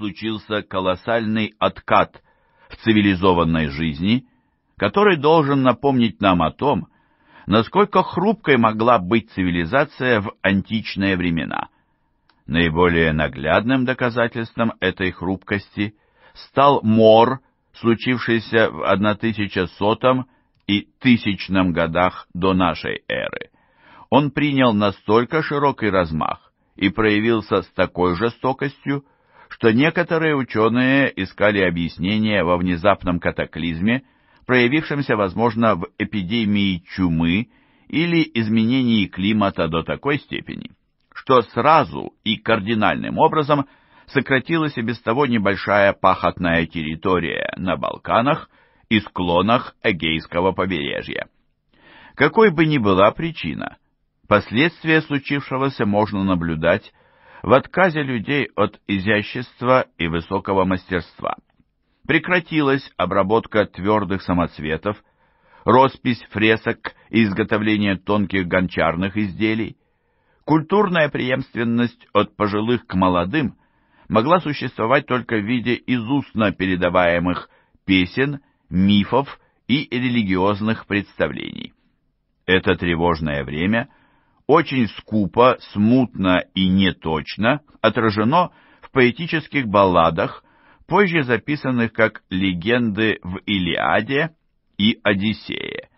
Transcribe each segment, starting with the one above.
случился колоссальный откат в цивилизованной жизни, который должен напомнить нам о том, насколько хрупкой могла быть цивилизация в античные времена. Наиболее наглядным доказательством этой хрупкости стал мор, случившийся в 1100 и 1000 годах до нашей эры. Он принял настолько широкий размах и проявился с такой жестокостью, что некоторые ученые искали объяснение во внезапном катаклизме, проявившемся, возможно, в эпидемии чумы или изменении климата до такой степени, что сразу и кардинальным образом сократилась и без того небольшая пахотная территория на Балканах и склонах Эгейского побережья. Какой бы ни была причина, последствия случившегося можно наблюдать в отказе людей от изящества и высокого мастерства. Прекратилась обработка твердых самоцветов, роспись фресок и изготовление тонких гончарных изделий. Культурная преемственность от пожилых к молодым могла существовать только в виде из устно передаваемых песен, мифов и религиозных представлений. Это тревожное время – очень скупо, смутно и неточно отражено в поэтических балладах, позже записанных как «Легенды в Илиаде» и «Одиссее».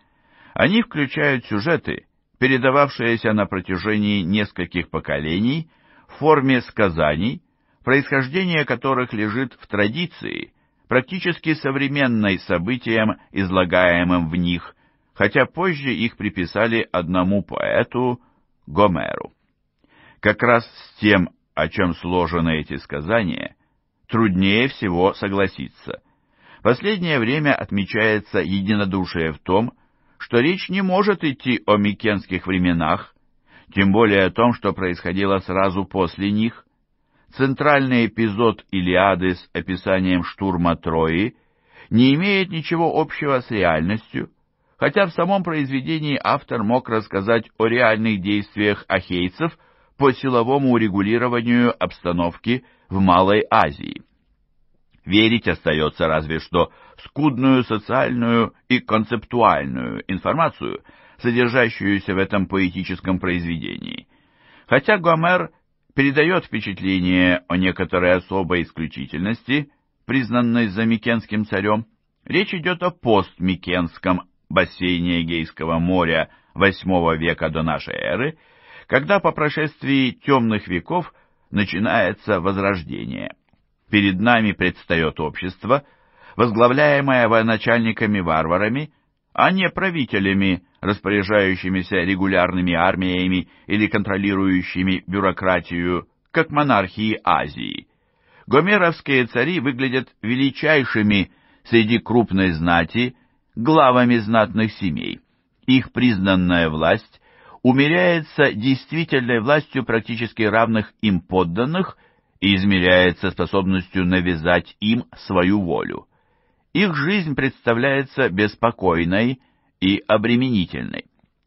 Они включают сюжеты, передававшиеся на протяжении нескольких поколений в форме сказаний, происхождение которых лежит в традиции, практически современной событиям, излагаемым в них, хотя позже их приписали одному поэту Гомеру. Как раз с тем, о чем сложены эти сказания, труднее всего согласиться. Последнее время отмечается единодушие в том, что речь не может идти о микенских временах, тем более о том, что происходило сразу после них. Центральный эпизод Илиады с описанием штурма Трои не имеет ничего общего с реальностью, хотя в самом произведении автор мог рассказать о реальных действиях ахейцев по силовому урегулированию обстановки в Малой Азии. Верить остается разве что скудную социальную и концептуальную информацию, содержащуюся в этом поэтическом произведении. Хотя Гомер передает впечатление о некоторой особой исключительности, признанной за Микенским царем, речь идет о постмикенском бассейне Эгейского моря VIII века до нашей эры, когда по прошествии темных веков начинается Возрождение. Перед нами предстает общество, возглавляемое военачальниками-варварами, а не правителями, распоряжающимися регулярными армиями или контролирующими бюрократию, как монархии Азии. Гомеровские цари выглядят величайшими среди крупной знати – главами знатных семей. Их признанная власть умеряется действительной властью практически равных им подданных и измеряется способностью навязать им свою волю. Их жизнь представляется беспокойной и обременительной.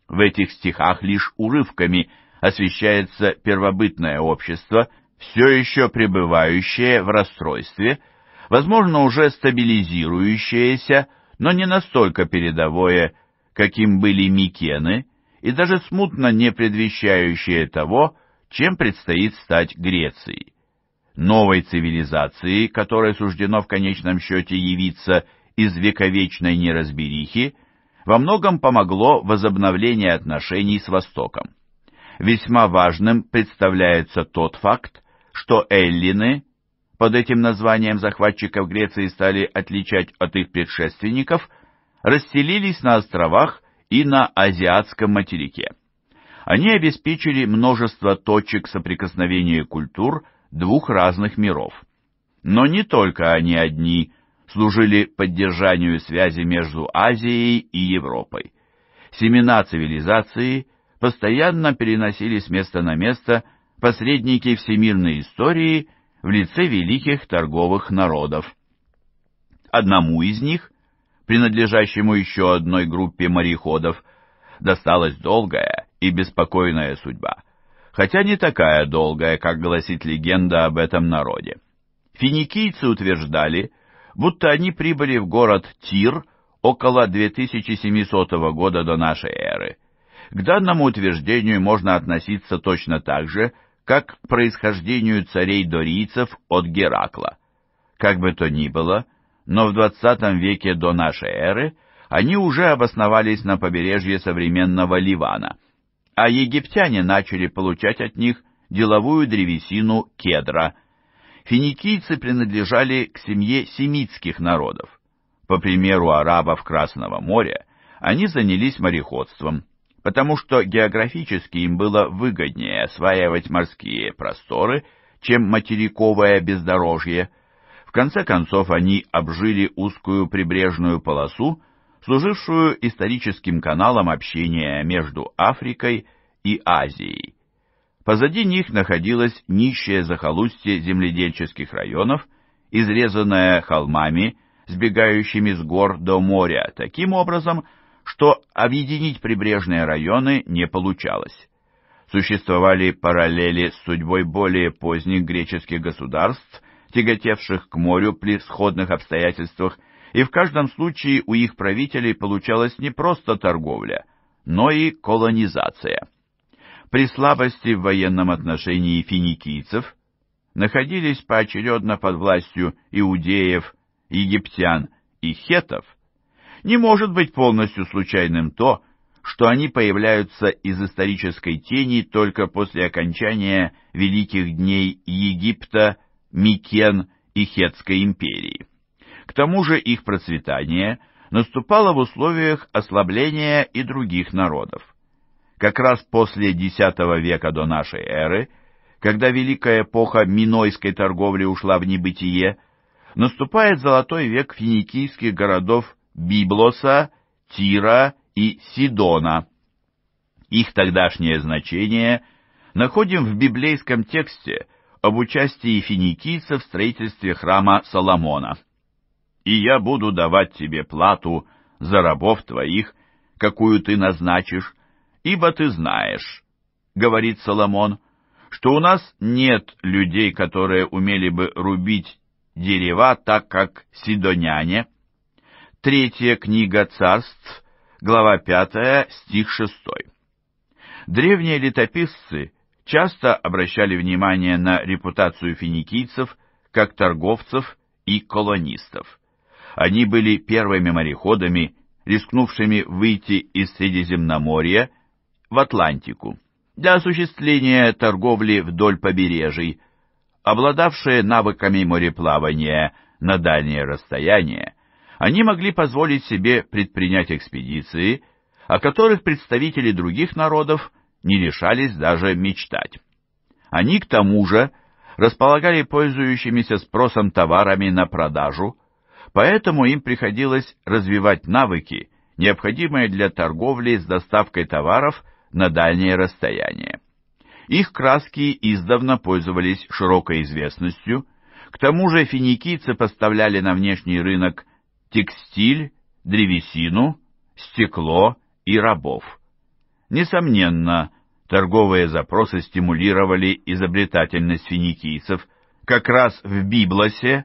В этих стихах лишь урывками освещается первобытное общество, все еще пребывающее в расстройстве, возможно, уже стабилизирующееся, но не настолько передовое, каким были Микены, и даже смутно не предвещающее того, чем предстоит стать Грецией. Новой цивилизации, которой суждено в конечном счете явиться из вековечной неразберихи, во многом помогло возобновление отношений с Востоком. Весьма важным представляется тот факт, что эллины под этим названием захватчиков Греции стали отличать от их предшественников, расселились на островах и на азиатском материке. Они обеспечили множество точек соприкосновения культур двух разных миров. Но не только они одни служили поддержанию связи между Азией и Европой. Семена цивилизации постоянно переносились с места на место посредники всемирной истории – в лице великих торговых народов. Одному из них, принадлежащему еще одной группе мореходов, досталась долгая и беспокойная судьба, хотя не такая долгая, как гласит легенда об этом народе. Финикийцы утверждали, будто они прибыли в город Тир около 2700 года до нашей эры. К данному утверждению можно относиться точно так же, как к происхождению царей-дорийцев от Геракла. Как бы то ни было, но в 20 веке до нашей эры они уже обосновались на побережье современного Ливана, а египтяне начали получать от них деловую древесину кедра. Финикийцы принадлежали к семье семитских народов. По примеру арабов Красного моря, они занялись мореходством – потому что географически им было выгоднее осваивать морские просторы, чем материковое бездорожье. В конце концов они обжили узкую прибрежную полосу, служившую историческим каналом общения между Африкой и Азией. Позади них находилось нищее захолустье земледельческих районов, изрезанное холмами, сбегающими с гор до моря, таким образом, что объединить прибрежные районы не получалось. Существовали параллели с судьбой более поздних греческих государств, тяготевших к морю при сходных обстоятельствах, и в каждом случае у их правителей получалась не просто торговля, но и колонизация. При слабости в военном отношении финикийцев находились поочередно под властью иудеев, египтян и хетов, не может быть полностью случайным то, что они появляются из исторической тени только после окончания великих дней Египта, Микен и Хетской империи. К тому же их процветание наступало в условиях ослабления и других народов. Как раз после X века до нашей эры, когда великая эпоха минойской торговли ушла в небытие, наступает золотой век финикийских городов Библоса, Тира и Сидона. Их тогдашнее значение находим в библейском тексте об участии финикийцев в строительстве храма Соломона. «И я буду давать тебе плату за рабов твоих, какую ты назначишь, ибо ты знаешь», — говорит Соломон, — «что у нас нет людей, которые умели бы рубить дерева так, как сидоняне» Третья книга царств, глава 5, стих 6. Древние летописцы часто обращали внимание на репутацию финикийцев как торговцев и колонистов. Они были первыми мореходами, рискнувшими выйти из Средиземноморья в Атлантику для осуществления торговли вдоль побережий, обладавшие навыками мореплавания на дальние расстояния, они могли позволить себе предпринять экспедиции, о которых представители других народов не решались даже мечтать. Они, к тому же, располагали пользующимися спросом товарами на продажу, поэтому им приходилось развивать навыки, необходимые для торговли с доставкой товаров на дальние расстояния. Их краски издавна пользовались широкой известностью, к тому же финикийцы поставляли на внешний рынок текстиль, древесину, стекло и рабов. Несомненно, торговые запросы стимулировали изобретательность финикийцев как раз в Библосе,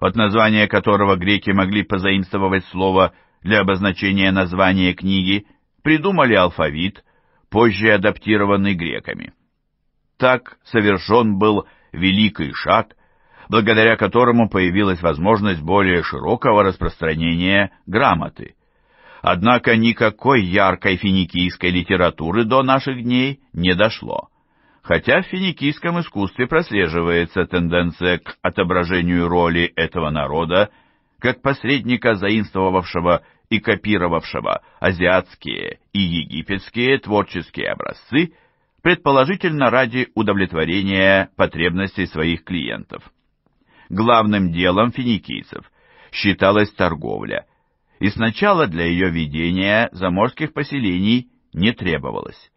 от названия которого греки могли позаимствовать слово для обозначения названия книги, придумали алфавит, позже адаптированный греками. Так совершен был великий шаг благодаря которому появилась возможность более широкого распространения грамоты. Однако никакой яркой финикийской литературы до наших дней не дошло. Хотя в финикийском искусстве прослеживается тенденция к отображению роли этого народа как посредника, заимствовавшего и копировавшего азиатские и египетские творческие образцы, предположительно ради удовлетворения потребностей своих клиентов главным делом финикийцев считалась торговля, и сначала для ее ведения заморских поселений не требовалось.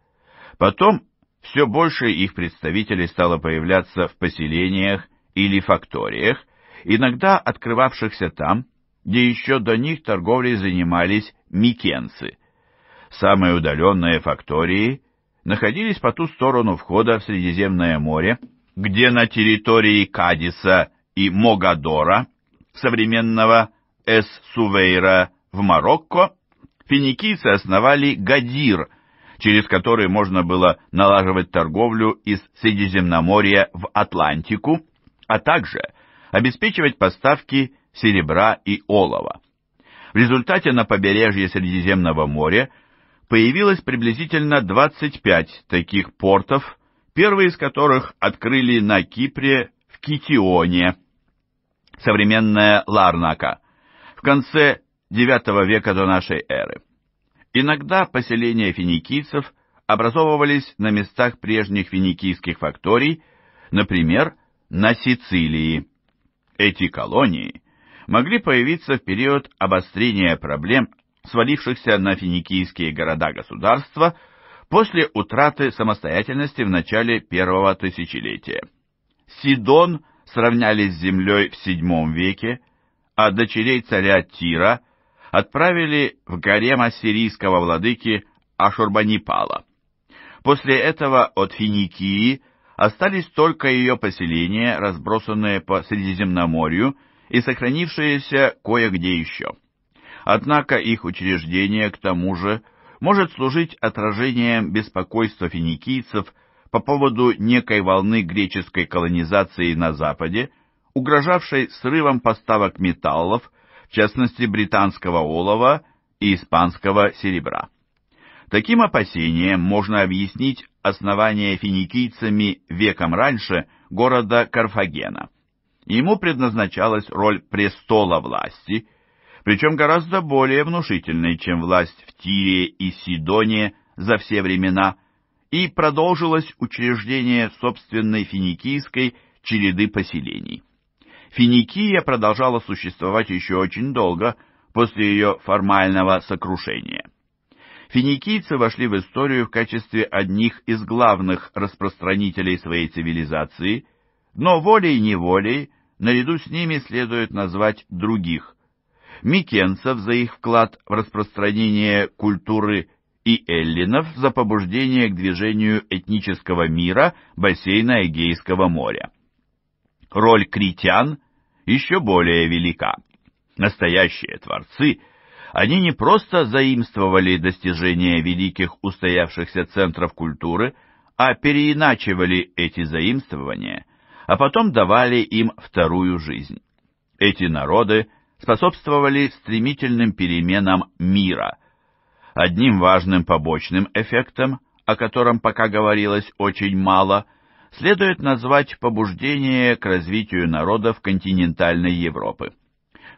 Потом все больше их представителей стало появляться в поселениях или факториях, иногда открывавшихся там, где еще до них торговлей занимались микенцы. Самые удаленные фактории находились по ту сторону входа в Средиземное море, где на территории Кадиса и Могадора, современного Эс-Сувейра в Марокко, финикийцы основали Гадир, через который можно было налаживать торговлю из Средиземноморья в Атлантику, а также обеспечивать поставки серебра и олова. В результате на побережье Средиземного моря появилось приблизительно 25 таких портов, первые из которых открыли на Кипре в Китионе, современная Ларнака, в конце IX века до нашей эры. Иногда поселения финикийцев образовывались на местах прежних финикийских факторий, например, на Сицилии. Эти колонии могли появиться в период обострения проблем, свалившихся на финикийские города-государства после утраты самостоятельности в начале первого тысячелетия. Сидон сравнялись с землей в VII веке, а дочерей царя Тира отправили в гарем ассирийского владыки Ашурбанипала. После этого от Финикии остались только ее поселения, разбросанные по Средиземноморью и сохранившиеся кое-где еще. Однако их учреждение, к тому же, может служить отражением беспокойства финикийцев по поводу некой волны греческой колонизации на Западе, угрожавшей срывом поставок металлов, в частности британского олова и испанского серебра. Таким опасением можно объяснить основание финикийцами веком раньше города Карфагена. Ему предназначалась роль престола власти, причем гораздо более внушительной, чем власть в Тире и Сидоне за все времена, и продолжилось учреждение собственной финикийской череды поселений. Финикия продолжала существовать еще очень долго после ее формального сокрушения. Финикийцы вошли в историю в качестве одних из главных распространителей своей цивилизации, но волей-неволей наряду с ними следует назвать других – микенцев за их вклад в распространение культуры и эллинов за побуждение к движению этнического мира бассейна Эгейского моря. Роль критян еще более велика. Настоящие творцы, они не просто заимствовали достижения великих устоявшихся центров культуры, а переиначивали эти заимствования, а потом давали им вторую жизнь. Эти народы способствовали стремительным переменам мира – Одним важным побочным эффектом, о котором пока говорилось очень мало, следует назвать побуждение к развитию народов континентальной Европы.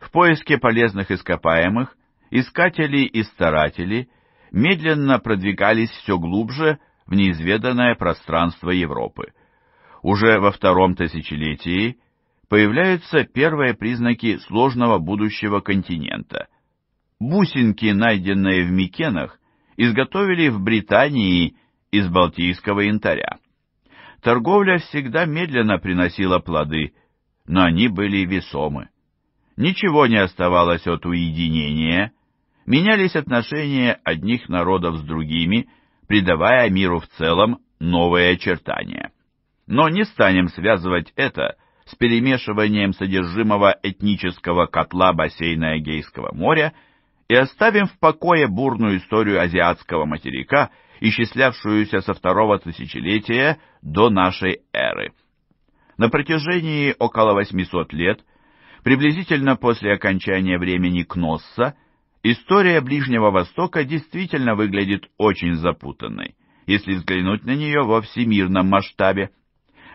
В поиске полезных ископаемых искатели и старатели медленно продвигались все глубже в неизведанное пространство Европы. Уже во втором тысячелетии появляются первые признаки сложного будущего континента – Бусинки, найденные в Микенах, изготовили в Британии из балтийского янтаря. Торговля всегда медленно приносила плоды, но они были весомы. Ничего не оставалось от уединения, менялись отношения одних народов с другими, придавая миру в целом новые очертания. Но не станем связывать это с перемешиванием содержимого этнического котла бассейна Эгейского моря – и оставим в покое бурную историю азиатского материка, исчислявшуюся со второго тысячелетия до нашей эры. На протяжении около 800 лет, приблизительно после окончания времени Кносса, история Ближнего Востока действительно выглядит очень запутанной, если взглянуть на нее во всемирном масштабе.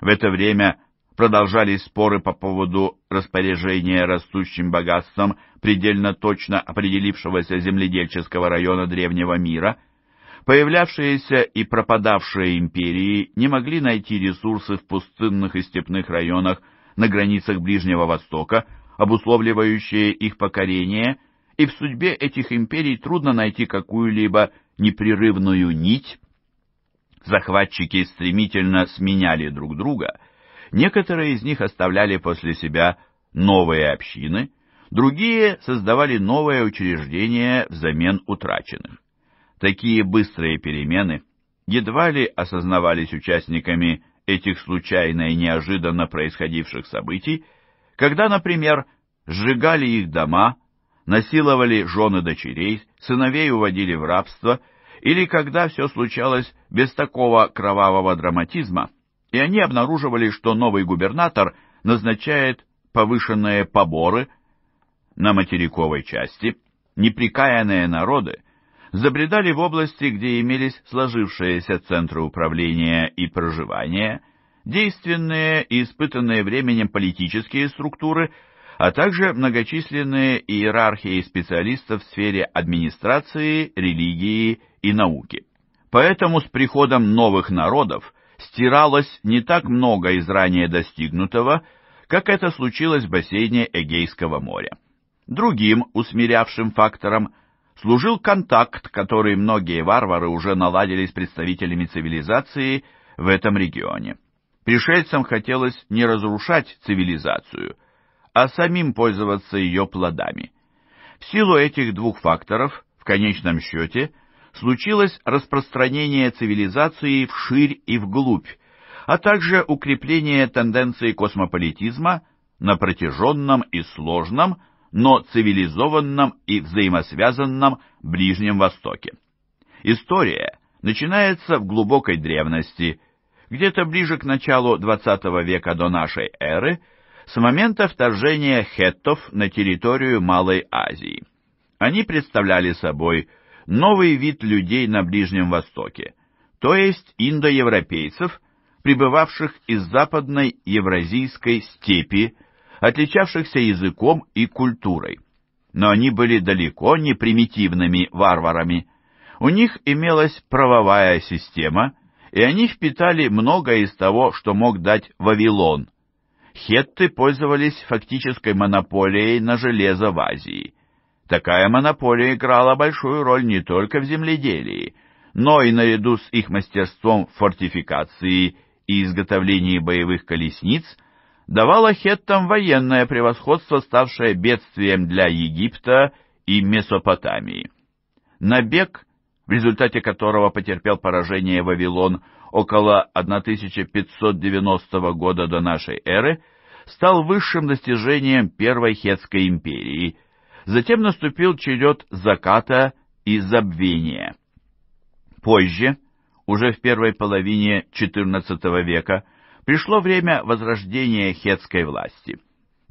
В это время продолжались споры по поводу распоряжения растущим богатством предельно точно определившегося земледельческого района древнего мира, появлявшиеся и пропадавшие империи не могли найти ресурсы в пустынных и степных районах на границах Ближнего Востока, обусловливающие их покорение, и в судьбе этих империй трудно найти какую-либо непрерывную нить. Захватчики стремительно сменяли друг друга — Некоторые из них оставляли после себя новые общины, другие создавали новые учреждения взамен утраченных. Такие быстрые перемены едва ли осознавались участниками этих случайно и неожиданно происходивших событий, когда, например, сжигали их дома, насиловали жены дочерей, сыновей уводили в рабство, или когда все случалось без такого кровавого драматизма, и они обнаруживали, что новый губернатор назначает повышенные поборы на материковой части, неприкаянные народы забредали в области, где имелись сложившиеся центры управления и проживания, действенные и испытанные временем политические структуры, а также многочисленные иерархии специалистов в сфере администрации, религии и науки. Поэтому с приходом новых народов стиралось не так много из ранее достигнутого, как это случилось в бассейне Эгейского моря. Другим усмирявшим фактором служил контакт, который многие варвары уже наладили с представителями цивилизации в этом регионе. Пришельцам хотелось не разрушать цивилизацию, а самим пользоваться ее плодами. В силу этих двух факторов, в конечном счете – случилось распространение цивилизации вширь и вглубь, а также укрепление тенденции космополитизма на протяженном и сложном, но цивилизованном и взаимосвязанном Ближнем Востоке. История начинается в глубокой древности, где-то ближе к началу XX века до нашей эры, с момента вторжения хеттов на территорию Малой Азии. Они представляли собой – новый вид людей на Ближнем Востоке, то есть индоевропейцев, прибывавших из западной евразийской степи, отличавшихся языком и культурой. Но они были далеко не примитивными варварами. У них имелась правовая система, и они впитали многое из того, что мог дать Вавилон. Хетты пользовались фактической монополией на железо в Азии. Такая монополия играла большую роль не только в земледелии, но и наряду с их мастерством в фортификации и изготовлении боевых колесниц давала хеттам военное превосходство, ставшее бедствием для Египта и Месопотамии. Набег, в результате которого потерпел поражение Вавилон около 1590 года до нашей эры, стал высшим достижением Первой Хетской империи – Затем наступил черед заката и забвения. Позже, уже в первой половине XIV века, пришло время возрождения хетской власти.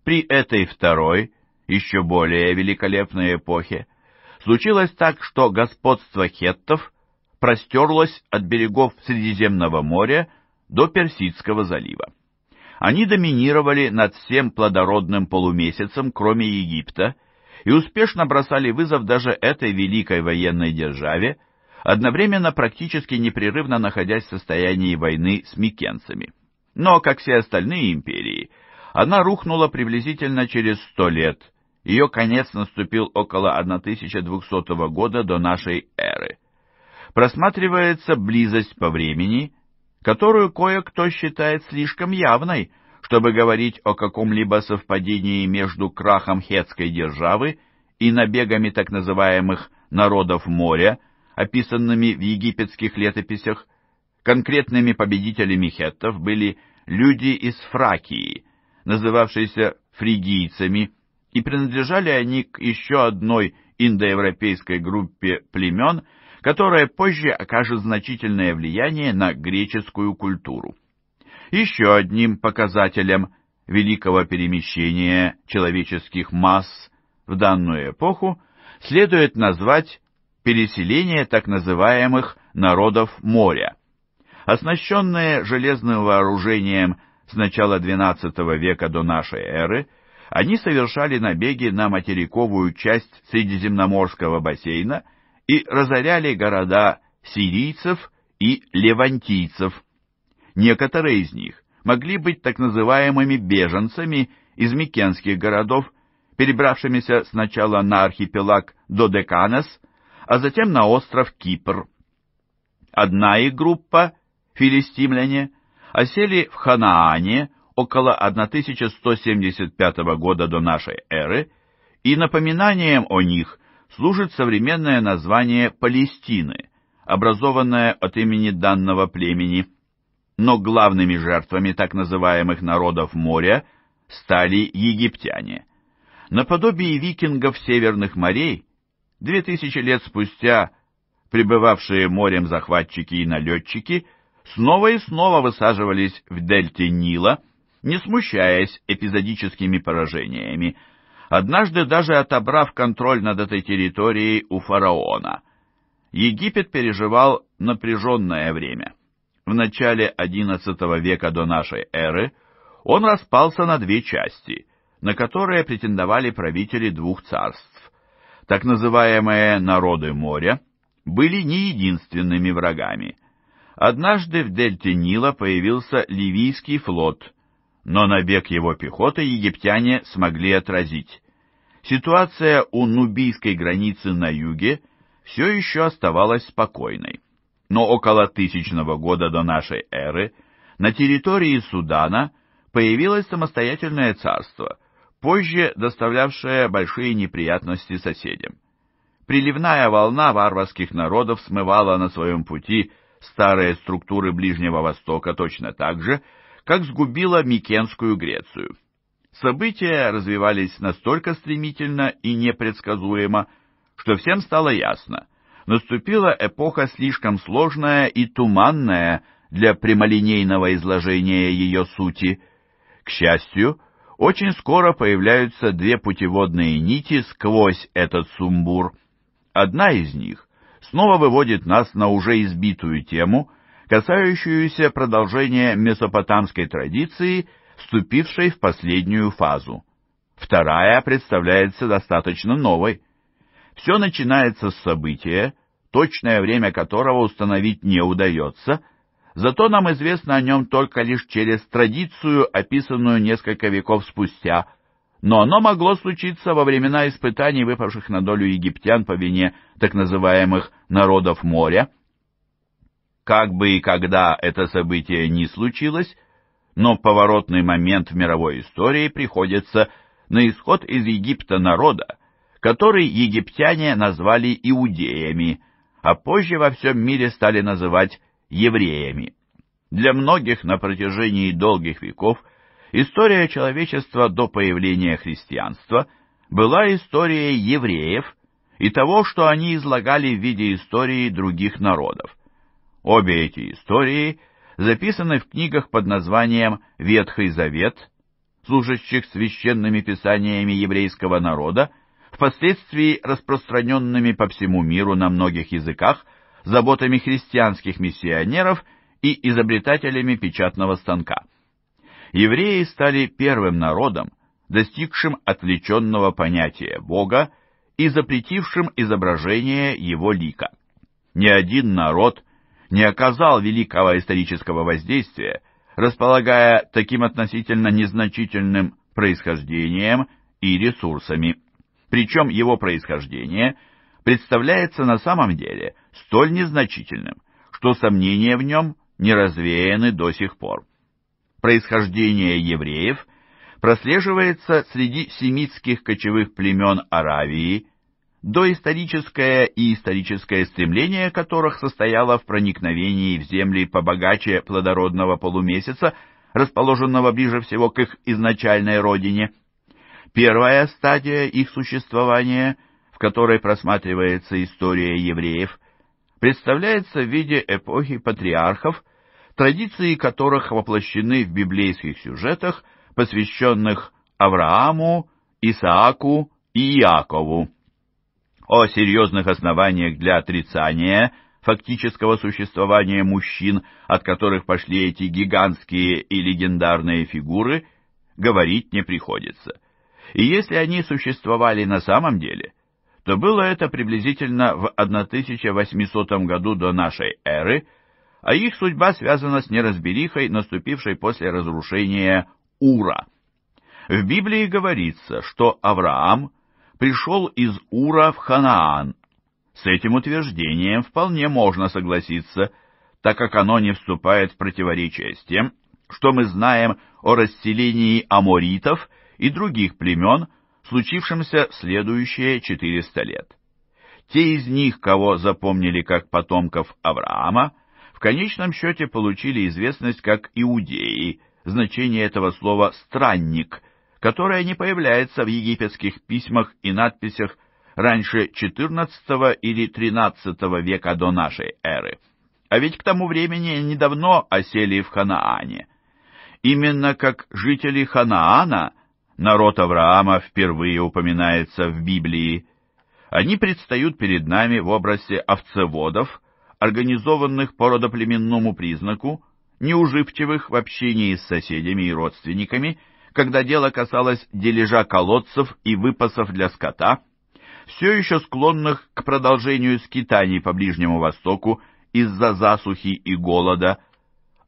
При этой второй, еще более великолепной эпохе, случилось так, что господство хеттов простерлось от берегов Средиземного моря до Персидского залива. Они доминировали над всем плодородным полумесяцем, кроме Египта, и успешно бросали вызов даже этой великой военной державе, одновременно практически непрерывно находясь в состоянии войны с микенцами. Но, как все остальные империи, она рухнула приблизительно через сто лет. Ее конец наступил около 1200 года до нашей эры. Просматривается близость по времени, которую кое-кто считает слишком явной – чтобы говорить о каком-либо совпадении между крахом хетской державы и набегами так называемых «народов моря», описанными в египетских летописях, конкретными победителями хеттов были люди из Фракии, называвшиеся фригийцами, и принадлежали они к еще одной индоевропейской группе племен, которая позже окажет значительное влияние на греческую культуру. Еще одним показателем великого перемещения человеческих масс в данную эпоху следует назвать переселение так называемых народов моря. Оснащенные железным вооружением с начала XII века до нашей эры, они совершали набеги на материковую часть Средиземноморского бассейна и разоряли города сирийцев и левантийцев – Некоторые из них могли быть так называемыми беженцами из микенских городов, перебравшимися сначала на архипелаг Додеканес, а затем на остров Кипр. Одна их группа, филистимляне, осели в Ханаане около 1175 года до нашей эры, и напоминанием о них служит современное название Палестины, образованное от имени данного племени – но главными жертвами так называемых народов моря стали египтяне. Наподобие викингов северных морей, две тысячи лет спустя прибывавшие морем захватчики и налетчики снова и снова высаживались в дельте Нила, не смущаясь эпизодическими поражениями, однажды даже отобрав контроль над этой территорией у фараона. Египет переживал напряженное время – в начале XI века до нашей эры он распался на две части, на которые претендовали правители двух царств. Так называемые «народы моря» были не единственными врагами. Однажды в дельте Нила появился Ливийский флот, но набег его пехоты египтяне смогли отразить. Ситуация у нубийской границы на юге все еще оставалась спокойной но около тысячного года до нашей эры на территории Судана появилось самостоятельное царство, позже доставлявшее большие неприятности соседям. Приливная волна варварских народов смывала на своем пути старые структуры Ближнего Востока точно так же, как сгубила Микенскую Грецию. События развивались настолько стремительно и непредсказуемо, что всем стало ясно – наступила эпоха слишком сложная и туманная для прямолинейного изложения ее сути. К счастью, очень скоро появляются две путеводные нити сквозь этот сумбур. Одна из них снова выводит нас на уже избитую тему, касающуюся продолжения месопотамской традиции, вступившей в последнюю фазу. Вторая представляется достаточно новой. Все начинается с события, точное время которого установить не удается, зато нам известно о нем только лишь через традицию, описанную несколько веков спустя, но оно могло случиться во времена испытаний, выпавших на долю египтян по вине так называемых «народов моря». Как бы и когда это событие не случилось, но поворотный момент в мировой истории приходится на исход из Египта народа, который египтяне назвали иудеями, а позже во всем мире стали называть евреями. Для многих на протяжении долгих веков история человечества до появления христианства была историей евреев и того, что они излагали в виде истории других народов. Обе эти истории записаны в книгах под названием «Ветхий Завет», служащих священными писаниями еврейского народа, впоследствии распространенными по всему миру на многих языках, заботами христианских миссионеров и изобретателями печатного станка. Евреи стали первым народом, достигшим отвлеченного понятия Бога и запретившим изображение его лика. Ни один народ не оказал великого исторического воздействия, располагая таким относительно незначительным происхождением и ресурсами причем его происхождение представляется на самом деле столь незначительным, что сомнения в нем не развеяны до сих пор. Происхождение евреев прослеживается среди семитских кочевых племен Аравии, доисторическое и историческое стремление которых состояло в проникновении в земли побогаче плодородного полумесяца, расположенного ближе всего к их изначальной родине – Первая стадия их существования, в которой просматривается история евреев, представляется в виде эпохи патриархов, традиции которых воплощены в библейских сюжетах, посвященных Аврааму, Исааку и Иакову. О серьезных основаниях для отрицания фактического существования мужчин, от которых пошли эти гигантские и легендарные фигуры, говорить не приходится. И если они существовали на самом деле, то было это приблизительно в 1800 году до нашей эры, а их судьба связана с неразберихой, наступившей после разрушения Ура. В Библии говорится, что Авраам пришел из Ура в Ханаан. С этим утверждением вполне можно согласиться, так как оно не вступает в противоречие с тем, что мы знаем о расселении аморитов и других племен, случившимся следующие 400 лет. Те из них, кого запомнили как потомков Авраама, в конечном счете получили известность как иудеи, значение этого слова «странник», которое не появляется в египетских письмах и надписях раньше XIV или XIII века до нашей эры. А ведь к тому времени недавно осели в Ханаане. Именно как жители Ханаана – народ Авраама впервые упоминается в Библии. Они предстают перед нами в образе овцеводов, организованных по родоплеменному признаку, неуживчивых в общении с соседями и родственниками, когда дело касалось дележа колодцев и выпасов для скота, все еще склонных к продолжению скитаний по Ближнему Востоку из-за засухи и голода.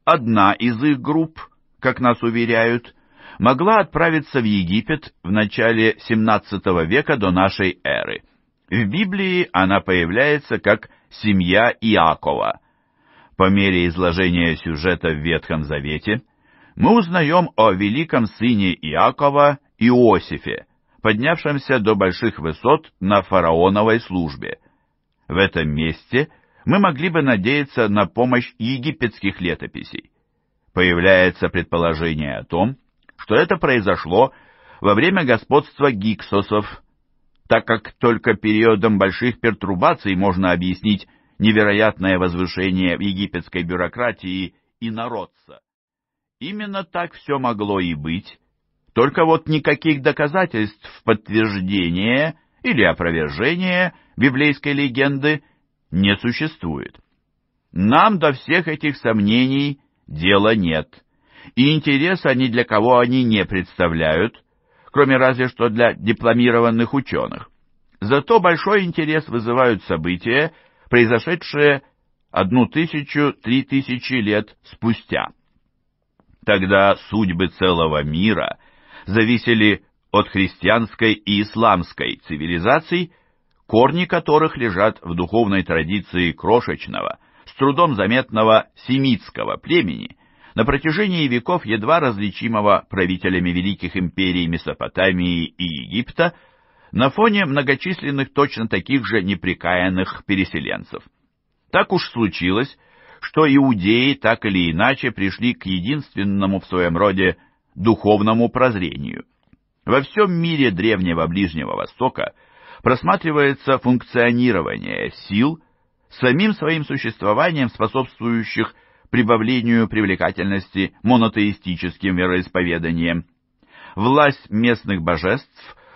Одна из их групп, как нас уверяют, могла отправиться в Египет в начале 17 века до нашей эры. В Библии она появляется как семья Иакова. По мере изложения сюжета в Ветхом Завете мы узнаем о великом сыне Иакова Иосифе, поднявшемся до больших высот на фараоновой службе. В этом месте мы могли бы надеяться на помощь египетских летописей. Появляется предположение о том, что что это произошло во время господства гиксосов, так как только периодом больших пертурбаций можно объяснить невероятное возвышение египетской бюрократии и народца. Именно так все могло и быть, только вот никаких доказательств в подтверждение или опровержение библейской легенды не существует. Нам до всех этих сомнений дела нет и интереса ни для кого они не представляют, кроме разве что для дипломированных ученых. Зато большой интерес вызывают события, произошедшие одну тысячу-три тысячи лет спустя. Тогда судьбы целого мира зависели от христианской и исламской цивилизаций, корни которых лежат в духовной традиции крошечного, с трудом заметного семитского племени, на протяжении веков едва различимого правителями великих империй Месопотамии и Египта на фоне многочисленных точно таких же неприкаянных переселенцев. Так уж случилось, что иудеи так или иначе пришли к единственному в своем роде духовному прозрению. Во всем мире древнего Ближнего Востока просматривается функционирование сил, самим своим существованием способствующих прибавлению привлекательности монотеистическим вероисповеданием, Власть местных божеств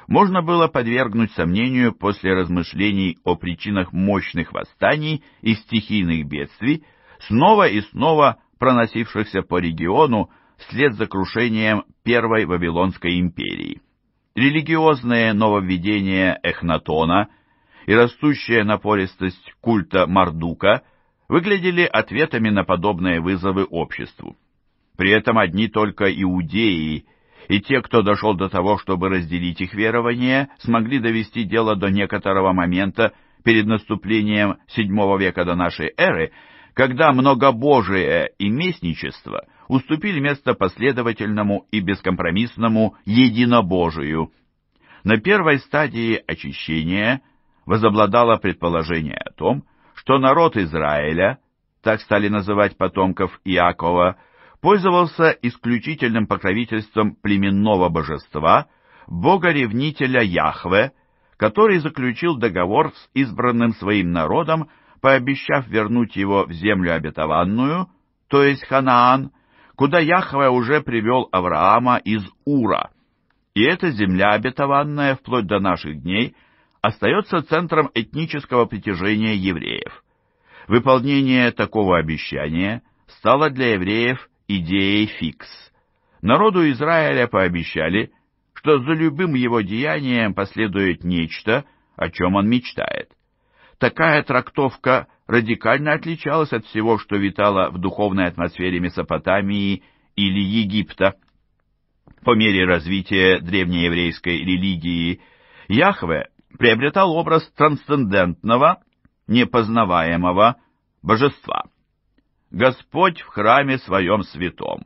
можно было подвергнуть сомнению после размышлений о причинах мощных восстаний и стихийных бедствий, снова и снова проносившихся по региону вслед за крушением Первой Вавилонской империи. Религиозное нововведение Эхнатона и растущая напористость культа Мардука – выглядели ответами на подобные вызовы обществу. При этом одни только иудеи и те, кто дошел до того, чтобы разделить их верование, смогли довести дело до некоторого момента перед наступлением VII века до нашей эры, когда многобожие и местничество уступили место последовательному и бескомпромиссному единобожию. На первой стадии очищения возобладало предположение о том, что народ Израиля, так стали называть потомков Иакова, пользовался исключительным покровительством племенного божества, бога-ревнителя Яхве, который заключил договор с избранным своим народом, пообещав вернуть его в землю обетованную, то есть Ханаан, куда Яхве уже привел Авраама из Ура. И эта земля обетованная вплоть до наших дней остается центром этнического притяжения евреев. Выполнение такого обещания стало для евреев идеей фикс. Народу Израиля пообещали, что за любым его деянием последует нечто, о чем он мечтает. Такая трактовка радикально отличалась от всего, что витало в духовной атмосфере Месопотамии или Египта. По мере развития древнееврейской религии Яхве приобретал образ трансцендентного, непознаваемого божества. Господь в храме своем святом,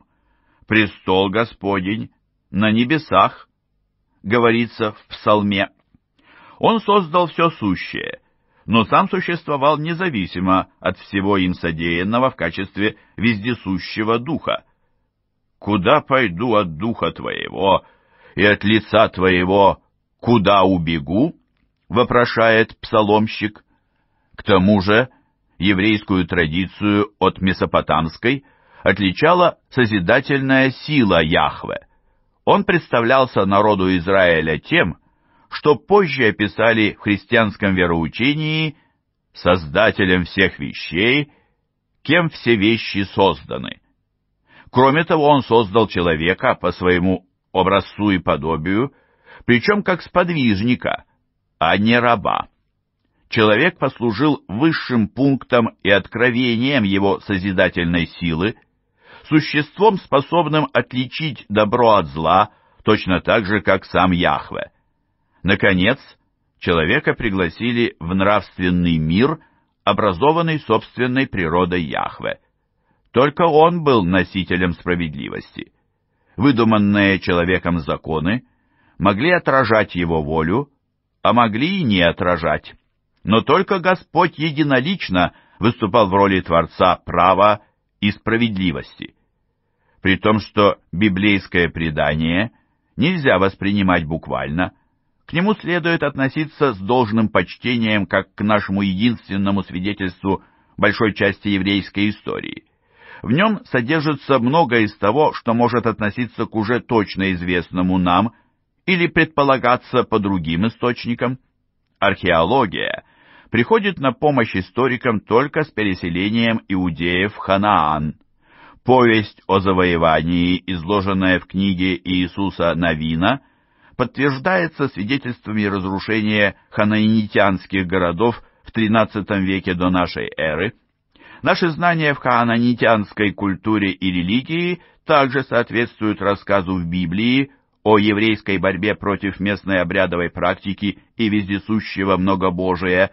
престол Господень на небесах, говорится в псалме. Он создал все сущее, но сам существовал независимо от всего им содеянного в качестве вездесущего духа. «Куда пойду от духа твоего и от лица твоего, куда убегу?» — вопрошает псаломщик. К тому же еврейскую традицию от месопотамской отличала созидательная сила Яхве. Он представлялся народу Израиля тем, что позже описали в христианском вероучении «создателем всех вещей», кем все вещи созданы. Кроме того, он создал человека по своему образцу и подобию, причем как сподвижника – а не раба. Человек послужил высшим пунктом и откровением его созидательной силы, существом, способным отличить добро от зла, точно так же, как сам Яхве. Наконец, человека пригласили в нравственный мир, образованный собственной природой Яхве. Только он был носителем справедливости. Выдуманные человеком законы могли отражать его волю, а могли и не отражать. Но только Господь единолично выступал в роли Творца права и справедливости. При том, что библейское предание нельзя воспринимать буквально, к нему следует относиться с должным почтением как к нашему единственному свидетельству большой части еврейской истории. В нем содержится многое из того, что может относиться к уже точно известному нам – или предполагаться по другим источникам. Археология приходит на помощь историкам только с переселением иудеев в Ханаан. Повесть о завоевании, изложенная в книге Иисуса Навина, подтверждается свидетельствами разрушения ханаанитянских городов в XIII веке до нашей эры. Наши знания в ханаанитянской культуре и религии также соответствуют рассказу в Библии о еврейской борьбе против местной обрядовой практики и вездесущего многобожия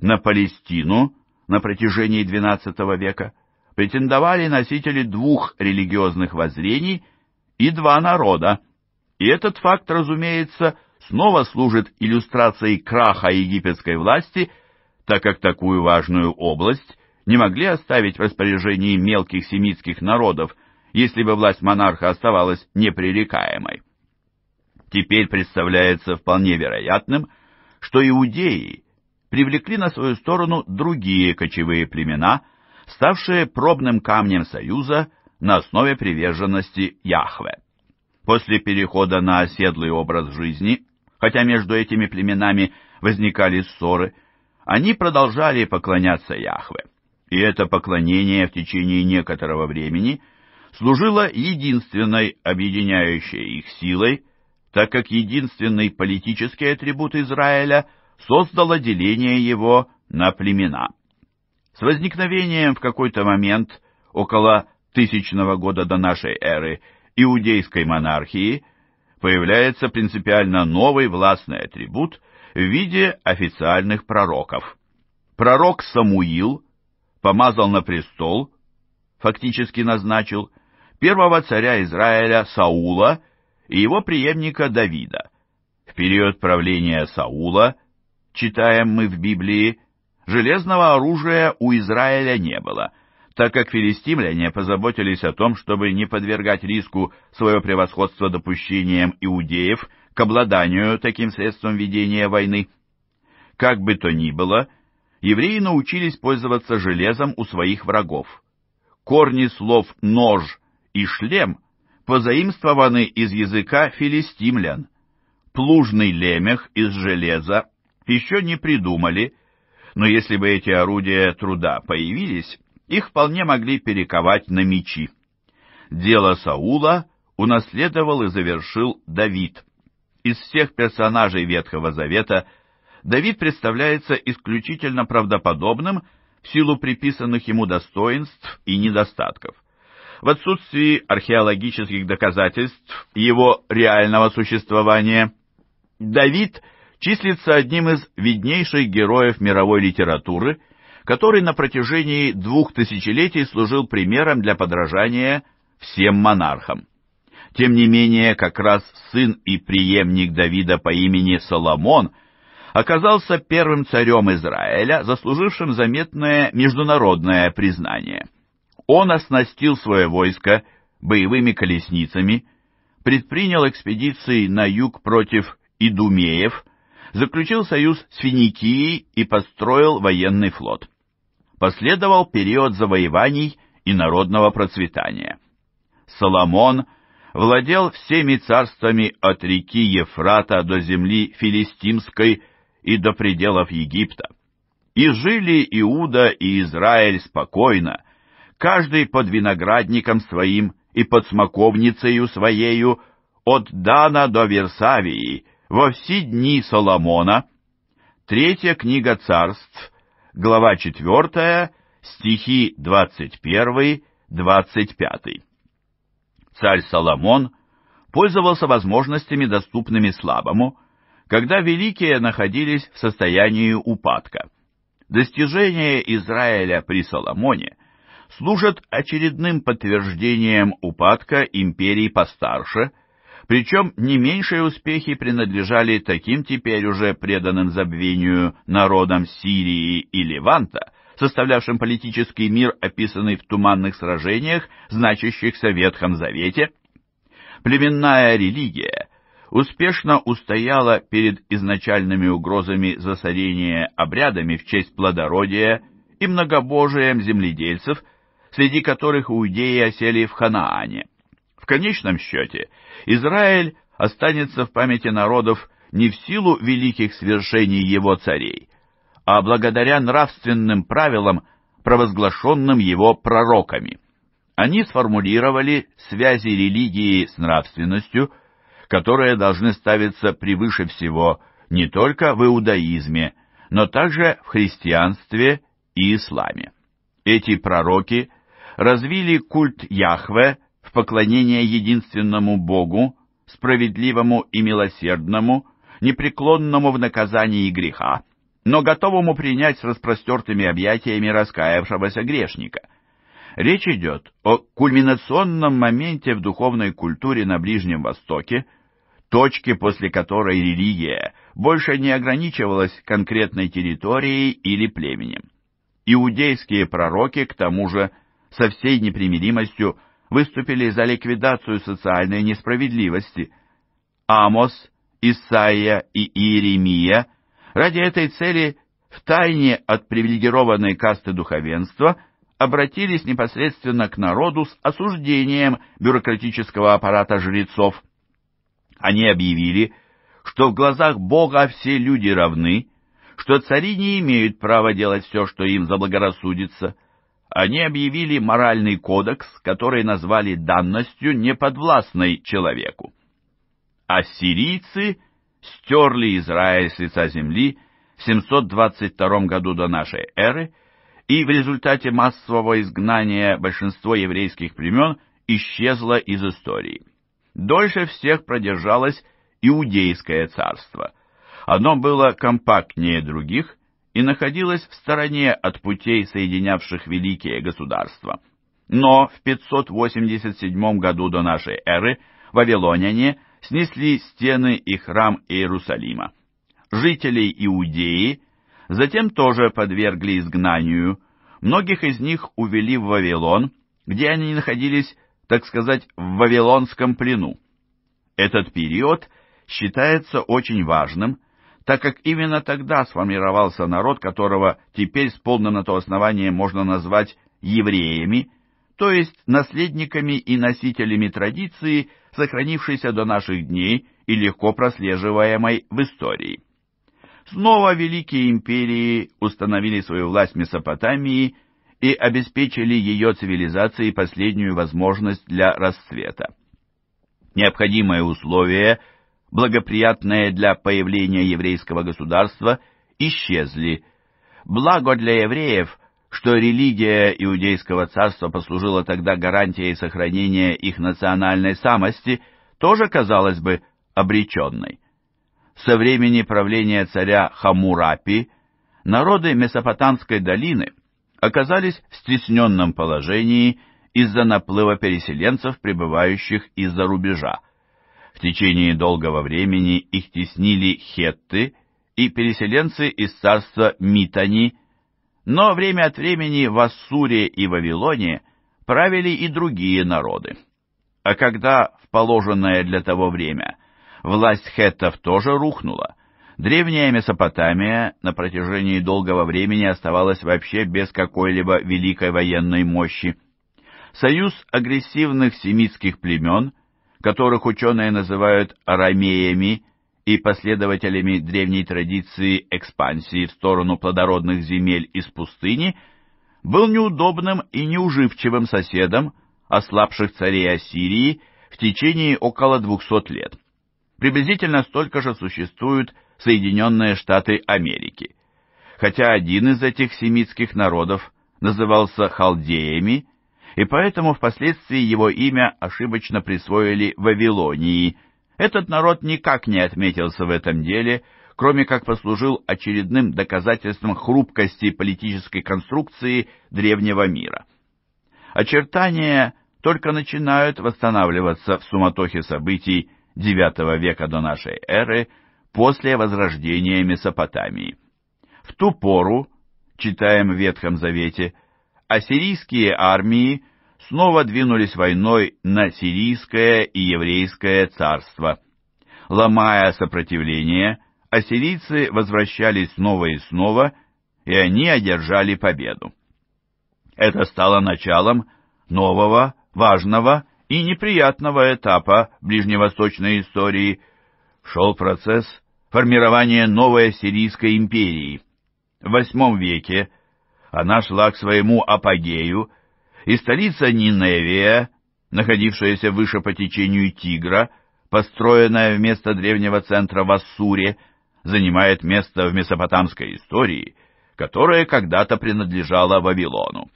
на Палестину на протяжении XII века претендовали носители двух религиозных воззрений и два народа. И этот факт, разумеется, снова служит иллюстрацией краха египетской власти, так как такую важную область не могли оставить в распоряжении мелких семитских народов, если бы власть монарха оставалась непререкаемой. Теперь представляется вполне вероятным, что иудеи привлекли на свою сторону другие кочевые племена, ставшие пробным камнем союза на основе приверженности Яхве. После перехода на оседлый образ жизни, хотя между этими племенами возникали ссоры, они продолжали поклоняться Яхве. И это поклонение в течение некоторого времени служило единственной объединяющей их силой – так как единственный политический атрибут Израиля создало деление его на племена. С возникновением в какой-то момент, около тысячного года до нашей эры, иудейской монархии, появляется принципиально новый властный атрибут в виде официальных пророков. Пророк Самуил помазал на престол, фактически назначил, первого царя Израиля Саула – и его преемника Давида. В период правления Саула, читаем мы в Библии, железного оружия у Израиля не было, так как филистимляне позаботились о том, чтобы не подвергать риску свое превосходство допущением иудеев к обладанию таким средством ведения войны. Как бы то ни было, евреи научились пользоваться железом у своих врагов. Корни слов «нож» и «шлем» позаимствованы из языка филистимлян. Плужный лемех из железа еще не придумали, но если бы эти орудия труда появились, их вполне могли перековать на мечи. Дело Саула унаследовал и завершил Давид. Из всех персонажей Ветхого Завета Давид представляется исключительно правдоподобным в силу приписанных ему достоинств и недостатков. В отсутствии археологических доказательств его реального существования, Давид числится одним из виднейших героев мировой литературы, который на протяжении двух тысячелетий служил примером для подражания всем монархам. Тем не менее, как раз сын и преемник Давида по имени Соломон оказался первым царем Израиля, заслужившим заметное международное признание – он оснастил свое войско боевыми колесницами, предпринял экспедиции на юг против Идумеев, заключил союз с Финикией и построил военный флот. Последовал период завоеваний и народного процветания. Соломон владел всеми царствами от реки Ефрата до земли Филистимской и до пределов Египта. И жили Иуда и Израиль спокойно, каждый под виноградником своим и под смоковницею своею, от Дана до Версавии, во все дни Соломона. Третья книга царств, глава 4, стихи 21-25. Царь Соломон пользовался возможностями, доступными слабому, когда великие находились в состоянии упадка. Достижения Израиля при Соломоне – служат очередным подтверждением упадка империй постарше, причем не меньшие успехи принадлежали таким теперь уже преданным забвению народам Сирии и Леванта, составлявшим политический мир, описанный в туманных сражениях, значащихся в Ветхом Завете. Племенная религия успешно устояла перед изначальными угрозами засорения обрядами в честь плодородия и многобожием земледельцев – среди которых иудеи осели в Ханаане. В конечном счете, Израиль останется в памяти народов не в силу великих свершений его царей, а благодаря нравственным правилам, провозглашенным его пророками. Они сформулировали связи религии с нравственностью, которые должны ставиться превыше всего не только в иудаизме, но также в христианстве и исламе. Эти пророки развили культ Яхве в поклонение единственному Богу, справедливому и милосердному, непреклонному в наказании греха, но готовому принять с распростертыми объятиями раскаявшегося грешника. Речь идет о кульминационном моменте в духовной культуре на Ближнем Востоке, точке, после которой религия больше не ограничивалась конкретной территорией или племенем. Иудейские пророки, к тому же, со всей непримиримостью выступили за ликвидацию социальной несправедливости. Амос, Исаия и Иеремия ради этой цели втайне от привилегированной касты духовенства обратились непосредственно к народу с осуждением бюрократического аппарата жрецов. Они объявили, что в глазах Бога все люди равны, что цари не имеют права делать все, что им заблагорассудится – они объявили моральный кодекс, который назвали данностью, неподвластной человеку. Ассирийцы стерли Израиль с лица земли в 722 году до нашей эры, и в результате массового изгнания большинство еврейских племен исчезло из истории. Дольше всех продержалось Иудейское царство. Оно было компактнее других и находилась в стороне от путей, соединявших великие государства. Но в 587 году до нашей эры вавилоняне снесли стены и храм Иерусалима. Жителей Иудеи затем тоже подвергли изгнанию, многих из них увели в Вавилон, где они находились, так сказать, в вавилонском плену. Этот период считается очень важным, так как именно тогда сформировался народ, которого теперь с полным на то основанием можно назвать евреями, то есть наследниками и носителями традиции, сохранившейся до наших дней и легко прослеживаемой в истории. Снова великие империи установили свою власть в Месопотамии и обеспечили ее цивилизации последнюю возможность для расцвета. Необходимое условие – благоприятные для появления еврейского государства, исчезли. Благо для евреев, что религия иудейского царства послужила тогда гарантией сохранения их национальной самости, тоже казалось бы обреченной. Со времени правления царя Хамурапи народы Месопотамской долины оказались в стесненном положении из-за наплыва переселенцев, прибывающих из-за рубежа. В течение долгого времени их теснили хетты и переселенцы из царства Митани, но время от времени в Ассуре и Вавилоне правили и другие народы. А когда, в положенное для того время, власть хеттов тоже рухнула, древняя Месопотамия на протяжении долгого времени оставалась вообще без какой-либо великой военной мощи. Союз агрессивных семитских племен – которых ученые называют арамеями и последователями древней традиции экспансии в сторону плодородных земель из пустыни, был неудобным и неуживчивым соседом ослабших царей Ассирии в течение около 200 лет. Приблизительно столько же существуют Соединенные Штаты Америки. Хотя один из этих семитских народов назывался халдеями, и поэтому впоследствии его имя ошибочно присвоили Вавилонии. Этот народ никак не отметился в этом деле, кроме как послужил очередным доказательством хрупкости политической конструкции древнего мира. Очертания только начинают восстанавливаться в суматохе событий IX века до нашей эры после возрождения Месопотамии. В ту пору, читаем в Ветхом Завете, ассирийские армии снова двинулись войной на сирийское и еврейское царство. Ломая сопротивление, ассирийцы возвращались снова и снова, и они одержали победу. Это стало началом нового, важного и неприятного этапа ближневосточной истории. Шел процесс формирования новой Ассирийской империи. В VIII веке она шла к своему апогею, и столица Ниневия, находившаяся выше по течению Тигра, построенная вместо древнего центра в Ассуре, занимает место в месопотамской истории, которая когда-то принадлежала Вавилону.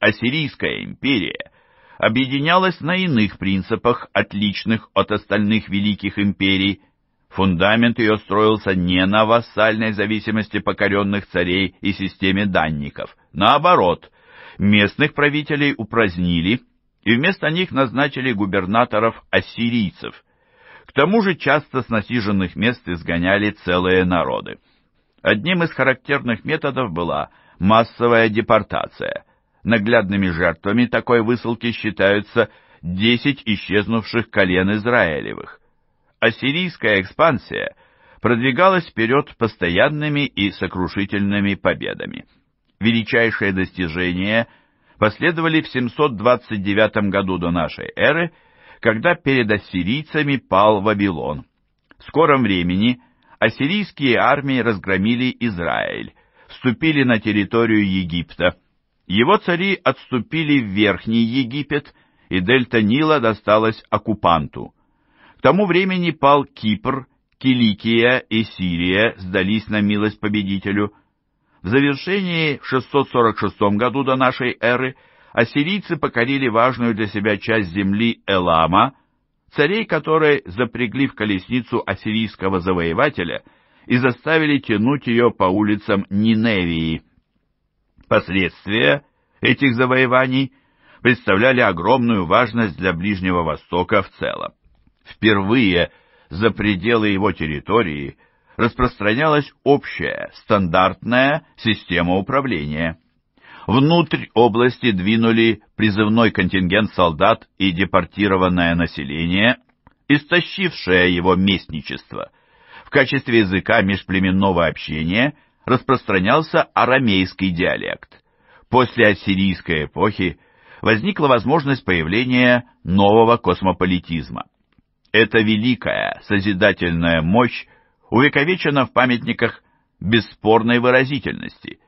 Ассирийская империя объединялась на иных принципах, отличных от остальных великих империй – Фундамент ее строился не на вассальной зависимости покоренных царей и системе данников. Наоборот, местных правителей упразднили и вместо них назначили губернаторов ассирийцев. К тому же часто с насиженных мест изгоняли целые народы. Одним из характерных методов была массовая депортация. Наглядными жертвами такой высылки считаются 10 исчезнувших колен Израилевых ассирийская экспансия продвигалась вперед постоянными и сокрушительными победами. Величайшие достижения последовали в 729 году до нашей эры, когда перед ассирийцами пал Вавилон. В скором времени ассирийские армии разгромили Израиль, вступили на территорию Египта. Его цари отступили в Верхний Египет, и дельта Нила досталась оккупанту – к тому времени пал Кипр, Киликия и Сирия сдались на милость победителю. В завершении в 646 году до нашей эры ассирийцы покорили важную для себя часть земли Элама, царей которой запрягли в колесницу ассирийского завоевателя и заставили тянуть ее по улицам Ниневии. Последствия этих завоеваний представляли огромную важность для Ближнего Востока в целом. Впервые за пределы его территории распространялась общая стандартная система управления. Внутрь области двинули призывной контингент солдат и депортированное население, истощившее его местничество. В качестве языка межплеменного общения распространялся арамейский диалект. После ассирийской эпохи возникла возможность появления нового космополитизма. Эта великая созидательная мощь увековечена в памятниках бесспорной выразительности.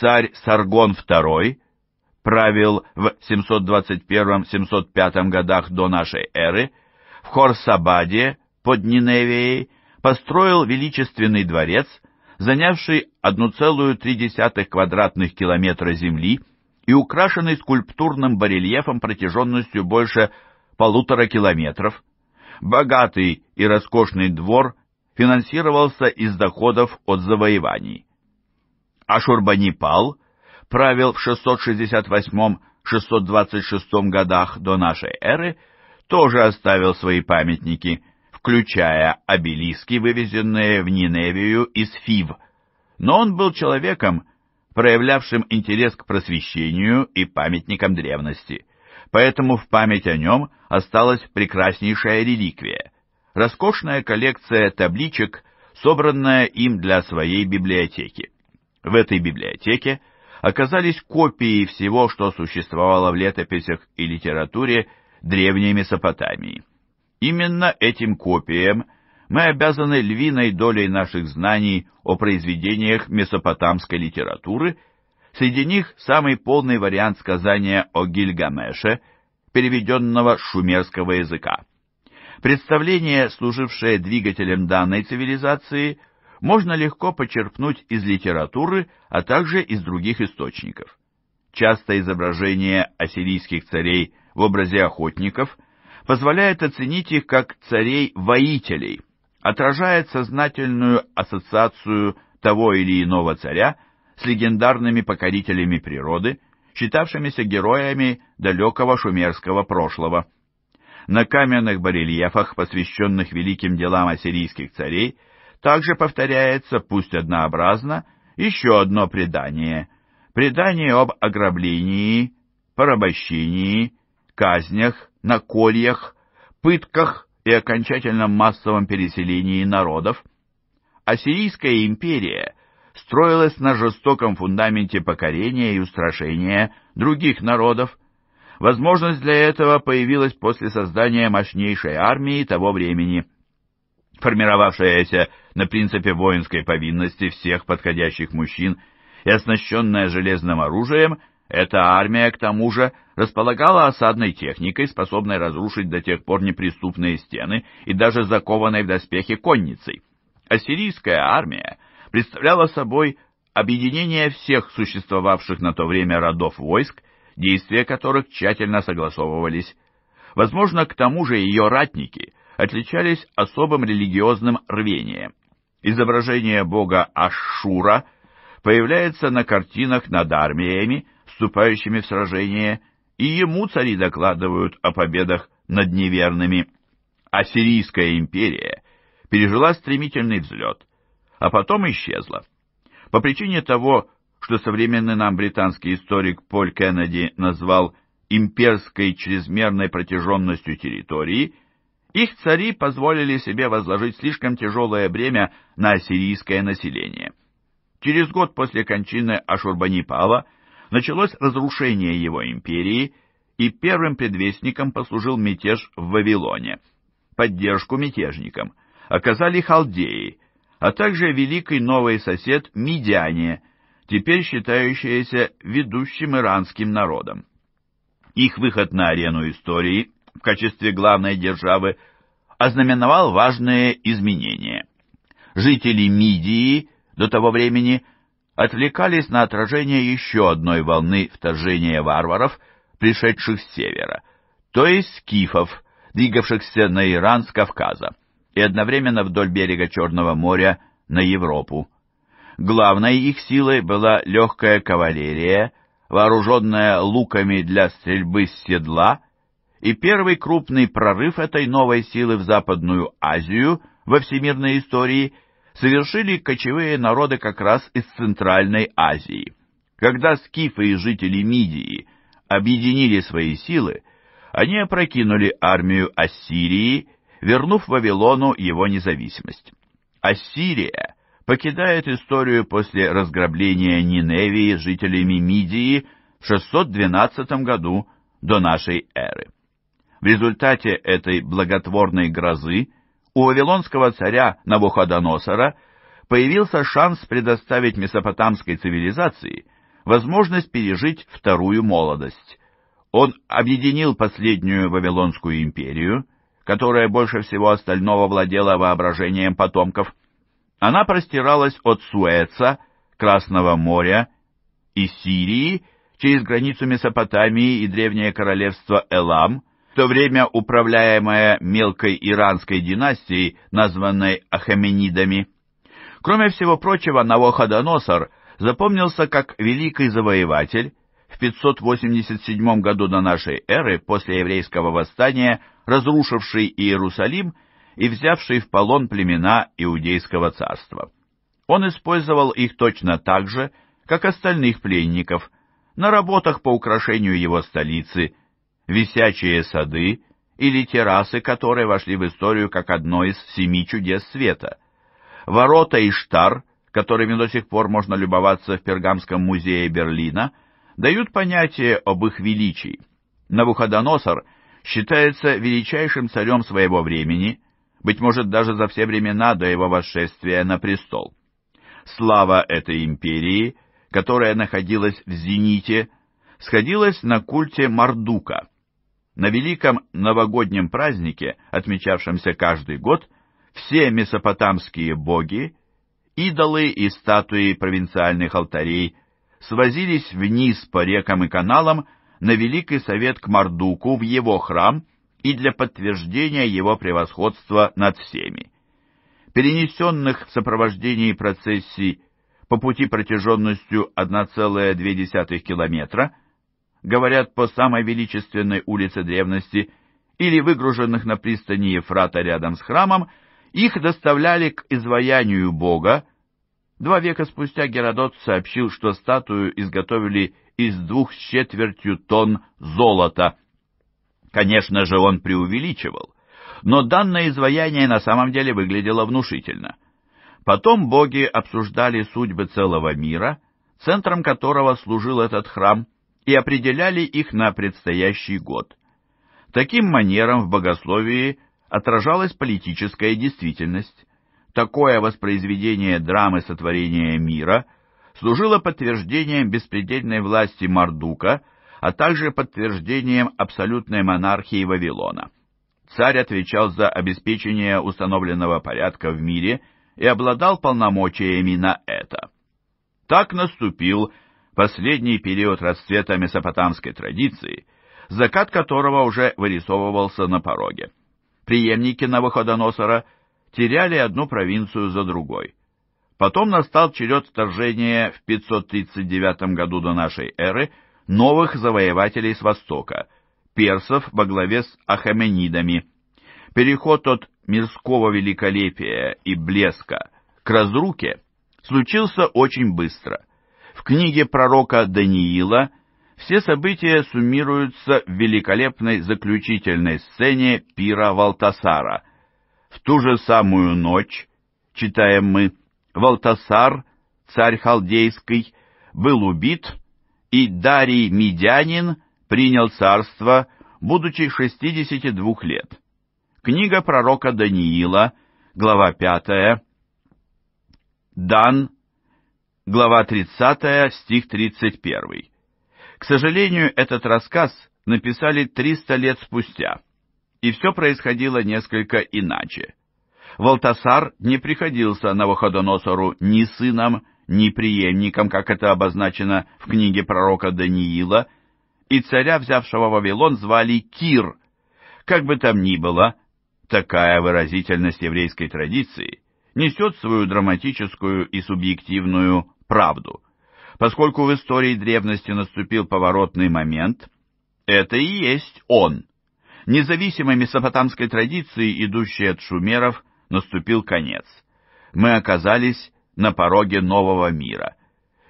Царь Саргон II правил в 721-705 годах до нашей эры, в Хорсабаде под Ниневией построил величественный дворец, занявший 1,3 квадратных километра земли и украшенный скульптурным барельефом протяженностью больше полутора километров – богатый и роскошный двор финансировался из доходов от завоеваний. Ашурбанипал правил в 668-626 годах до нашей эры, тоже оставил свои памятники, включая обелиски, вывезенные в Ниневию из Фив. Но он был человеком, проявлявшим интерес к просвещению и памятникам древности поэтому в память о нем осталась прекраснейшая реликвия – роскошная коллекция табличек, собранная им для своей библиотеки. В этой библиотеке оказались копии всего, что существовало в летописях и литературе Древней Месопотамии. Именно этим копиям мы обязаны львиной долей наших знаний о произведениях месопотамской литературы – Среди них самый полный вариант сказания о Гильгамеше, переведенного с шумерского языка. Представление, служившее двигателем данной цивилизации, можно легко почерпнуть из литературы, а также из других источников. Часто изображение ассирийских царей в образе охотников позволяет оценить их как царей-воителей, отражает сознательную ассоциацию того или иного царя с легендарными покорителями природы, считавшимися героями далекого шумерского прошлого. На каменных барельефах, посвященных великим делам ассирийских царей, также повторяется, пусть однообразно, еще одно предание. Предание об ограблении, порабощении, казнях, на накольях, пытках и окончательном массовом переселении народов. Ассирийская империя строилась на жестоком фундаменте покорения и устрашения других народов. Возможность для этого появилась после создания мощнейшей армии того времени, формировавшаяся на принципе воинской повинности всех подходящих мужчин и оснащенная железным оружием, эта армия, к тому же, располагала осадной техникой, способной разрушить до тех пор неприступные стены и даже закованной в доспехи конницей. Ассирийская армия представляла собой объединение всех существовавших на то время родов войск, действия которых тщательно согласовывались. Возможно, к тому же ее ратники отличались особым религиозным рвением. Изображение бога Ашшура появляется на картинах над армиями, вступающими в сражение, и ему цари докладывают о победах над неверными. Ассирийская империя пережила стремительный взлет, а потом исчезла. По причине того, что современный нам британский историк Поль Кеннеди назвал имперской чрезмерной протяженностью территории, их цари позволили себе возложить слишком тяжелое бремя на ассирийское население. Через год после кончины Ашурбанипала началось разрушение его империи, и первым предвестником послужил мятеж в Вавилоне. Поддержку мятежникам оказали халдеи, а также великий новый сосед Мидяне, теперь считающаяся ведущим иранским народом. Их выход на арену истории в качестве главной державы ознаменовал важные изменения. Жители Мидии до того времени отвлекались на отражение еще одной волны вторжения варваров, пришедших с севера, то есть скифов, двигавшихся на Иран с Кавказа и одновременно вдоль берега Черного моря на Европу. Главной их силой была легкая кавалерия, вооруженная луками для стрельбы с седла, и первый крупный прорыв этой новой силы в Западную Азию во всемирной истории совершили кочевые народы как раз из Центральной Азии. Когда скифы и жители Мидии объединили свои силы, они опрокинули армию Ассирии вернув Вавилону его независимость. Ассирия покидает историю после разграбления Ниневии жителями Мидии в 612 году до нашей эры. В результате этой благотворной грозы у вавилонского царя Навуходоносора появился шанс предоставить месопотамской цивилизации возможность пережить вторую молодость. Он объединил последнюю Вавилонскую империю – которая больше всего остального владела воображением потомков. Она простиралась от Суэца, Красного моря и Сирии через границу Месопотамии и древнее королевство Элам, в то время управляемое мелкой иранской династией, названной Ахаменидами. Кроме всего прочего, Навоходоносор запомнился как великий завоеватель, в 587 году до нашей эры, после еврейского восстания, разрушивший Иерусалим и взявший в полон племена Иудейского царства. Он использовал их точно так же, как остальных пленников, на работах по украшению его столицы, висячие сады или террасы, которые вошли в историю как одно из семи чудес света. Ворота и штар, которыми до сих пор можно любоваться в Пергамском музее Берлина, дают понятие об их величии. Навуходоносор — считается величайшим царем своего времени, быть может, даже за все времена до его восшествия на престол. Слава этой империи, которая находилась в зените, сходилась на культе Мардука. На великом новогоднем празднике, отмечавшемся каждый год, все месопотамские боги, идолы и статуи провинциальных алтарей свозились вниз по рекам и каналам на Великий Совет к Мардуку в его храм и для подтверждения его превосходства над всеми. Перенесенных в сопровождении процессии по пути протяженностью 1,2 километра, говорят по самой величественной улице древности, или выгруженных на пристани Ефрата рядом с храмом, их доставляли к изваянию Бога, Два века спустя Геродот сообщил, что статую изготовили из двух с четвертью тонн золота. Конечно же, он преувеличивал, но данное изваяние на самом деле выглядело внушительно. Потом боги обсуждали судьбы целого мира, центром которого служил этот храм, и определяли их на предстоящий год. Таким манером в богословии отражалась политическая действительность. Такое воспроизведение драмы сотворения мира служило подтверждением беспредельной власти Мардука, а также подтверждением абсолютной монархии Вавилона. Царь отвечал за обеспечение установленного порядка в мире и обладал полномочиями на это. Так наступил последний период расцвета месопотамской традиции, закат которого уже вырисовывался на пороге. Приемники Навуходоносора – теряли одну провинцию за другой. Потом настал черед вторжения в 539 году до нашей эры новых завоевателей с востока, персов во главе с ахаменидами. Переход от мирского великолепия и блеска к разруке случился очень быстро. В книге пророка Даниила все события суммируются в великолепной заключительной сцене пира Валтасара – в ту же самую ночь, читаем мы, Валтасар, царь халдейский, был убит, и Дарий Медянин принял царство, будучи 62 лет. Книга пророка Даниила, глава 5, Дан, глава 30, стих 31. К сожалению, этот рассказ написали 300 лет спустя – и все происходило несколько иначе. Валтасар не приходился Навуходоносору ни сыном, ни преемником, как это обозначено в книге пророка Даниила, и царя, взявшего Вавилон, звали Кир. Как бы там ни было, такая выразительность еврейской традиции несет свою драматическую и субъективную правду. Поскольку в истории древности наступил поворотный момент, это и есть он – Независимой месопотамской традиции, идущей от шумеров, наступил конец. Мы оказались на пороге нового мира.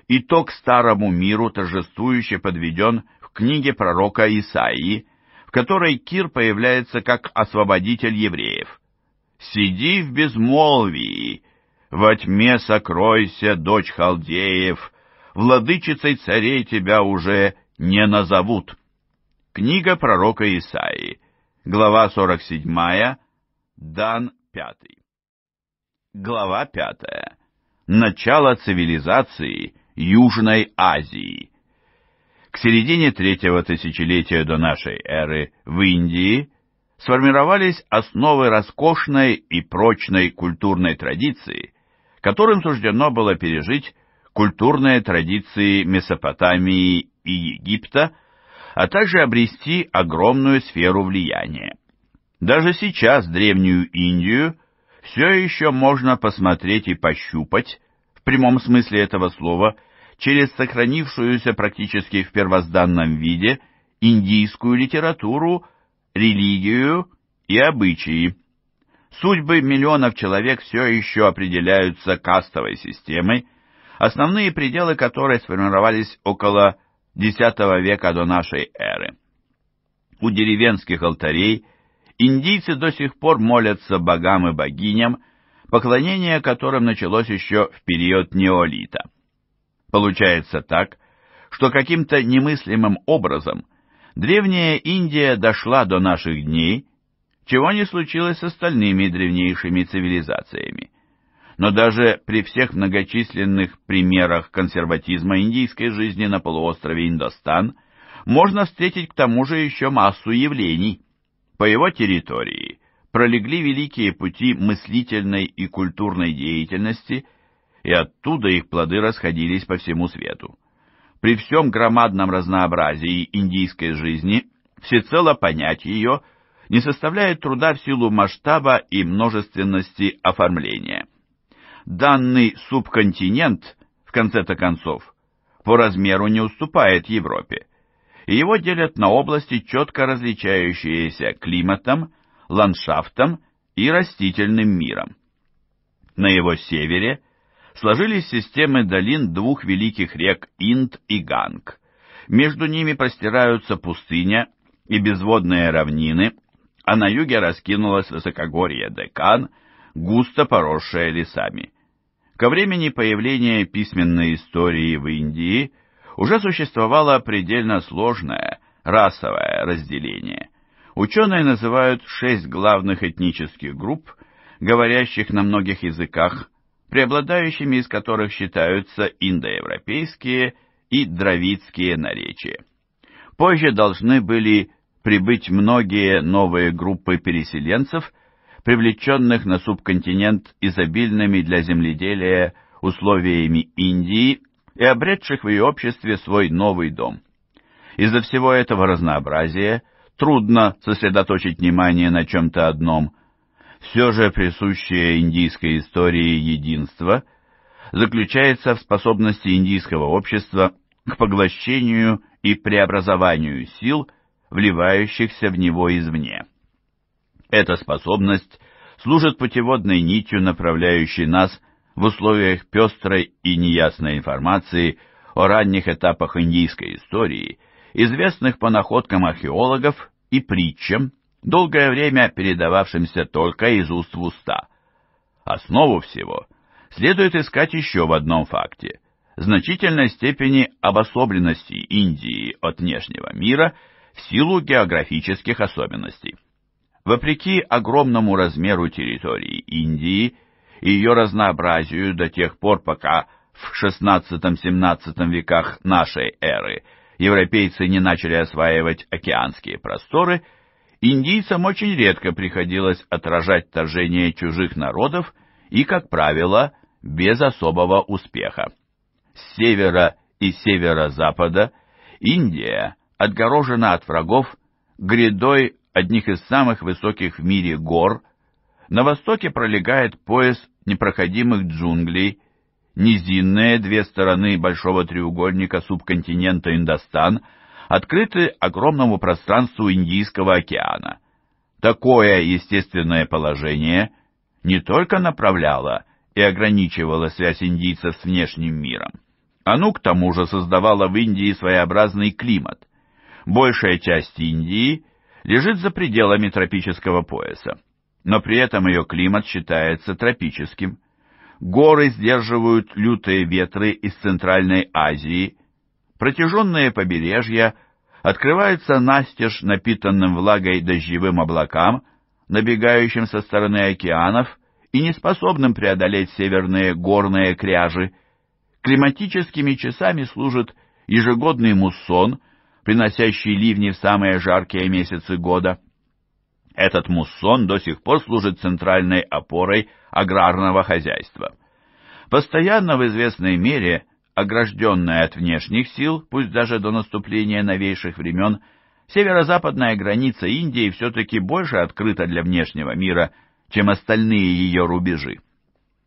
Итог старому миру торжествующе подведен в книге пророка Исаии, в которой Кир появляется как освободитель евреев. «Сиди в безмолвии, во тьме сокройся, дочь халдеев, владычицей царей тебя уже не назовут». Книга пророка Исаии, Глава 47. Дан 5. Глава 5. Начало цивилизации Южной Азии. К середине третьего тысячелетия до нашей эры в Индии сформировались основы роскошной и прочной культурной традиции, которым суждено было пережить культурные традиции Месопотамии и Египта – а также обрести огромную сферу влияния. Даже сейчас древнюю Индию все еще можно посмотреть и пощупать, в прямом смысле этого слова, через сохранившуюся практически в первозданном виде индийскую литературу, религию и обычаи. Судьбы миллионов человек все еще определяются кастовой системой, основные пределы которой сформировались около X века до нашей эры. У деревенских алтарей индийцы до сих пор молятся богам и богиням, поклонение которым началось еще в период неолита. Получается так, что каким-то немыслимым образом древняя Индия дошла до наших дней, чего не случилось с остальными древнейшими цивилизациями. Но даже при всех многочисленных примерах консерватизма индийской жизни на полуострове Индостан можно встретить к тому же еще массу явлений. По его территории пролегли великие пути мыслительной и культурной деятельности, и оттуда их плоды расходились по всему свету. При всем громадном разнообразии индийской жизни всецело понять ее – не составляет труда в силу масштаба и множественности оформления данный субконтинент, в конце-то концов, по размеру не уступает Европе, и его делят на области, четко различающиеся климатом, ландшафтом и растительным миром. На его севере сложились системы долин двух великих рек Инд и Ганг. Между ними простираются пустыня и безводные равнины, а на юге раскинулось высокогорье Декан, густо поросшее лесами. Ко времени появления письменной истории в Индии уже существовало предельно сложное расовое разделение. Ученые называют шесть главных этнических групп, говорящих на многих языках, преобладающими из которых считаются индоевропейские и дравидские наречия. Позже должны были прибыть многие новые группы переселенцев – привлеченных на субконтинент изобильными для земледелия условиями Индии и обретших в ее обществе свой новый дом. Из-за всего этого разнообразия трудно сосредоточить внимание на чем-то одном. Все же присущее индийской истории единство заключается в способности индийского общества к поглощению и преобразованию сил, вливающихся в него извне. Эта способность служит путеводной нитью, направляющей нас в условиях пестрой и неясной информации о ранних этапах индийской истории, известных по находкам археологов и притчам, долгое время передававшимся только из уст в уста. Основу всего следует искать еще в одном факте – значительной степени обособленности Индии от внешнего мира в силу географических особенностей. Вопреки огромному размеру территории Индии и ее разнообразию до тех пор, пока в XVI-XVII веках нашей эры европейцы не начали осваивать океанские просторы, индийцам очень редко приходилось отражать вторжение чужих народов и, как правило, без особого успеха. С севера и северо-запада Индия отгорожена от врагов грядой одних из самых высоких в мире гор, на востоке пролегает пояс непроходимых джунглей, низинные две стороны большого треугольника субконтинента Индостан открыты огромному пространству Индийского океана. Такое естественное положение не только направляло и ограничивало связь индийцев с внешним миром, оно к тому же создавало в Индии своеобразный климат. Большая часть Индии лежит за пределами тропического пояса, но при этом ее климат считается тропическим. Горы сдерживают лютые ветры из Центральной Азии, протяженные побережья открываются настежь напитанным влагой дождевым облакам, набегающим со стороны океанов и неспособным преодолеть северные горные кряжи. Климатическими часами служит ежегодный муссон – приносящий ливни в самые жаркие месяцы года. Этот муссон до сих пор служит центральной опорой аграрного хозяйства. Постоянно в известной мере огражденная от внешних сил, пусть даже до наступления новейших времен, северо-западная граница Индии все-таки больше открыта для внешнего мира, чем остальные ее рубежи.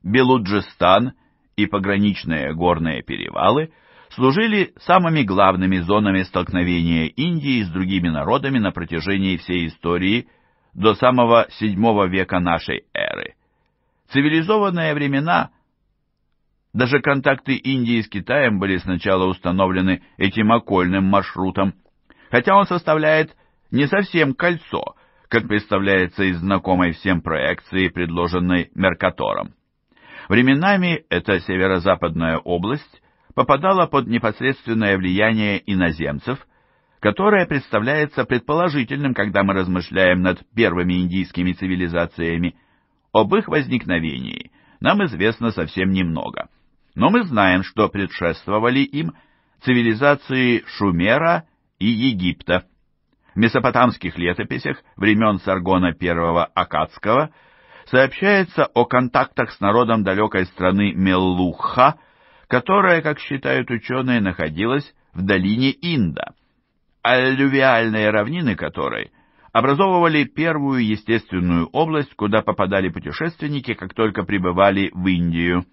Белуджистан и пограничные горные перевалы – служили самыми главными зонами столкновения Индии с другими народами на протяжении всей истории до самого VII века нашей эры. Цивилизованные времена, даже контакты Индии с Китаем были сначала установлены этим окольным маршрутом, хотя он составляет не совсем кольцо, как представляется из знакомой всем проекции, предложенной Меркатором. Временами это северо-западная область, попадала под непосредственное влияние иноземцев, которое представляется предположительным, когда мы размышляем над первыми индийскими цивилизациями. Об их возникновении нам известно совсем немного, но мы знаем, что предшествовали им цивилизации Шумера и Египта. В месопотамских летописях времен Саргона I Акадского сообщается о контактах с народом далекой страны Меллуха – которая, как считают ученые, находилась в долине Инда, аллювиальные равнины которой образовывали первую естественную область, куда попадали путешественники, как только прибывали в Индию.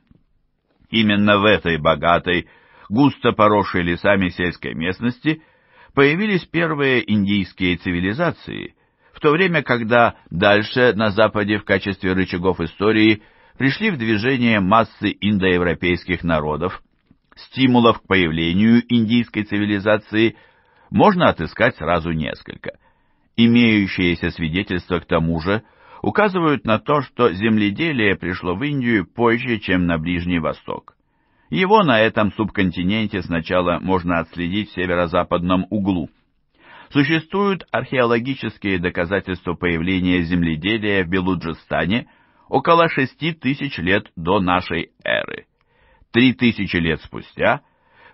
Именно в этой богатой, густо поросшей лесами сельской местности появились первые индийские цивилизации, в то время, когда дальше на Западе в качестве рычагов истории – пришли в движение массы индоевропейских народов, стимулов к появлению индийской цивилизации можно отыскать сразу несколько. Имеющиеся свидетельства к тому же указывают на то, что земледелие пришло в Индию позже, чем на Ближний Восток. Его на этом субконтиненте сначала можно отследить в северо-западном углу. Существуют археологические доказательства появления земледелия в Белуджистане – около шести тысяч лет до нашей эры. Три тысячи лет спустя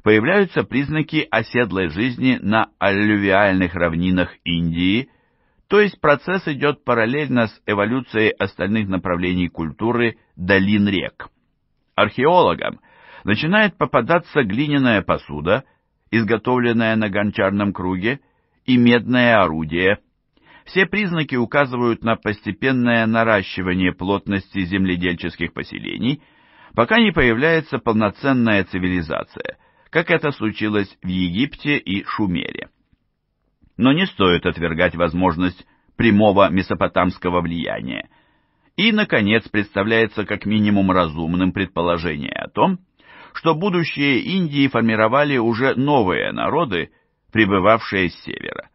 появляются признаки оседлой жизни на аллювиальных равнинах Индии, то есть процесс идет параллельно с эволюцией остальных направлений культуры долин рек. Археологам начинает попадаться глиняная посуда, изготовленная на гончарном круге, и медное орудие, все признаки указывают на постепенное наращивание плотности земледельческих поселений, пока не появляется полноценная цивилизация, как это случилось в Египте и Шумере. Но не стоит отвергать возможность прямого месопотамского влияния. И, наконец, представляется как минимум разумным предположение о том, что будущее Индии формировали уже новые народы, прибывавшие с севера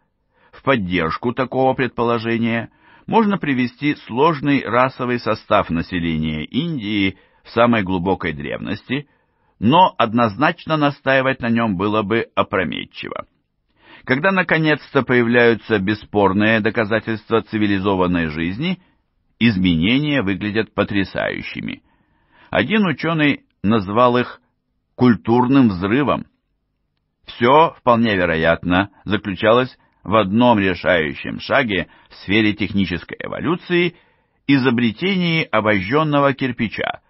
поддержку такого предположения можно привести сложный расовый состав населения Индии в самой глубокой древности, но однозначно настаивать на нем было бы опрометчиво. Когда наконец-то появляются бесспорные доказательства цивилизованной жизни, изменения выглядят потрясающими. Один ученый назвал их «культурным взрывом». Все, вполне вероятно, заключалось в одном решающем шаге в сфере технической эволюции – изобретении обожженного кирпича.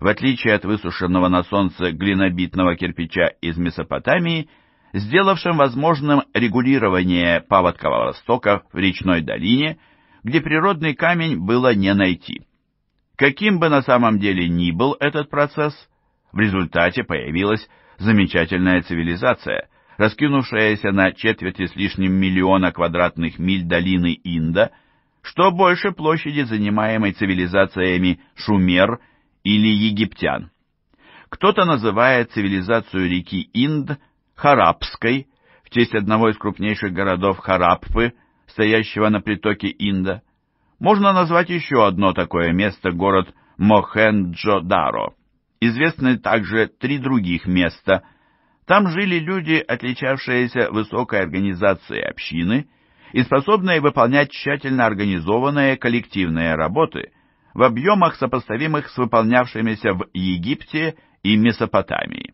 В отличие от высушенного на солнце глинобитного кирпича из Месопотамии, сделавшим возможным регулирование паводкового стока в речной долине, где природный камень было не найти. Каким бы на самом деле ни был этот процесс, в результате появилась замечательная цивилизация – раскинувшаяся на четверти с лишним миллиона квадратных миль долины Инда, что больше площади, занимаемой цивилизациями шумер или египтян. Кто-то называет цивилизацию реки Инд Харапской, в честь одного из крупнейших городов Хараппы, стоящего на притоке Инда. Можно назвать еще одно такое место, город Мохенджо-Даро. Известны также три других места – там жили люди, отличавшиеся высокой организацией общины и способные выполнять тщательно организованные коллективные работы в объемах, сопоставимых с выполнявшимися в Египте и Месопотамии.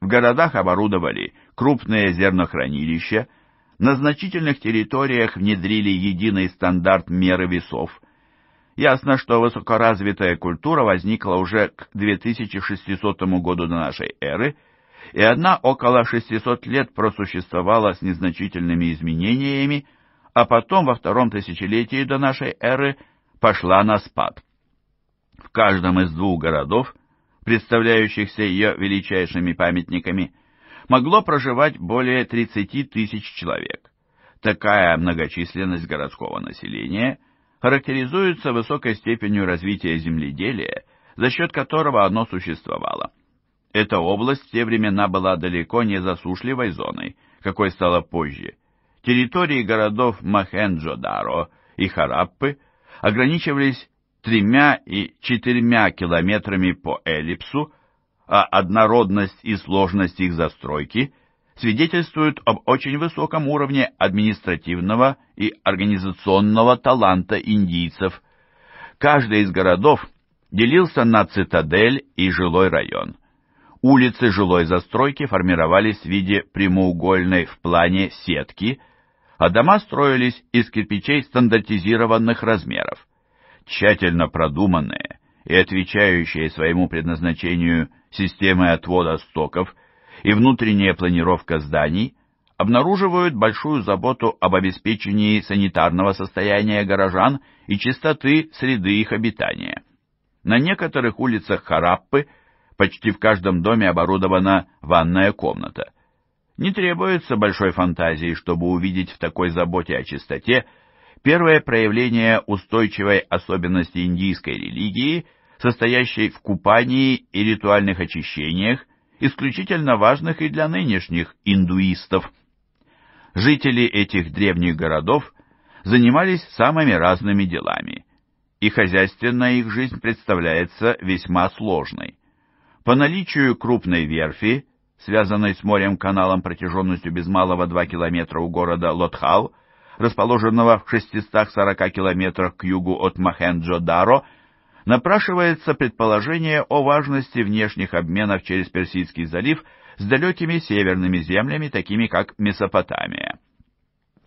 В городах оборудовали крупные зернохранилища, на значительных территориях внедрили единый стандарт меры весов. Ясно, что высокоразвитая культура возникла уже к 2600 году до нашей эры – и одна около 600 лет просуществовала с незначительными изменениями, а потом во втором тысячелетии до нашей эры пошла на спад. В каждом из двух городов, представляющихся ее величайшими памятниками, могло проживать более 30 тысяч человек. Такая многочисленность городского населения характеризуется высокой степенью развития земледелия, за счет которого оно существовало. Эта область в те времена была далеко не засушливой зоной, какой стала позже. Территории городов Махенджо-Даро и Хараппы ограничивались тремя и четырьмя километрами по эллипсу, а однородность и сложность их застройки свидетельствуют об очень высоком уровне административного и организационного таланта индийцев. Каждый из городов делился на цитадель и жилой район. Улицы жилой застройки формировались в виде прямоугольной в плане сетки, а дома строились из кирпичей стандартизированных размеров. Тщательно продуманные и отвечающие своему предназначению системы отвода стоков и внутренняя планировка зданий обнаруживают большую заботу об обеспечении санитарного состояния горожан и чистоты среды их обитания. На некоторых улицах Хараппы – Почти в каждом доме оборудована ванная комната. Не требуется большой фантазии, чтобы увидеть в такой заботе о чистоте первое проявление устойчивой особенности индийской религии, состоящей в купании и ритуальных очищениях, исключительно важных и для нынешних индуистов. Жители этих древних городов занимались самыми разными делами, и хозяйственная их жизнь представляется весьма сложной. По наличию крупной верфи, связанной с морем каналом протяженностью без малого 2 километра у города Лотхау, расположенного в 640 километрах к югу от Махенджо-Даро, напрашивается предположение о важности внешних обменов через Персидский залив с далекими северными землями, такими как Месопотамия.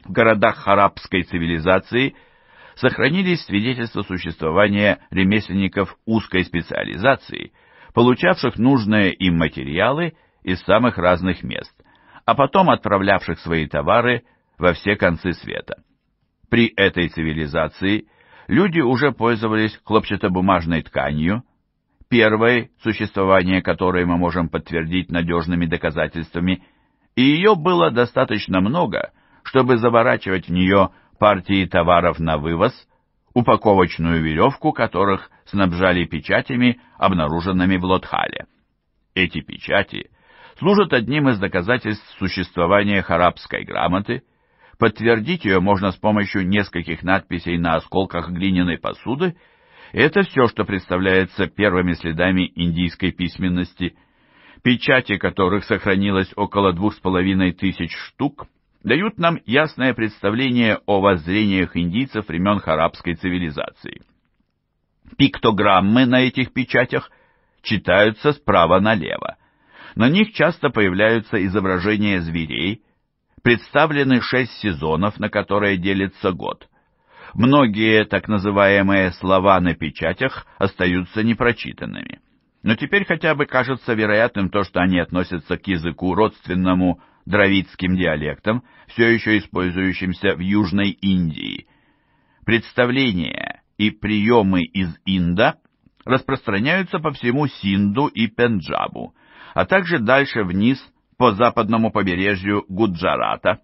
В городах харабской цивилизации сохранились свидетельства существования ремесленников узкой специализации – получавших нужные им материалы из самых разных мест, а потом отправлявших свои товары во все концы света. При этой цивилизации люди уже пользовались хлопчатобумажной тканью, первой, существование которой мы можем подтвердить надежными доказательствами, и ее было достаточно много, чтобы заворачивать в нее партии товаров на вывоз – упаковочную веревку, которых снабжали печатями, обнаруженными в Лотхале. Эти печати служат одним из доказательств существования харабской грамоты, подтвердить ее можно с помощью нескольких надписей на осколках глиняной посуды, это все, что представляется первыми следами индийской письменности. Печати, которых сохранилось около двух с половиной тысяч штук, дают нам ясное представление о воззрениях индийцев времен харабской цивилизации. Пиктограммы на этих печатях читаются справа налево. На них часто появляются изображения зверей, представлены шесть сезонов, на которые делится год. Многие так называемые слова на печатях остаются непрочитанными. Но теперь хотя бы кажется вероятным то, что они относятся к языку родственному дравидским диалектам, все еще использующимся в Южной Индии. Представления и приемы из Инда распространяются по всему Синду и Пенджабу, а также дальше вниз по западному побережью Гуджарата.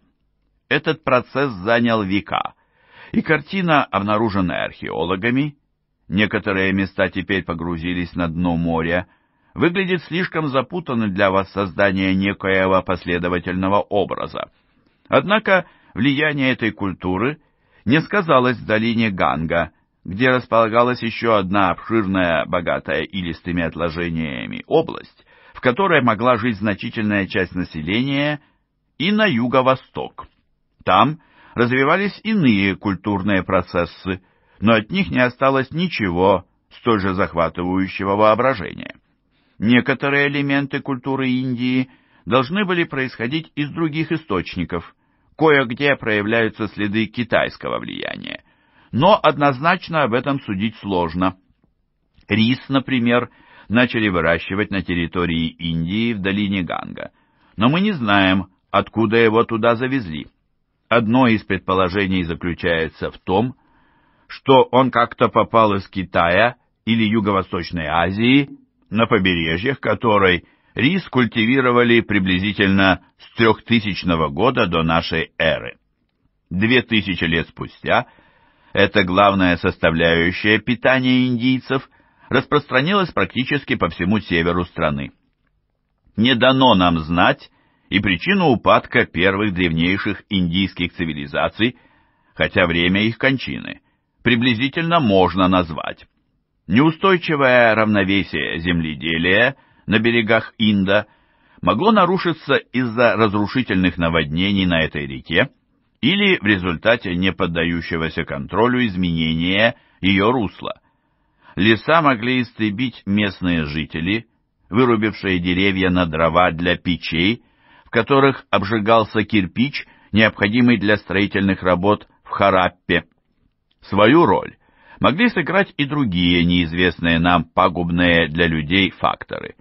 Этот процесс занял века, и картина, обнаруженная археологами, некоторые места теперь погрузились на дно моря, выглядит слишком запутанной для воссоздания некоего последовательного образа. Однако влияние этой культуры не сказалось в долине Ганга, где располагалась еще одна обширная, богатая илистыми отложениями область, в которой могла жить значительная часть населения, и на юго-восток. Там развивались иные культурные процессы, но от них не осталось ничего столь же захватывающего воображения. Некоторые элементы культуры Индии должны были происходить из других источников – кое-где проявляются следы китайского влияния. Но однозначно об этом судить сложно. Рис, например, начали выращивать на территории Индии в долине Ганга. Но мы не знаем, откуда его туда завезли. Одно из предположений заключается в том, что он как-то попал из Китая или Юго-Восточной Азии, на побережьях которой – рис культивировали приблизительно с 3000 года до нашей эры. 2000 лет спустя эта главная составляющая питания индийцев распространилась практически по всему северу страны. Не дано нам знать и причину упадка первых древнейших индийских цивилизаций, хотя время их кончины приблизительно можно назвать. Неустойчивое равновесие земледелия – на берегах Инда могло нарушиться из-за разрушительных наводнений на этой реке или в результате неподдающегося контролю изменения ее русла. Леса могли истребить местные жители, вырубившие деревья на дрова для печей, в которых обжигался кирпич, необходимый для строительных работ в Хараппе. Свою роль могли сыграть и другие неизвестные нам пагубные для людей факторы.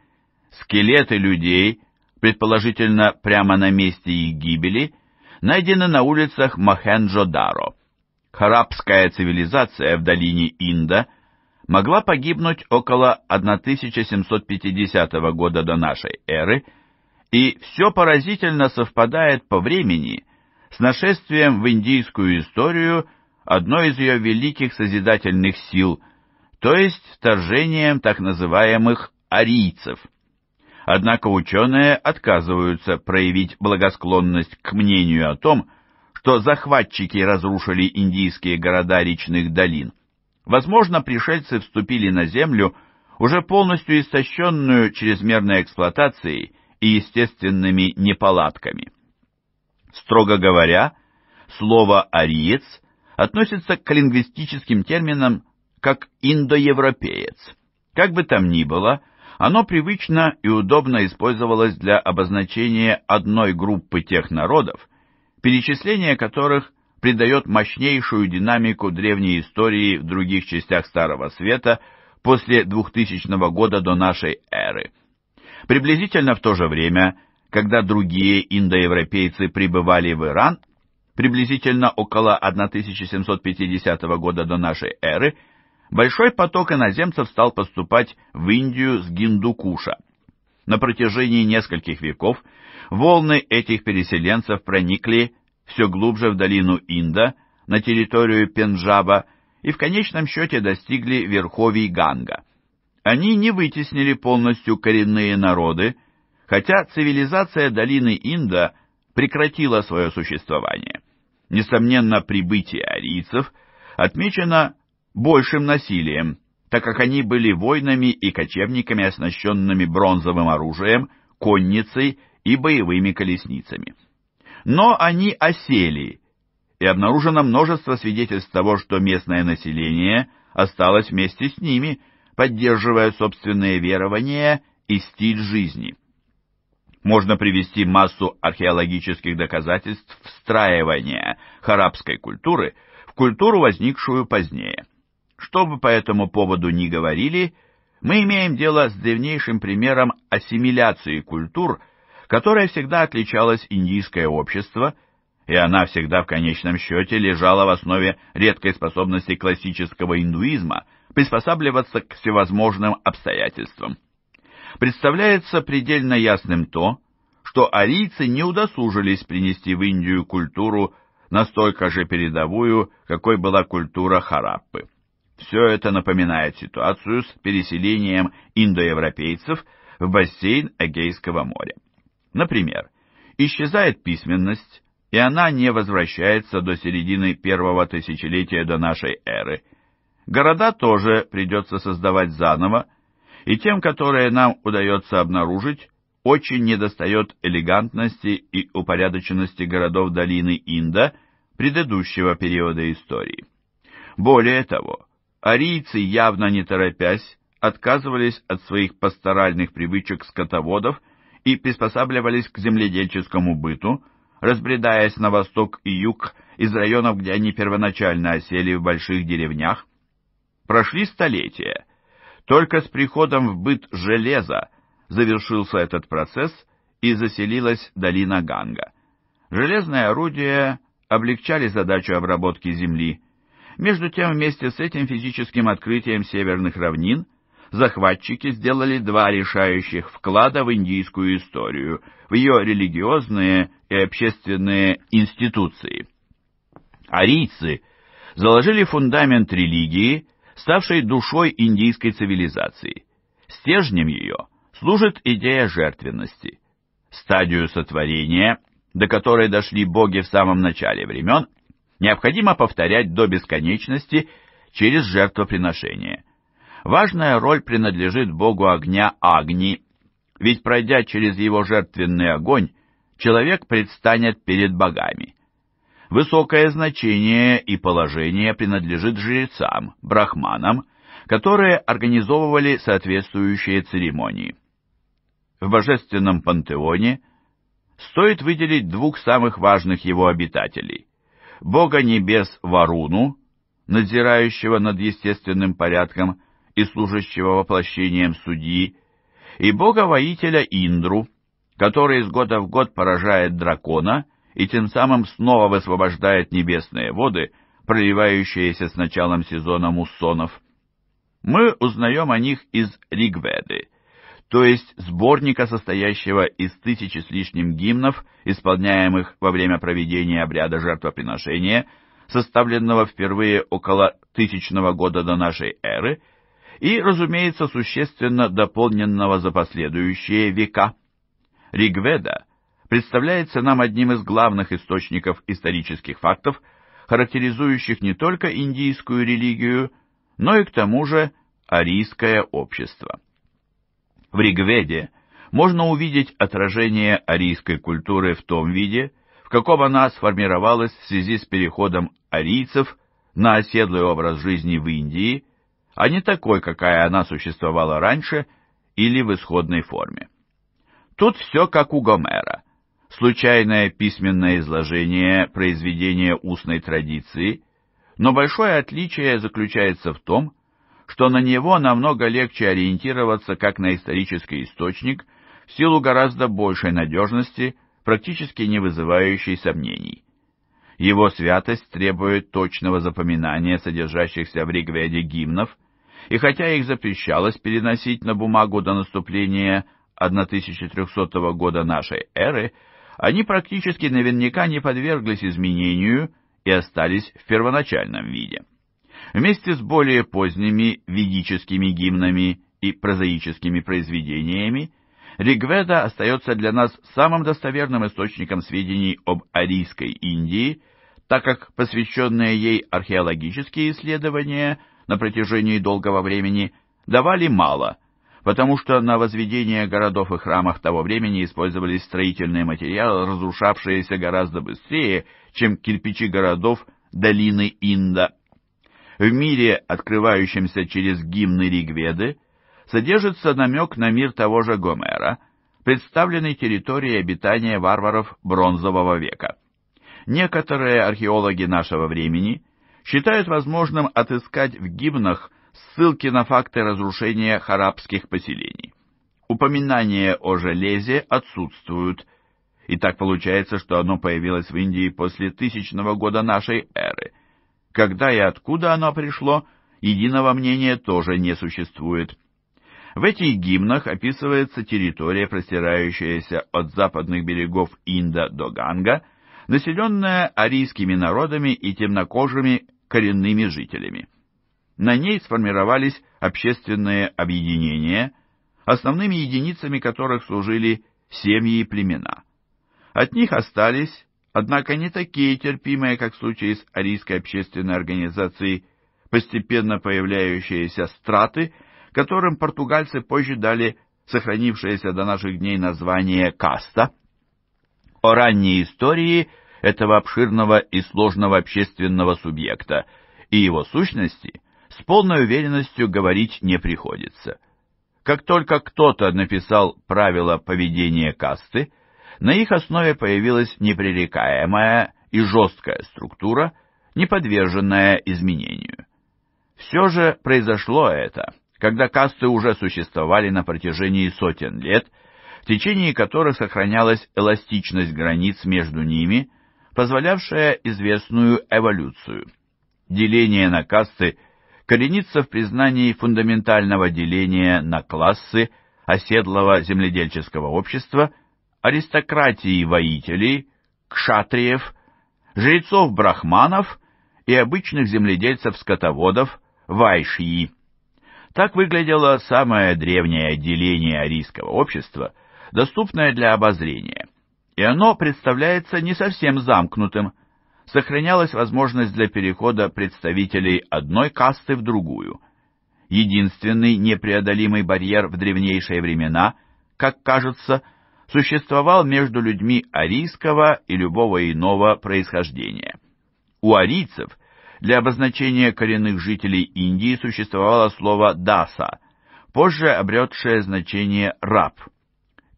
Скелеты людей, предположительно прямо на месте их гибели, найдены на улицах Мохенджо-Даро. Харабская цивилизация в долине Инда могла погибнуть около 1750 года до нашей эры, и все поразительно совпадает по времени с нашествием в индийскую историю одной из ее великих созидательных сил, то есть вторжением так называемых арийцев – Однако ученые отказываются проявить благосклонность к мнению о том, что захватчики разрушили индийские города речных долин. Возможно, пришельцы вступили на землю, уже полностью истощенную чрезмерной эксплуатацией и естественными неполадками. Строго говоря, слово «ариец» относится к лингвистическим терминам как «индоевропеец». Как бы там ни было, оно привычно и удобно использовалось для обозначения одной группы тех народов, перечисление которых придает мощнейшую динамику древней истории в других частях Старого Света после 2000 года до нашей эры. Приблизительно в то же время, когда другие индоевропейцы прибывали в Иран, приблизительно около 1750 года до нашей эры, большой поток иноземцев стал поступать в Индию с Гиндукуша. На протяжении нескольких веков волны этих переселенцев проникли все глубже в долину Инда, на территорию Пенджаба и в конечном счете достигли верховий Ганга. Они не вытеснили полностью коренные народы, хотя цивилизация долины Инда прекратила свое существование. Несомненно, прибытие арийцев отмечено большим насилием, так как они были воинами и кочевниками, оснащенными бронзовым оружием, конницей и боевыми колесницами. Но они осели, и обнаружено множество свидетельств того, что местное население осталось вместе с ними, поддерживая собственные верования и стиль жизни. Можно привести массу археологических доказательств встраивания харабской культуры в культуру, возникшую позднее. Что бы по этому поводу ни говорили, мы имеем дело с древнейшим примером ассимиляции культур, которая всегда отличалась индийское общество, и она всегда в конечном счете лежала в основе редкой способности классического индуизма приспосабливаться к всевозможным обстоятельствам. Представляется предельно ясным то, что арийцы не удосужились принести в Индию культуру настолько же передовую, какой была культура Хараппы. Все это напоминает ситуацию с переселением индоевропейцев в бассейн Эгейского моря. Например, исчезает письменность, и она не возвращается до середины первого тысячелетия до нашей эры. Города тоже придется создавать заново, и тем, которые нам удается обнаружить, очень недостает элегантности и упорядоченности городов долины Инда предыдущего периода истории. Более того, арийцы, явно не торопясь, отказывались от своих пасторальных привычек скотоводов и приспосабливались к земледельческому быту, разбредаясь на восток и юг из районов, где они первоначально осели в больших деревнях. Прошли столетия. Только с приходом в быт железа завершился этот процесс и заселилась долина Ганга. Железные орудия облегчали задачу обработки земли, между тем, вместе с этим физическим открытием северных равнин захватчики сделали два решающих вклада в индийскую историю, в ее религиозные и общественные институции. Арийцы заложили фундамент религии, ставшей душой индийской цивилизации. Стержнем ее служит идея жертвенности. Стадию сотворения, до которой дошли боги в самом начале времен, необходимо повторять до бесконечности через жертвоприношение. Важная роль принадлежит богу огня Агни, ведь пройдя через его жертвенный огонь, человек предстанет перед богами. Высокое значение и положение принадлежит жрецам, брахманам, которые организовывали соответствующие церемонии. В божественном пантеоне стоит выделить двух самых важных его обитателей бога небес Варуну, надзирающего над естественным порядком и служащего воплощением судьи, и бога-воителя Индру, который из года в год поражает дракона и тем самым снова высвобождает небесные воды, проливающиеся с началом сезона муссонов. Мы узнаем о них из Ригведы – то есть сборника, состоящего из тысячи с лишним гимнов, исполняемых во время проведения обряда жертвоприношения, составленного впервые около тысячного года до нашей эры, и, разумеется, существенно дополненного за последующие века. Ригведа представляется нам одним из главных источников исторических фактов, характеризующих не только индийскую религию, но и к тому же арийское общество. В Ригведе можно увидеть отражение арийской культуры в том виде, в каком она сформировалась в связи с переходом арийцев на оседлый образ жизни в Индии, а не такой, какая она существовала раньше или в исходной форме. Тут все как у Гомера. Случайное письменное изложение произведения устной традиции, но большое отличие заключается в том, что на него намного легче ориентироваться как на исторический источник в силу гораздо большей надежности, практически не вызывающей сомнений. Его святость требует точного запоминания содержащихся в Ригведе гимнов, и хотя их запрещалось переносить на бумагу до наступления 1300 года нашей эры, они практически наверняка не подверглись изменению и остались в первоначальном виде вместе с более поздними ведическими гимнами и прозаическими произведениями, Ригведа остается для нас самым достоверным источником сведений об Арийской Индии, так как посвященные ей археологические исследования на протяжении долгого времени давали мало, потому что на возведение городов и храмов того времени использовались строительные материалы, разрушавшиеся гораздо быстрее, чем кирпичи городов долины Инда в мире, открывающемся через гимны Ригведы, содержится намек на мир того же Гомера, представленный территорией обитания варваров Бронзового века. Некоторые археологи нашего времени считают возможным отыскать в гимнах ссылки на факты разрушения харабских поселений. Упоминания о железе отсутствуют, и так получается, что оно появилось в Индии после тысячного года нашей эры – когда и откуда оно пришло, единого мнения тоже не существует. В этих гимнах описывается территория, простирающаяся от западных берегов Инда до Ганга, населенная арийскими народами и темнокожими коренными жителями. На ней сформировались общественные объединения, основными единицами которых служили семьи и племена. От них остались однако не такие терпимые, как в случае с арийской общественной организацией, постепенно появляющиеся страты, которым португальцы позже дали сохранившееся до наших дней название «каста». О ранней истории этого обширного и сложного общественного субъекта и его сущности с полной уверенностью говорить не приходится. Как только кто-то написал правила поведения касты, на их основе появилась непререкаемая и жесткая структура, не подверженная изменению. Все же произошло это, когда касты уже существовали на протяжении сотен лет, в течение которых сохранялась эластичность границ между ними, позволявшая известную эволюцию. Деление на касты коренится в признании фундаментального деления на классы оседлого земледельческого общества аристократии воителей, кшатриев, жрецов-брахманов и обычных земледельцев-скотоводов вайшьи. Так выглядело самое древнее отделение арийского общества, доступное для обозрения, и оно представляется не совсем замкнутым, сохранялась возможность для перехода представителей одной касты в другую. Единственный непреодолимый барьер в древнейшие времена, как кажется, — существовал между людьми арийского и любого иного происхождения. У арийцев для обозначения коренных жителей Индии существовало слово «даса», позже обретшее значение «раб».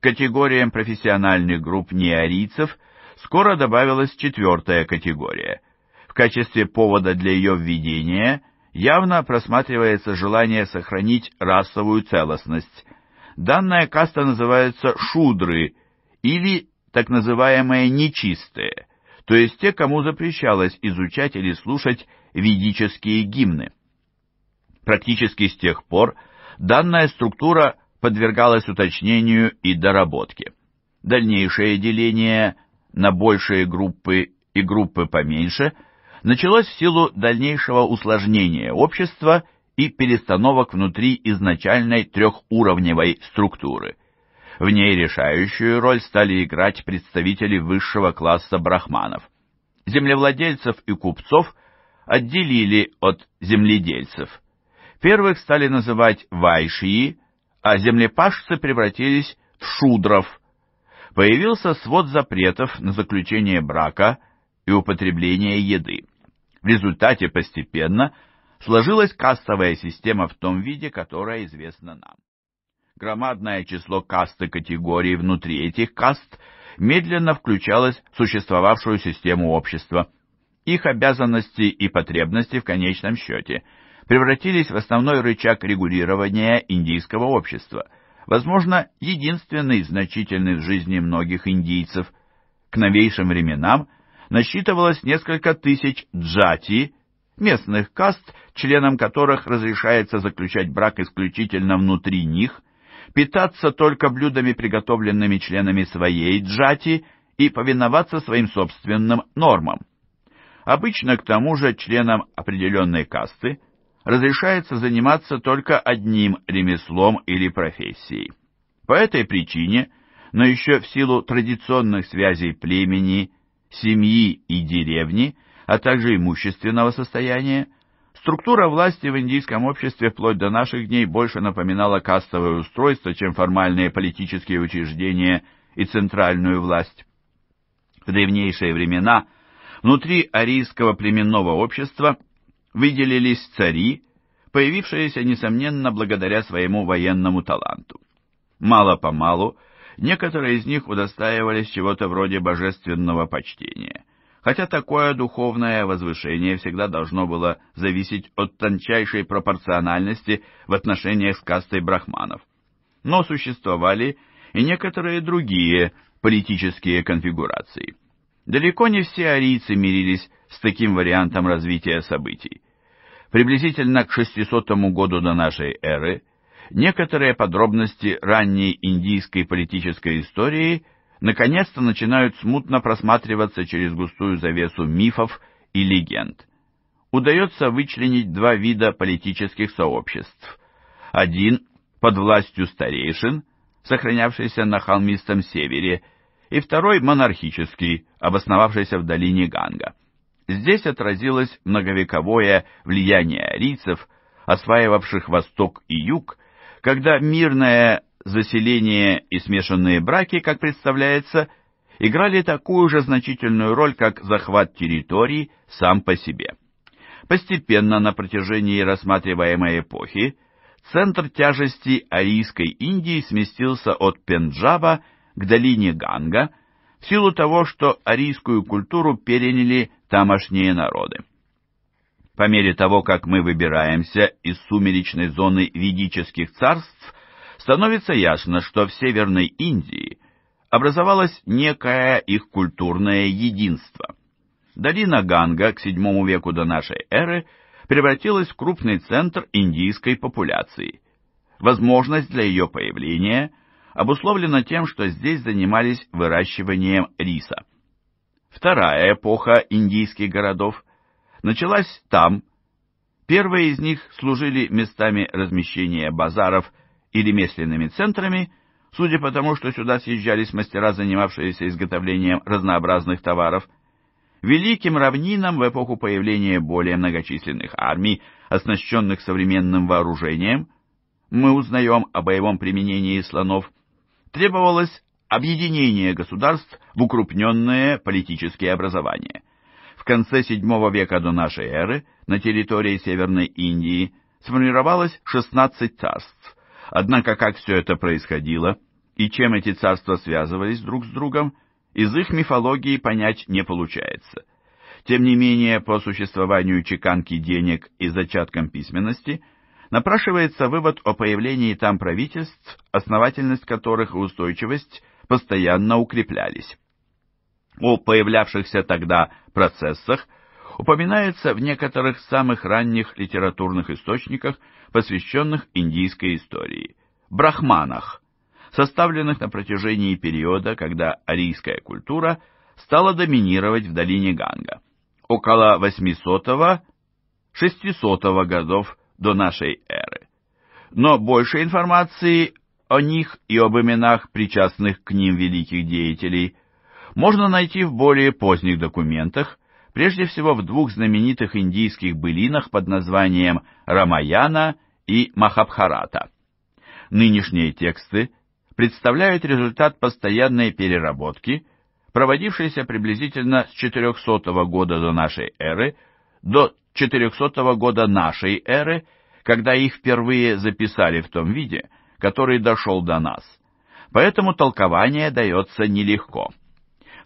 Категориям профессиональных групп неарийцев скоро добавилась четвертая категория. В качестве повода для ее введения явно просматривается желание сохранить расовую целостность – Данная каста называется шудры или так называемые нечистые, то есть те, кому запрещалось изучать или слушать ведические гимны. Практически с тех пор данная структура подвергалась уточнению и доработке. Дальнейшее деление на большие группы и группы поменьше началось в силу дальнейшего усложнения общества и перестановок внутри изначальной трехуровневой структуры. В ней решающую роль стали играть представители высшего класса брахманов. Землевладельцев и купцов отделили от земледельцев. Первых стали называть вайшии, а землепашцы превратились в шудров. Появился свод запретов на заключение брака и употребление еды. В результате постепенно – сложилась кастовая система в том виде, которая известна нам. Громадное число каст и категорий внутри этих каст медленно включалось в существовавшую систему общества. Их обязанности и потребности в конечном счете превратились в основной рычаг регулирования индийского общества, возможно, единственный значительный в жизни многих индийцев. К новейшим временам насчитывалось несколько тысяч джати – местных каст, членам которых разрешается заключать брак исключительно внутри них, питаться только блюдами, приготовленными членами своей джати, и повиноваться своим собственным нормам. Обычно к тому же членам определенной касты разрешается заниматься только одним ремеслом или профессией. По этой причине, но еще в силу традиционных связей племени, семьи и деревни – а также имущественного состояния, структура власти в индийском обществе вплоть до наших дней больше напоминала кастовое устройство, чем формальные политические учреждения и центральную власть. В древнейшие времена внутри арийского племенного общества выделились цари, появившиеся, несомненно, благодаря своему военному таланту. Мало-помалу некоторые из них удостаивались чего-то вроде божественного почтения – хотя такое духовное возвышение всегда должно было зависеть от тончайшей пропорциональности в отношениях с кастой брахманов. Но существовали и некоторые другие политические конфигурации. Далеко не все арийцы мирились с таким вариантом развития событий. Приблизительно к 600 году до нашей эры некоторые подробности ранней индийской политической истории – наконец-то начинают смутно просматриваться через густую завесу мифов и легенд. Удается вычленить два вида политических сообществ. Один под властью старейшин, сохранявшийся на холмистом севере, и второй монархический, обосновавшийся в долине Ганга. Здесь отразилось многовековое влияние арийцев, осваивавших восток и юг, когда мирное заселение и смешанные браки, как представляется, играли такую же значительную роль, как захват территорий сам по себе. Постепенно на протяжении рассматриваемой эпохи центр тяжести Арийской Индии сместился от Пенджаба к долине Ганга в силу того, что арийскую культуру переняли тамошние народы. По мере того, как мы выбираемся из сумеречной зоны ведических царств, становится ясно, что в Северной Индии образовалось некое их культурное единство. Долина Ганга к VII веку до нашей эры превратилась в крупный центр индийской популяции. Возможность для ее появления обусловлена тем, что здесь занимались выращиванием риса. Вторая эпоха индийских городов началась там. Первые из них служили местами размещения базаров или ремесленными центрами, судя по тому, что сюда съезжались мастера, занимавшиеся изготовлением разнообразных товаров. Великим равнинам в эпоху появления более многочисленных армий, оснащенных современным вооружением, мы узнаем о боевом применении слонов, требовалось объединение государств в укрупненное политическое образование. В конце VII века до нашей эры на территории Северной Индии сформировалось 16 царств – Однако как все это происходило и чем эти царства связывались друг с другом, из их мифологии понять не получается. Тем не менее, по существованию чеканки денег и зачаткам письменности напрашивается вывод о появлении там правительств, основательность которых и устойчивость постоянно укреплялись. О появлявшихся тогда процессах упоминается в некоторых самых ранних литературных источниках, посвященных индийской истории, брахманах, составленных на протяжении периода, когда арийская культура стала доминировать в долине Ганга, около 800-600 годов до нашей эры. Но больше информации о них и об именах причастных к ним великих деятелей можно найти в более поздних документах, прежде всего в двух знаменитых индийских былинах под названием Рамаяна и Махабхарата. Нынешние тексты представляют результат постоянной переработки, проводившейся приблизительно с 400 года до нашей эры до 400 года нашей эры, когда их впервые записали в том виде, который дошел до нас. Поэтому толкование дается нелегко.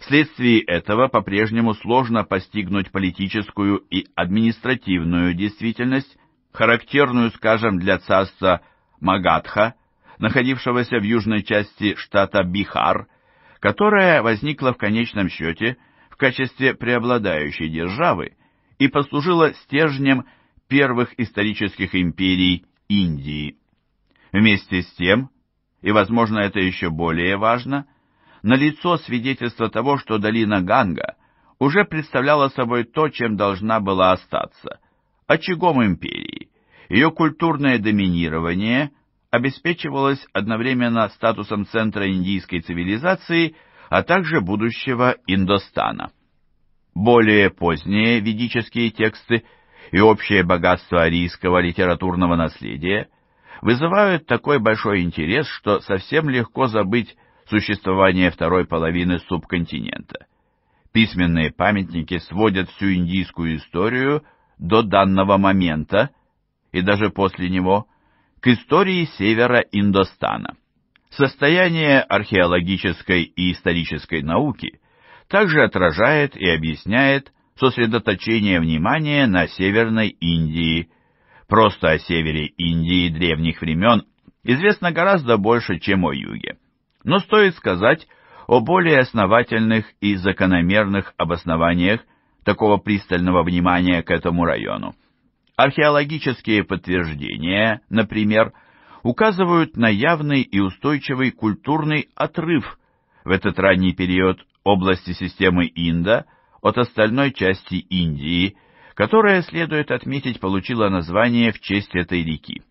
Вследствие этого по-прежнему сложно постигнуть политическую и административную действительность, характерную, скажем, для царства Магадха, находившегося в южной части штата Бихар, которая возникла в конечном счете в качестве преобладающей державы и послужила стержнем первых исторических империй Индии. Вместе с тем, и, возможно, это еще более важно – налицо свидетельство того, что долина Ганга уже представляла собой то, чем должна была остаться – очагом империи. Ее культурное доминирование обеспечивалось одновременно статусом центра индийской цивилизации, а также будущего Индостана. Более поздние ведические тексты и общее богатство арийского литературного наследия вызывают такой большой интерес, что совсем легко забыть существование второй половины субконтинента. Письменные памятники сводят всю индийскую историю до данного момента и даже после него к истории севера Индостана. Состояние археологической и исторической науки также отражает и объясняет сосредоточение внимания на Северной Индии. Просто о севере Индии древних времен известно гораздо больше, чем о юге. Но стоит сказать о более основательных и закономерных обоснованиях такого пристального внимания к этому району. Археологические подтверждения, например, указывают на явный и устойчивый культурный отрыв в этот ранний период области системы Инда от остальной части Индии, которая, следует отметить, получила название в честь этой реки.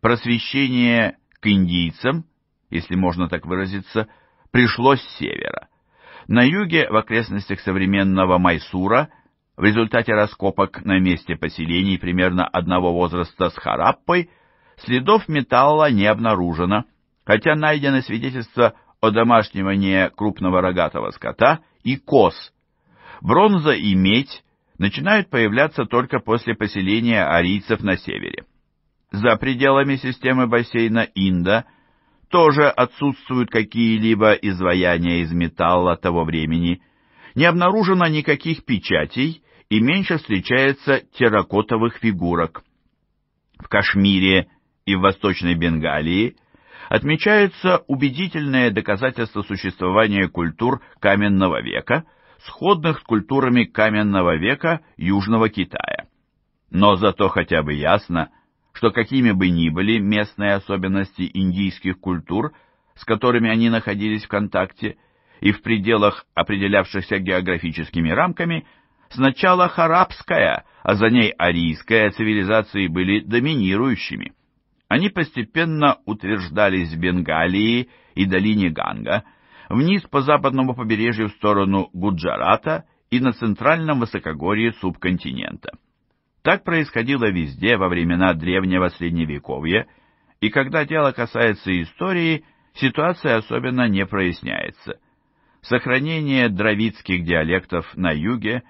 Просвещение к индийцам – если можно так выразиться, пришлось с севера. На юге, в окрестностях современного Майсура, в результате раскопок на месте поселений примерно одного возраста с Хараппой, следов металла не обнаружено, хотя найдены свидетельства о домашневании крупного рогатого скота и коз. Бронза и медь начинают появляться только после поселения арийцев на севере. За пределами системы бассейна Инда – тоже отсутствуют какие-либо изваяния из металла того времени, не обнаружено никаких печатей и меньше встречается терракотовых фигурок. В Кашмире и в Восточной Бенгалии отмечаются убедительные доказательства существования культур каменного века, сходных с культурами каменного века Южного Китая. Но зато хотя бы ясно, что какими бы ни были местные особенности индийских культур, с которыми они находились в контакте, и в пределах, определявшихся географическими рамками, сначала харабская, а за ней арийская цивилизации были доминирующими. Они постепенно утверждались в Бенгалии и долине Ганга, вниз по западному побережью в сторону Гуджарата и на центральном высокогорье субконтинента. Так происходило везде во времена древнего средневековья, и когда дело касается истории, ситуация особенно не проясняется. Сохранение дровицких диалектов на юге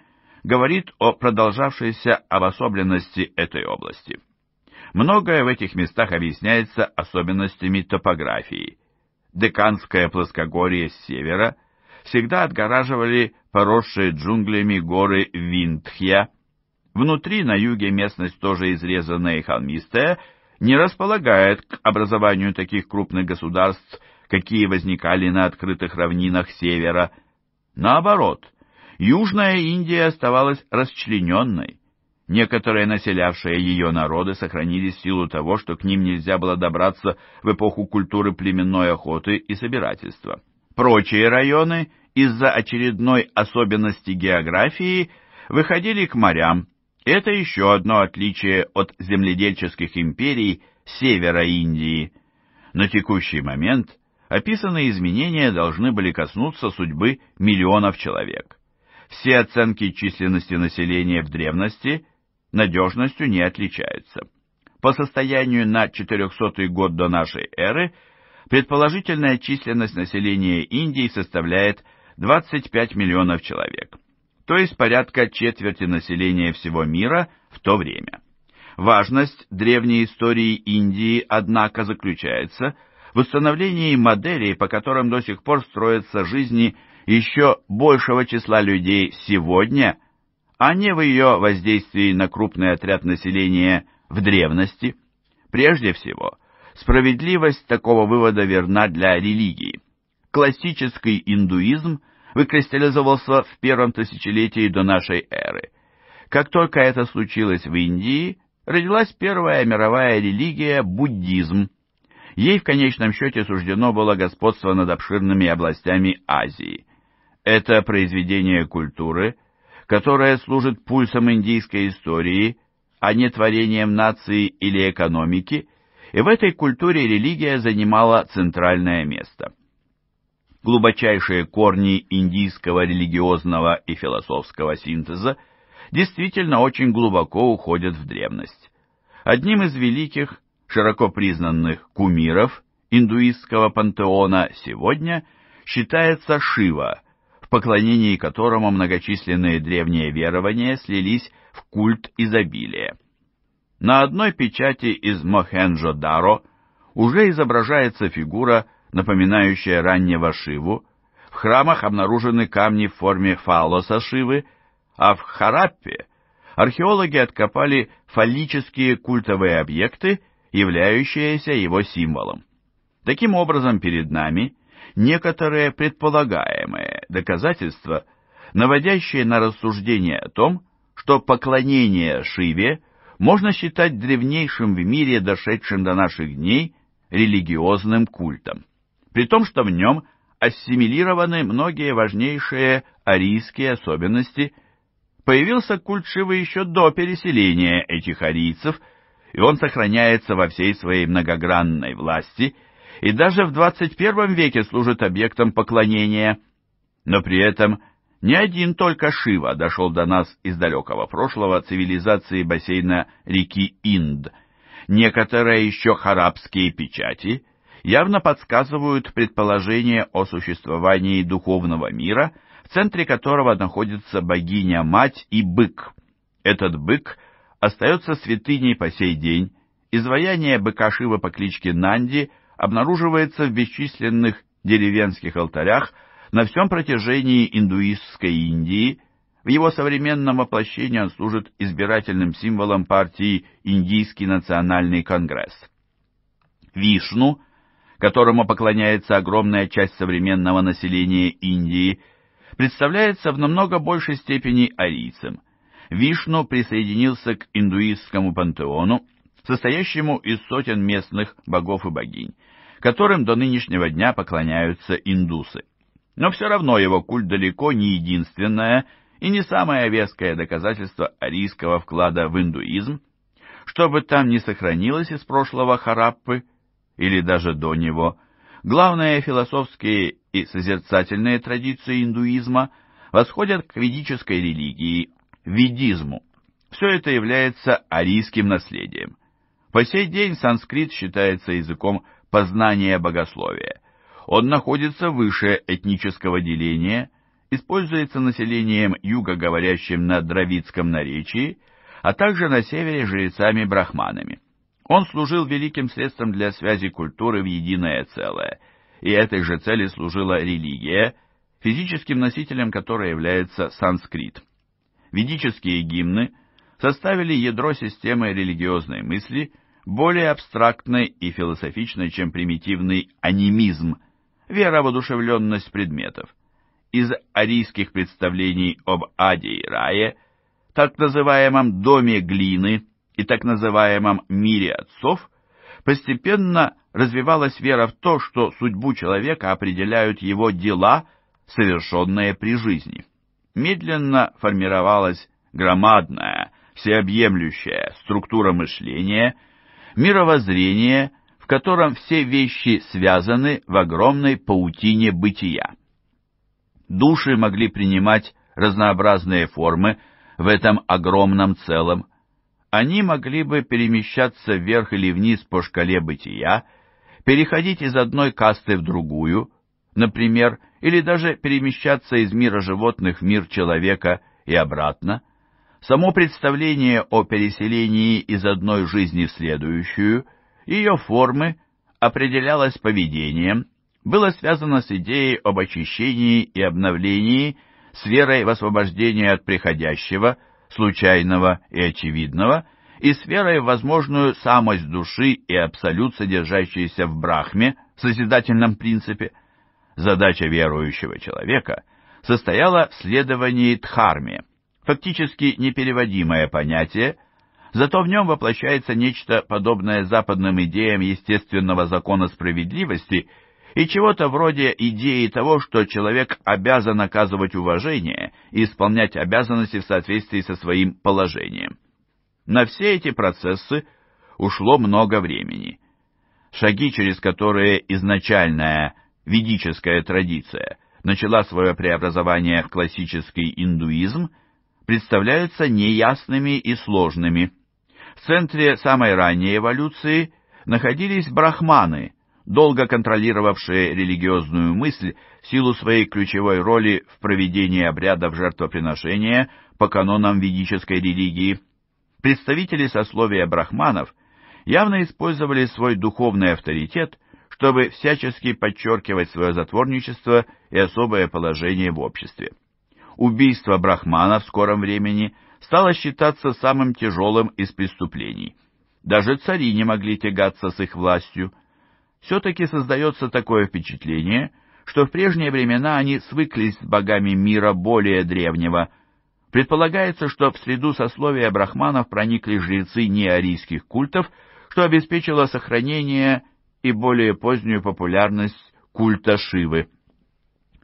говорит о продолжавшейся обособленности этой области. Многое в этих местах объясняется особенностями топографии. Деканское плоскогорье с севера всегда отгораживали поросшие джунглями горы Виндхья, Внутри на юге местность тоже изрезанная и холмистая, не располагает к образованию таких крупных государств, какие возникали на открытых равнинах севера. Наоборот, Южная Индия оставалась расчлененной. Некоторые населявшие ее народы сохранили силу того, что к ним нельзя было добраться в эпоху культуры племенной охоты и собирательства. Прочие районы из-за очередной особенности географии выходили к морям, это еще одно отличие от земледельческих империй севера Индии. На текущий момент описанные изменения должны были коснуться судьбы миллионов человек. Все оценки численности населения в древности надежностью не отличаются. По состоянию на 400 год до нашей эры предположительная численность населения Индии составляет 25 миллионов человек то есть порядка четверти населения всего мира в то время. Важность древней истории Индии, однако, заключается в установлении моделей, по которым до сих пор строятся жизни еще большего числа людей сегодня, а не в ее воздействии на крупный отряд населения в древности. Прежде всего, справедливость такого вывода верна для религии. Классический индуизм – выкристаллизовался в первом тысячелетии до нашей эры. Как только это случилось в Индии, родилась первая мировая религия – буддизм. Ей в конечном счете суждено было господство над обширными областями Азии. Это произведение культуры, которое служит пульсом индийской истории, а не творением нации или экономики, и в этой культуре религия занимала центральное место глубочайшие корни индийского религиозного и философского синтеза действительно очень глубоко уходят в древность. Одним из великих, широко признанных кумиров индуистского пантеона сегодня считается Шива, в поклонении которому многочисленные древние верования слились в культ изобилия. На одной печати из Мохенджо-Даро уже изображается фигура напоминающая раннего Шиву, в храмах обнаружены камни в форме фалоса Шивы, а в Хараппе археологи откопали фаллические культовые объекты, являющиеся его символом. Таким образом, перед нами некоторые предполагаемые доказательства, наводящие на рассуждение о том, что поклонение Шиве можно считать древнейшим в мире, дошедшим до наших дней, религиозным культом при том, что в нем ассимилированы многие важнейшие арийские особенности, появился культ Шивы еще до переселения этих арийцев, и он сохраняется во всей своей многогранной власти и даже в 21 веке служит объектом поклонения. Но при этом не один только Шива дошел до нас из далекого прошлого цивилизации бассейна реки Инд. Некоторые еще харабские печати — явно подсказывают предположение о существовании духовного мира, в центре которого находится богиня-мать и бык. Этот бык остается святыней по сей день. Изваяние быка Шива по кличке Нанди обнаруживается в бесчисленных деревенских алтарях на всем протяжении индуистской Индии. В его современном воплощении он служит избирательным символом партии Индийский национальный конгресс. Вишну которому поклоняется огромная часть современного населения Индии, представляется в намного большей степени арийцем. Вишну присоединился к индуистскому пантеону, состоящему из сотен местных богов и богинь, которым до нынешнего дня поклоняются индусы. Но все равно его культ далеко не единственное и не самое веское доказательство арийского вклада в индуизм. Что бы там ни сохранилось из прошлого Хараппы – или даже до него, главные философские и созерцательные традиции индуизма восходят к ведической религии, ведизму. Все это является арийским наследием. По сей день санскрит считается языком познания богословия. Он находится выше этнического деления, используется населением юга, говорящим на дравидском наречии, а также на севере жрецами-брахманами. Он служил великим средством для связи культуры в единое целое, и этой же цели служила религия, физическим носителем которой является санскрит. Ведические гимны составили ядро системы религиозной мысли, более абстрактной и философичной, чем примитивный анимизм, вера в одушевленность предметов. Из арийских представлений об аде и рае, так называемом «доме глины», и так называемом «мире отцов» постепенно развивалась вера в то, что судьбу человека определяют его дела, совершенные при жизни. Медленно формировалась громадная, всеобъемлющая структура мышления, мировоззрение, в котором все вещи связаны в огромной паутине бытия. Души могли принимать разнообразные формы в этом огромном целом, они могли бы перемещаться вверх или вниз по шкале бытия, переходить из одной касты в другую, например, или даже перемещаться из мира животных в мир человека и обратно, само представление о переселении из одной жизни в следующую, ее формы, определялось поведением, было связано с идеей об очищении и обновлении, с верой в освобождение от приходящего – случайного и очевидного, и с верой в возможную самость души и абсолют, содержащийся в Брахме, в созидательном принципе. Задача верующего человека состояла в следовании Дхарме, фактически непереводимое понятие, зато в нем воплощается нечто подобное западным идеям естественного закона справедливости – и чего-то вроде идеи того, что человек обязан оказывать уважение и исполнять обязанности в соответствии со своим положением. На все эти процессы ушло много времени. Шаги, через которые изначальная ведическая традиция начала свое преобразование в классический индуизм, представляются неясными и сложными. В центре самой ранней эволюции находились брахманы – долго контролировавшие религиозную мысль в силу своей ключевой роли в проведении обрядов жертвоприношения по канонам ведической религии. Представители сословия брахманов явно использовали свой духовный авторитет, чтобы всячески подчеркивать свое затворничество и особое положение в обществе. Убийство брахмана в скором времени стало считаться самым тяжелым из преступлений. Даже цари не могли тягаться с их властью – все-таки создается такое впечатление, что в прежние времена они свыклись с богами мира более древнего. Предполагается, что в среду сословия брахманов проникли жрецы неарийских культов, что обеспечило сохранение и более позднюю популярность культа Шивы.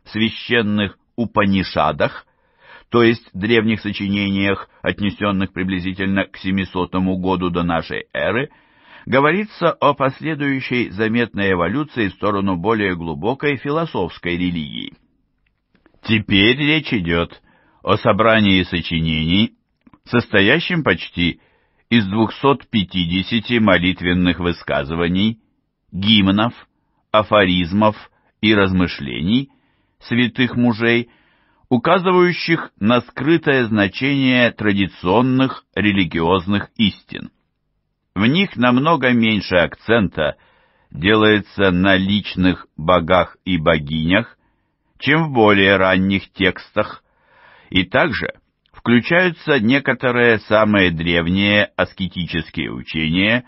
В священных Упанишадах, то есть древних сочинениях, отнесенных приблизительно к 700 году до нашей эры, говорится о последующей заметной эволюции в сторону более глубокой философской религии. Теперь речь идет о собрании сочинений, состоящем почти из 250 молитвенных высказываний, гимнов, афоризмов и размышлений святых мужей, указывающих на скрытое значение традиционных религиозных истин. В них намного меньше акцента делается на личных богах и богинях, чем в более ранних текстах, и также включаются некоторые самые древние аскетические учения,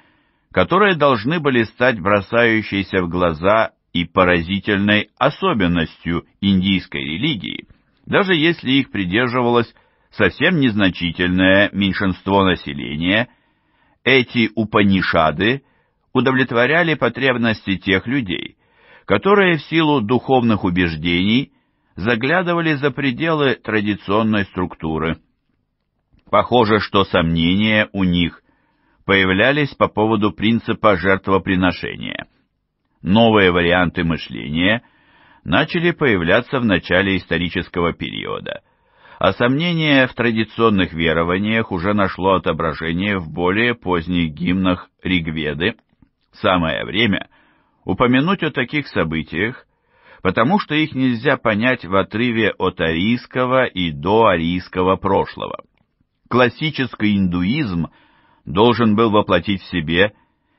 которые должны были стать бросающейся в глаза и поразительной особенностью индийской религии, даже если их придерживалось совсем незначительное меньшинство населения, эти Упанишады удовлетворяли потребности тех людей, которые в силу духовных убеждений заглядывали за пределы традиционной структуры. Похоже, что сомнения у них появлялись по поводу принципа жертвоприношения. Новые варианты мышления начали появляться в начале исторического периода – а сомнение в традиционных верованиях уже нашло отображение в более поздних гимнах Ригведы. Самое время упомянуть о таких событиях, потому что их нельзя понять в отрыве от арийского и доарийского прошлого. Классический индуизм должен был воплотить в себе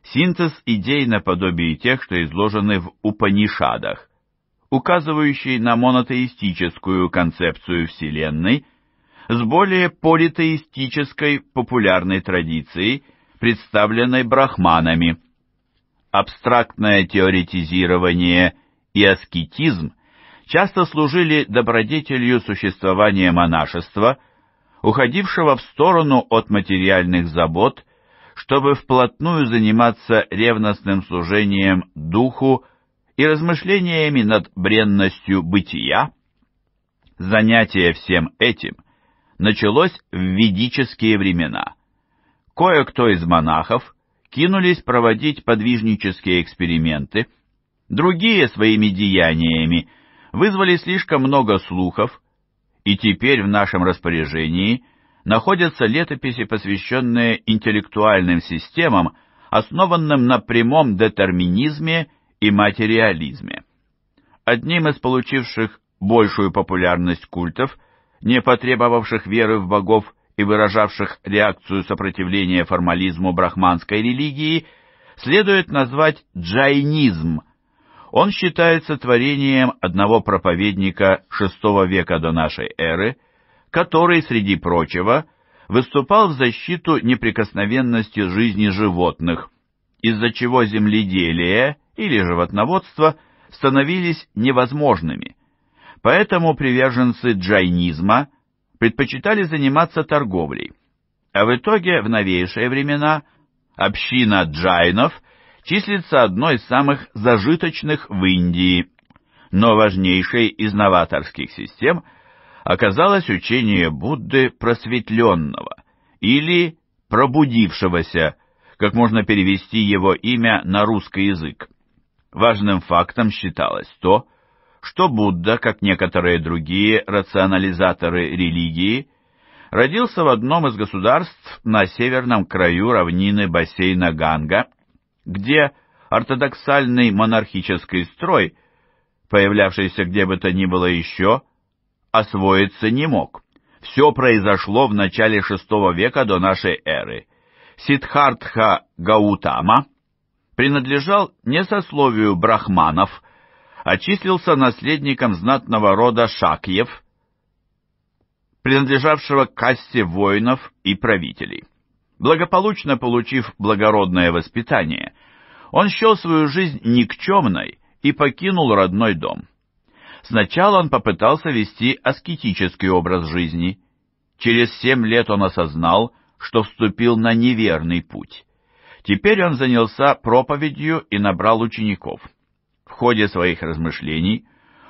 синтез идей наподобие тех, что изложены в Упанишадах, указывающий на монотеистическую концепцию Вселенной, с более политеистической популярной традицией, представленной брахманами. Абстрактное теоретизирование и аскетизм часто служили добродетелью существования монашества, уходившего в сторону от материальных забот, чтобы вплотную заниматься ревностным служением духу, и размышлениями над бренностью бытия, занятие всем этим началось в ведические времена. Кое-кто из монахов кинулись проводить подвижнические эксперименты, другие своими деяниями вызвали слишком много слухов, и теперь в нашем распоряжении находятся летописи, посвященные интеллектуальным системам, основанным на прямом детерминизме и материализме. Одним из получивших большую популярность культов, не потребовавших веры в богов и выражавших реакцию сопротивления формализму брахманской религии, следует назвать джайнизм. Он считается творением одного проповедника VI века до нашей эры, который, среди прочего, выступал в защиту неприкосновенности жизни животных, из-за чего земледелие или животноводство становились невозможными. Поэтому приверженцы джайнизма предпочитали заниматься торговлей. А в итоге в новейшие времена община джайнов числится одной из самых зажиточных в Индии. Но важнейшей из новаторских систем оказалось учение Будды просветленного или пробудившегося, как можно перевести его имя на русский язык. Важным фактом считалось то, что Будда, как некоторые другие рационализаторы религии, родился в одном из государств на северном краю равнины бассейна Ганга, где ортодоксальный монархический строй, появлявшийся где бы то ни было еще, освоиться не мог. Все произошло в начале VI века до нашей эры. Сидхартха Гаутама – принадлежал не сословию брахманов, а числился наследником знатного рода шакьев, принадлежавшего к касте воинов и правителей. Благополучно получив благородное воспитание, он счел свою жизнь никчемной и покинул родной дом. Сначала он попытался вести аскетический образ жизни. Через семь лет он осознал, что вступил на неверный путь. Теперь он занялся проповедью и набрал учеников. В ходе своих размышлений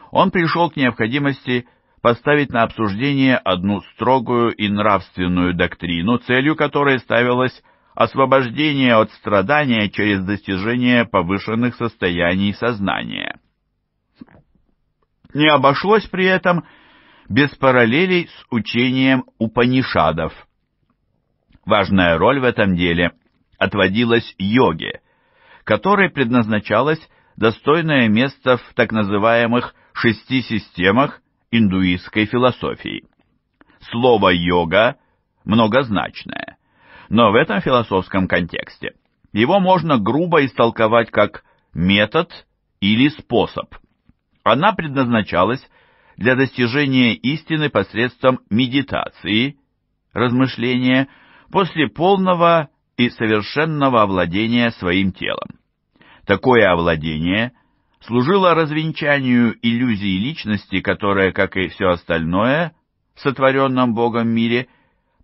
он пришел к необходимости поставить на обсуждение одну строгую и нравственную доктрину, целью которой ставилось освобождение от страдания через достижение повышенных состояний сознания. Не обошлось при этом без параллелей с учением Упанишадов. Важная роль в этом деле – отводилась йоге, которой предназначалось достойное место в так называемых шести системах индуистской философии. Слово «йога» многозначное, но в этом философском контексте его можно грубо истолковать как метод или способ. Она предназначалась для достижения истины посредством медитации, размышления, после полного и совершенного овладения своим телом. Такое овладение служило развенчанию иллюзии личности, которая, как и все остальное в сотворенном Богом мире,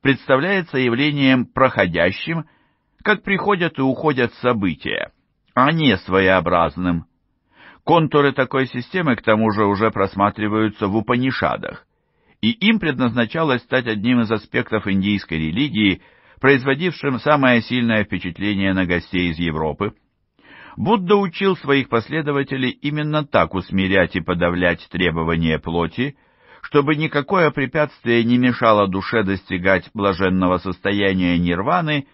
представляется явлением проходящим, как приходят и уходят события, а не своеобразным. Контуры такой системы, к тому же, уже просматриваются в Упанишадах, и им предназначалось стать одним из аспектов индийской религии – производившим самое сильное впечатление на гостей из Европы. Будда учил своих последователей именно так усмирять и подавлять требования плоти, чтобы никакое препятствие не мешало душе достигать блаженного состояния нирваны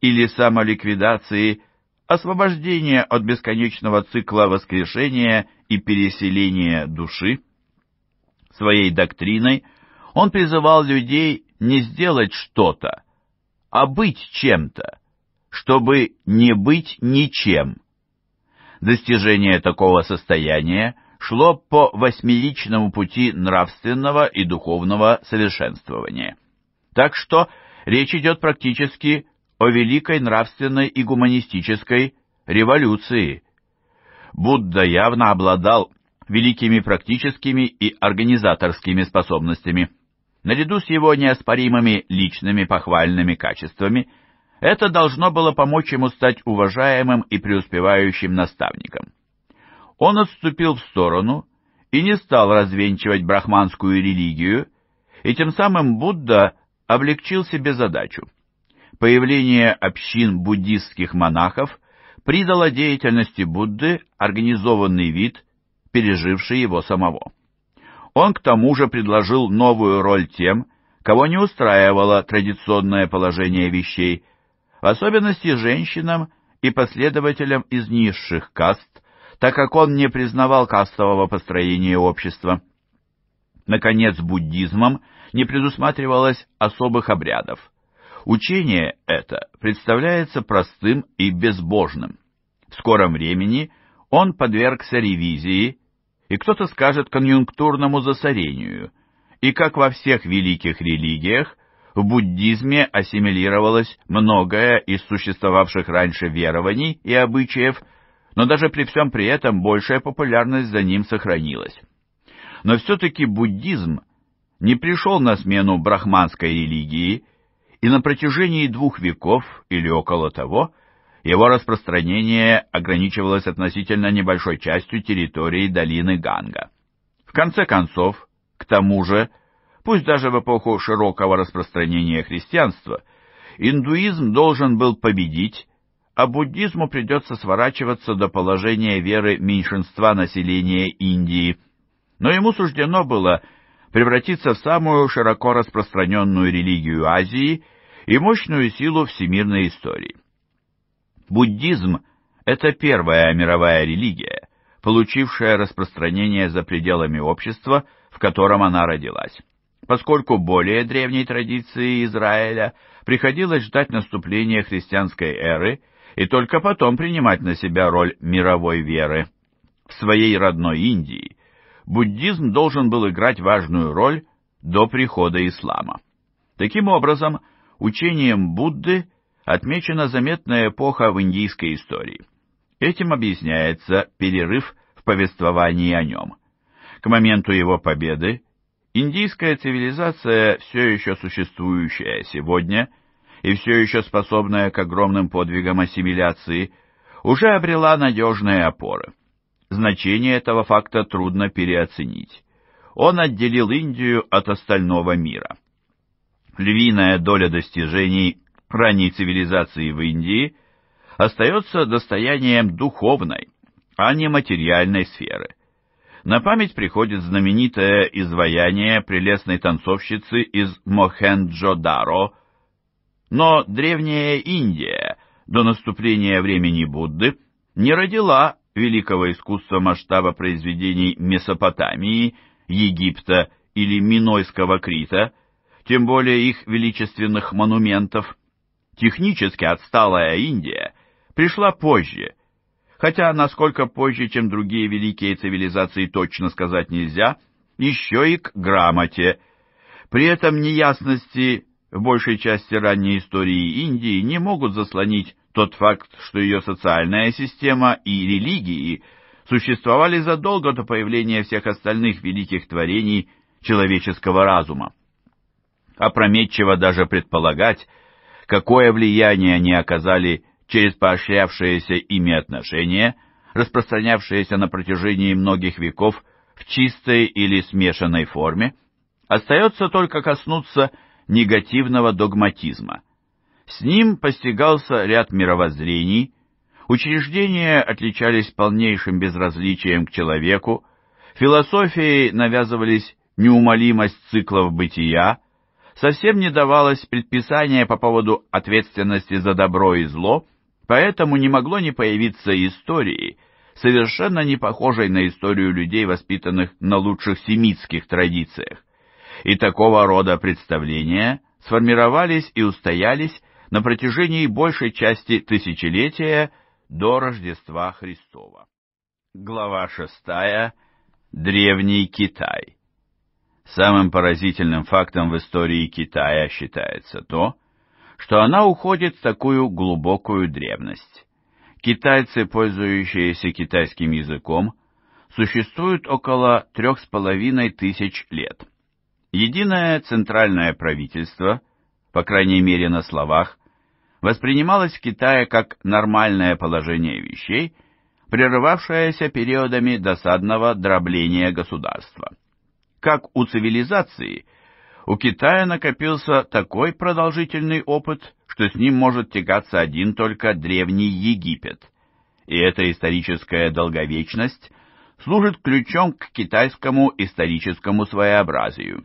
или самоликвидации, освобождения от бесконечного цикла воскрешения и переселения души. Своей доктриной он призывал людей не сделать что-то, а быть чем-то, чтобы не быть ничем. Достижение такого состояния шло по восьмиличному пути нравственного и духовного совершенствования. Так что речь идет практически о великой нравственной и гуманистической революции. Будда явно обладал великими практическими и организаторскими способностями – наряду с его неоспоримыми личными похвальными качествами, это должно было помочь ему стать уважаемым и преуспевающим наставником. Он отступил в сторону и не стал развенчивать брахманскую религию, и тем самым Будда облегчил себе задачу. Появление общин буддистских монахов придало деятельности Будды организованный вид, переживший его самого. Он к тому же предложил новую роль тем, кого не устраивало традиционное положение вещей, в особенности женщинам и последователям из низших каст, так как он не признавал кастового построения общества. Наконец, буддизмом не предусматривалось особых обрядов. Учение это представляется простым и безбожным. В скором времени он подвергся ревизии и кто-то скажет конъюнктурному засорению, и как во всех великих религиях, в буддизме ассимилировалось многое из существовавших раньше верований и обычаев, но даже при всем при этом большая популярность за ним сохранилась. Но все-таки буддизм не пришел на смену брахманской религии, и на протяжении двух веков или около того – его распространение ограничивалось относительно небольшой частью территории долины Ганга. В конце концов, к тому же, пусть даже в эпоху широкого распространения христианства, индуизм должен был победить, а буддизму придется сворачиваться до положения веры меньшинства населения Индии. Но ему суждено было превратиться в самую широко распространенную религию Азии и мощную силу всемирной истории. Буддизм – это первая мировая религия, получившая распространение за пределами общества, в котором она родилась, поскольку более древней традиции Израиля приходилось ждать наступления христианской эры и только потом принимать на себя роль мировой веры. В своей родной Индии буддизм должен был играть важную роль до прихода ислама. Таким образом, учением Будды отмечена заметная эпоха в индийской истории. Этим объясняется перерыв в повествовании о нем. К моменту его победы индийская цивилизация, все еще существующая сегодня и все еще способная к огромным подвигам ассимиляции, уже обрела надежные опоры. Значение этого факта трудно переоценить. Он отделил Индию от остального мира. Львиная доля достижений ранней цивилизации в Индии остается достоянием духовной, а не материальной сферы. На память приходит знаменитое изваяние прелестной танцовщицы из Мохенджо-Даро, но древняя Индия до наступления времени Будды не родила великого искусства масштаба произведений Месопотамии, Египта или Минойского Крита, тем более их величественных монументов – Технически отсталая Индия пришла позже, хотя насколько позже, чем другие великие цивилизации, точно сказать нельзя, еще и к грамоте. При этом неясности в большей части ранней истории Индии не могут заслонить тот факт, что ее социальная система и религии существовали задолго до появления всех остальных великих творений человеческого разума. Опрометчиво даже предполагать, какое влияние они оказали через поощрявшиеся ими отношения, распространявшиеся на протяжении многих веков в чистой или смешанной форме, остается только коснуться негативного догматизма. С ним постигался ряд мировоззрений, учреждения отличались полнейшим безразличием к человеку, философией навязывались неумолимость циклов бытия, совсем не давалось предписание по поводу ответственности за добро и зло, поэтому не могло не появиться истории, совершенно не похожей на историю людей, воспитанных на лучших семитских традициях. И такого рода представления сформировались и устоялись на протяжении большей части тысячелетия до Рождества Христова. Глава шестая. Древний Китай Самым поразительным фактом в истории Китая считается то, что она уходит в такую глубокую древность. Китайцы, пользующиеся китайским языком, существуют около трех с половиной тысяч лет. Единое центральное правительство, по крайней мере на словах, воспринималось в Китае как нормальное положение вещей, прерывавшееся периодами досадного дробления государства как у цивилизации, у Китая накопился такой продолжительный опыт, что с ним может тягаться один только Древний Египет. И эта историческая долговечность служит ключом к китайскому историческому своеобразию.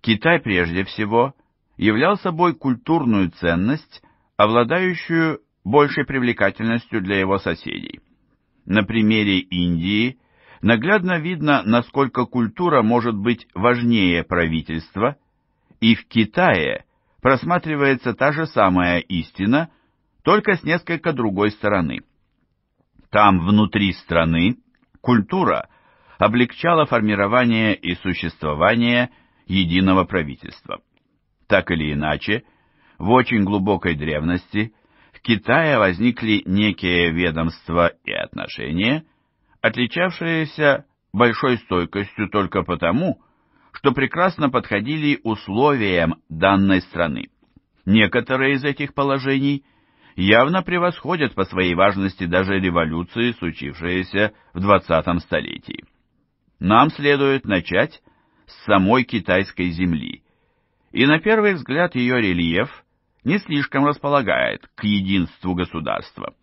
Китай прежде всего являл собой культурную ценность, обладающую большей привлекательностью для его соседей. На примере Индии наглядно видно, насколько культура может быть важнее правительства, и в Китае просматривается та же самая истина, только с несколько другой стороны. Там, внутри страны, культура облегчала формирование и существование единого правительства. Так или иначе, в очень глубокой древности в Китае возникли некие ведомства и отношения, отличавшиеся большой стойкостью только потому, что прекрасно подходили условиям данной страны. Некоторые из этих положений явно превосходят по своей важности даже революции, случившиеся в 20 столетии. Нам следует начать с самой китайской земли, и на первый взгляд ее рельеф не слишком располагает к единству государства.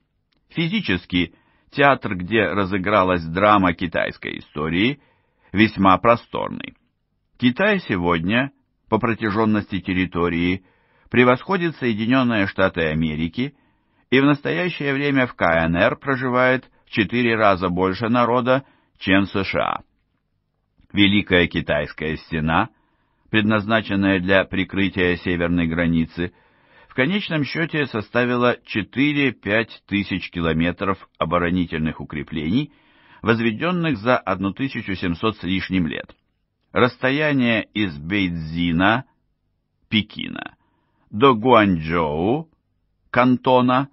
Физически – театр, где разыгралась драма китайской истории, весьма просторный. Китай сегодня, по протяженности территории, превосходит Соединенные Штаты Америки, и в настоящее время в КНР проживает в четыре раза больше народа, чем в США. Великая Китайская стена, предназначенная для прикрытия северной границы – конечном счете составила 4-5 тысяч километров оборонительных укреплений, возведенных за 1700 с лишним лет. Расстояние из Бейдзина, Пекина, до Гуанчжоу, кантона,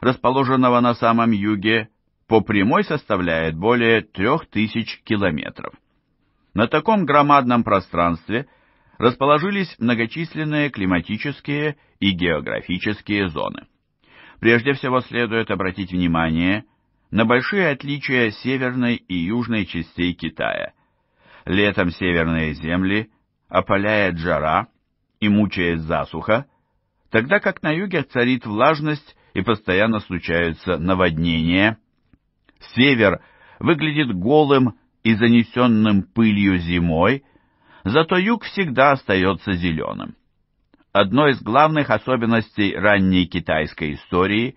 расположенного на самом юге, по прямой составляет более 3000 километров. На таком громадном пространстве – расположились многочисленные климатические и географические зоны. Прежде всего следует обратить внимание на большие отличия северной и южной частей Китая. Летом северные земли опаляет жара и мучает засуха, тогда как на юге царит влажность и постоянно случаются наводнения. Север выглядит голым и занесенным пылью зимой – Зато юг всегда остается зеленым. Одной из главных особенностей ранней китайской истории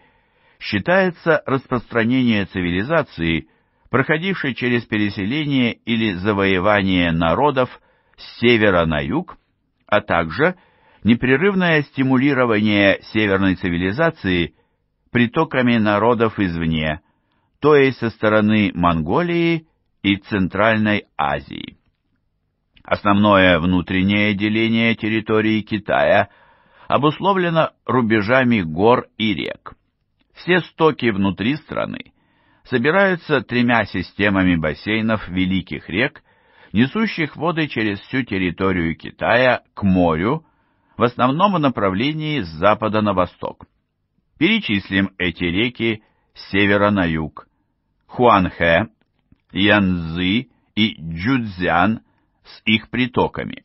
считается распространение цивилизации, проходившей через переселение или завоевание народов с севера на юг, а также непрерывное стимулирование северной цивилизации притоками народов извне, то есть со стороны Монголии и Центральной Азии. Основное внутреннее деление территории Китая обусловлено рубежами гор и рек. Все стоки внутри страны собираются тремя системами бассейнов великих рек, несущих воды через всю территорию Китая к морю, в основном в направлении с запада на восток. Перечислим эти реки с севера на юг. Хуанхэ, Янзы и Джудзян – с их притоками.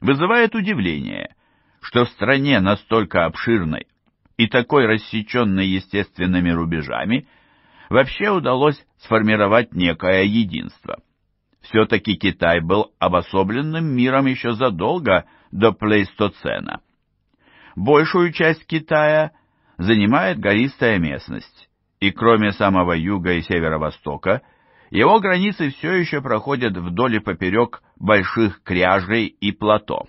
Вызывает удивление, что в стране настолько обширной и такой рассеченной естественными рубежами вообще удалось сформировать некое единство. Все-таки Китай был обособленным миром еще задолго до Плейстоцена. Большую часть Китая занимает гористая местность, и кроме самого юга и северо-востока его границы все еще проходят вдоль и поперек больших кряжей и плато.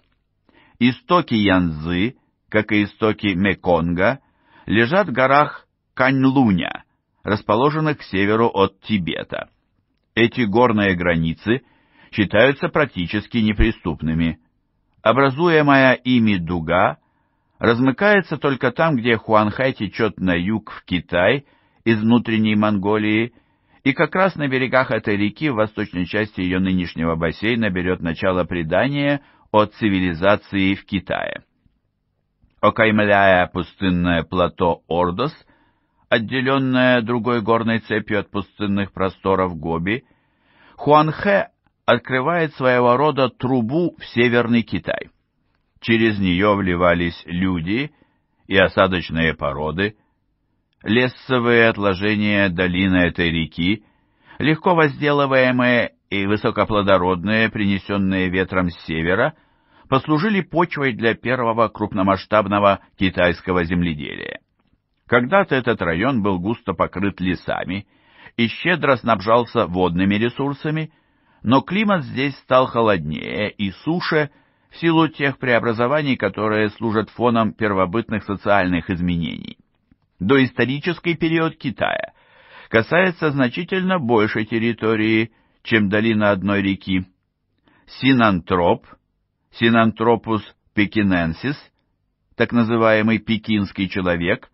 Истоки Янзы, как и истоки Меконга, лежат в горах Каньлуня, расположенных к северу от Тибета. Эти горные границы считаются практически неприступными. Образуемая ими дуга размыкается только там, где Хуанхай течет на юг в Китай из внутренней Монголии и как раз на берегах этой реки, в восточной части ее нынешнего бассейна, берет начало предание о цивилизации в Китае. Окаймляя пустынное плато Ордос, отделенное другой горной цепью от пустынных просторов Гоби, Хуанхэ открывает своего рода трубу в Северный Китай. Через нее вливались люди и осадочные породы, Лесовые отложения долины этой реки, легко возделываемые и высокоплодородные, принесенные ветром с севера, послужили почвой для первого крупномасштабного китайского земледелия. Когда-то этот район был густо покрыт лесами и щедро снабжался водными ресурсами, но климат здесь стал холоднее и суше в силу тех преобразований, которые служат фоном первобытных социальных изменений доисторический период Китая, касается значительно большей территории, чем долина одной реки. Синантроп, Синантропус пекиненсис, так называемый пекинский человек,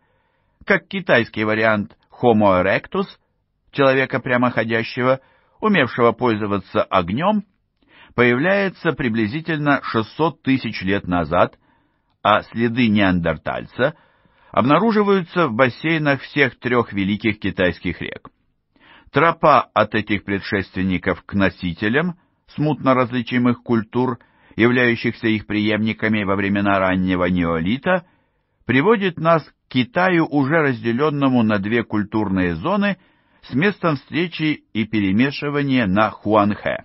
как китайский вариант Homo erectus, человека прямоходящего, умевшего пользоваться огнем, появляется приблизительно 600 тысяч лет назад, а следы неандертальца – обнаруживаются в бассейнах всех трех великих китайских рек. Тропа от этих предшественников к носителям, смутно различимых культур, являющихся их преемниками во времена раннего неолита, приводит нас к Китаю, уже разделенному на две культурные зоны, с местом встречи и перемешивания на Хуанхэ.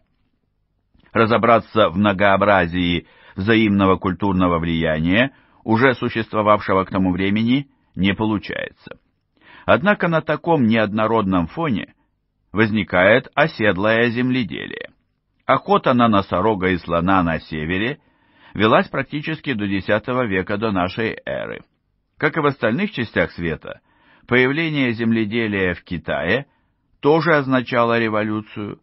Разобраться в многообразии взаимного культурного влияния – уже существовавшего к тому времени, не получается. Однако на таком неоднородном фоне возникает оседлое земледелие. Охота на носорога и слона на севере велась практически до X века до нашей эры. Как и в остальных частях света, появление земледелия в Китае тоже означало революцию.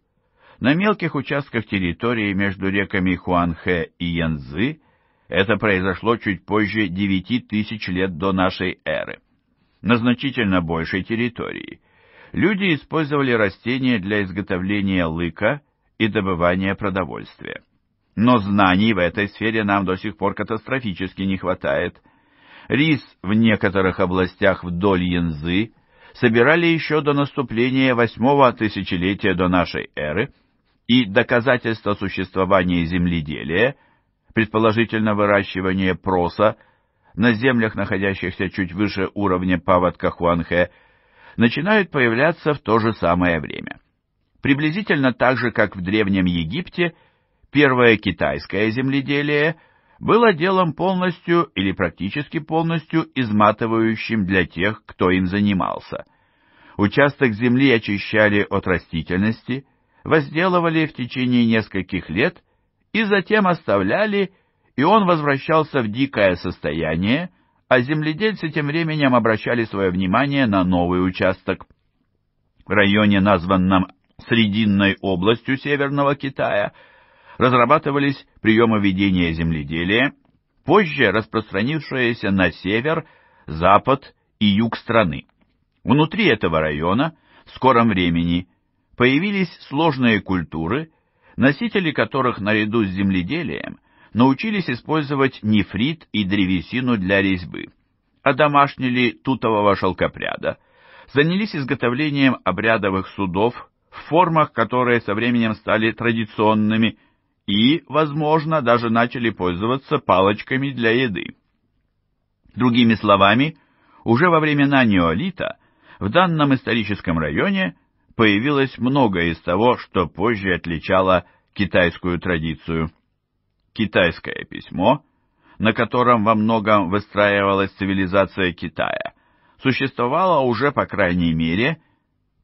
На мелких участках территории между реками Хуанхэ и Янзы это произошло чуть позже 9 тысяч лет до нашей эры. На значительно большей территории люди использовали растения для изготовления лыка и добывания продовольствия. Но знаний в этой сфере нам до сих пор катастрофически не хватает. Рис в некоторых областях вдоль Янзы собирали еще до наступления восьмого тысячелетия до нашей эры, и доказательства существования земледелия – предположительно выращивание проса, на землях, находящихся чуть выше уровня паводка Хуанхэ, начинают появляться в то же самое время. Приблизительно так же, как в Древнем Египте, первое китайское земледелие было делом полностью или практически полностью изматывающим для тех, кто им занимался. Участок земли очищали от растительности, возделывали в течение нескольких лет – и затем оставляли, и он возвращался в дикое состояние, а земледельцы тем временем обращали свое внимание на новый участок. В районе, названном Срединной областью Северного Китая, разрабатывались приемы ведения земледелия, позже распространившиеся на север, запад и юг страны. Внутри этого района в скором времени появились сложные культуры – носители которых наряду с земледелием научились использовать нефрит и древесину для резьбы, одомашнили тутового шелкопряда, занялись изготовлением обрядовых судов в формах, которые со временем стали традиционными и, возможно, даже начали пользоваться палочками для еды. Другими словами, уже во времена неолита в данном историческом районе появилось многое из того, что позже отличало китайскую традицию. Китайское письмо, на котором во многом выстраивалась цивилизация Китая, существовало уже, по крайней мере,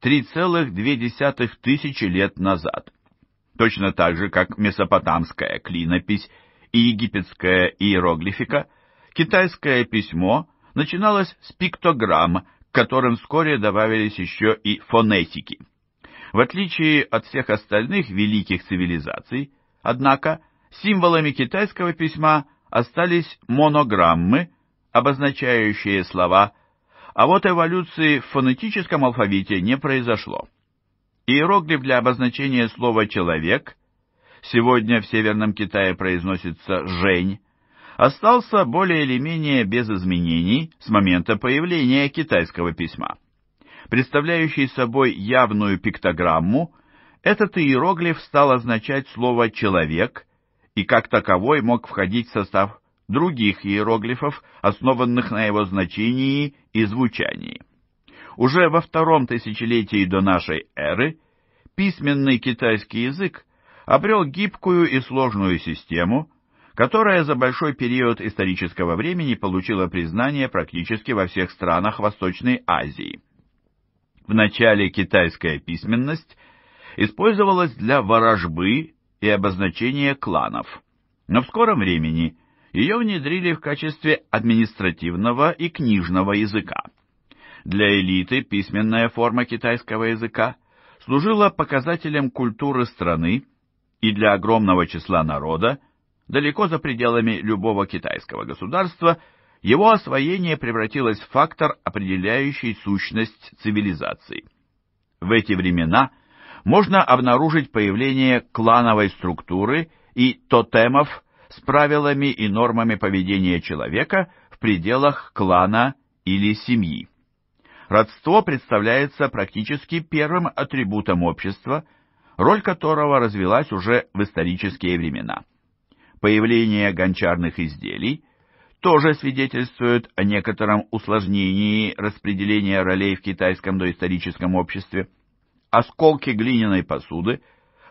3,2 тысячи лет назад, точно так же, как месопотамская клинопись и египетская иероглифика, китайское письмо начиналось с пиктограмм, к которым вскоре добавились еще и фонетики. В отличие от всех остальных великих цивилизаций, однако, символами китайского письма остались монограммы, обозначающие слова, а вот эволюции в фонетическом алфавите не произошло. Иероглиф для обозначения слова «человек» сегодня в Северном Китае произносится «жень», остался более или менее без изменений с момента появления китайского письма. Представляющий собой явную пиктограмму, этот иероглиф стал означать слово «человек» и как таковой мог входить в состав других иероглифов, основанных на его значении и звучании. Уже во втором тысячелетии до нашей эры письменный китайский язык обрел гибкую и сложную систему, которая за большой период исторического времени получила признание практически во всех странах Восточной Азии. В начале китайская письменность использовалась для ворожбы и обозначения кланов, но в скором времени ее внедрили в качестве административного и книжного языка. Для элиты письменная форма китайского языка служила показателем культуры страны и для огромного числа народа далеко за пределами любого китайского государства, его освоение превратилось в фактор, определяющий сущность цивилизации. В эти времена можно обнаружить появление клановой структуры и тотемов с правилами и нормами поведения человека в пределах клана или семьи. Родство представляется практически первым атрибутом общества, роль которого развилась уже в исторические времена – появление гончарных изделий тоже свидетельствует о некотором усложнении распределения ролей в китайском доисторическом обществе. Осколки глиняной посуды,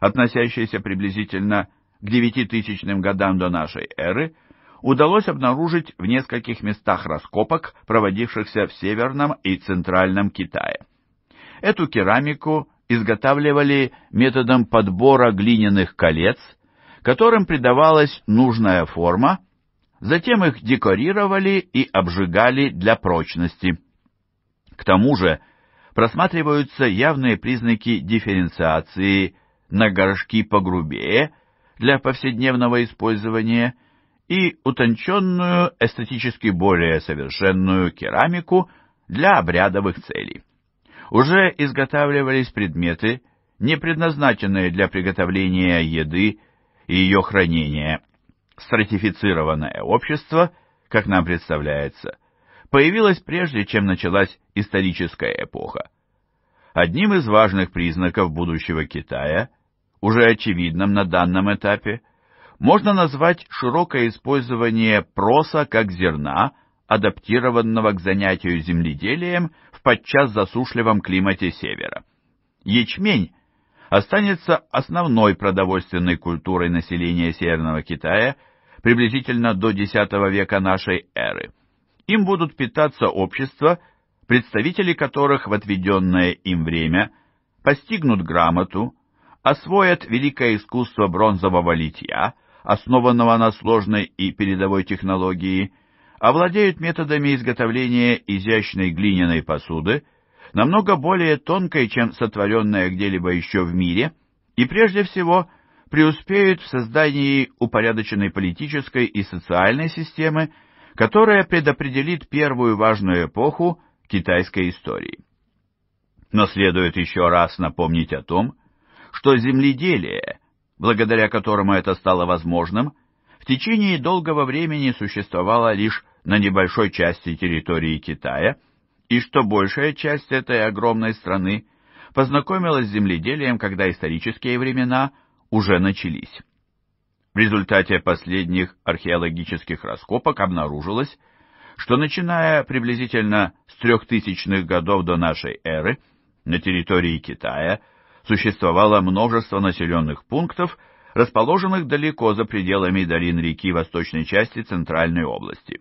относящиеся приблизительно к 9000 годам до нашей эры, удалось обнаружить в нескольких местах раскопок, проводившихся в Северном и Центральном Китае. Эту керамику изготавливали методом подбора глиняных колец – которым придавалась нужная форма, затем их декорировали и обжигали для прочности. К тому же просматриваются явные признаки дифференциации на горшки погрубее для повседневного использования и утонченную, эстетически более совершенную керамику для обрядовых целей. Уже изготавливались предметы, не предназначенные для приготовления еды и ее хранение стратифицированное общество, как нам представляется, появилось прежде, чем началась историческая эпоха. Одним из важных признаков будущего Китая, уже очевидным на данном этапе, можно назвать широкое использование проса как зерна, адаптированного к занятию земледелием в подчас засушливом климате севера. Ячмень останется основной продовольственной культурой населения Северного Китая приблизительно до X века нашей эры. Им будут питаться общества, представители которых в отведенное им время постигнут грамоту, освоят великое искусство бронзового литья, основанного на сложной и передовой технологии, овладеют методами изготовления изящной глиняной посуды – намного более тонкой, чем сотворенная где-либо еще в мире, и прежде всего преуспеют в создании упорядоченной политической и социальной системы, которая предопределит первую важную эпоху китайской истории. Но следует еще раз напомнить о том, что земледелие, благодаря которому это стало возможным, в течение долгого времени существовало лишь на небольшой части территории Китая – и что большая часть этой огромной страны познакомилась с земледелием, когда исторические времена уже начались. В результате последних археологических раскопок обнаружилось, что начиная приблизительно с трехтысячных годов до нашей эры на территории Китая существовало множество населенных пунктов, расположенных далеко за пределами долин реки восточной части Центральной области.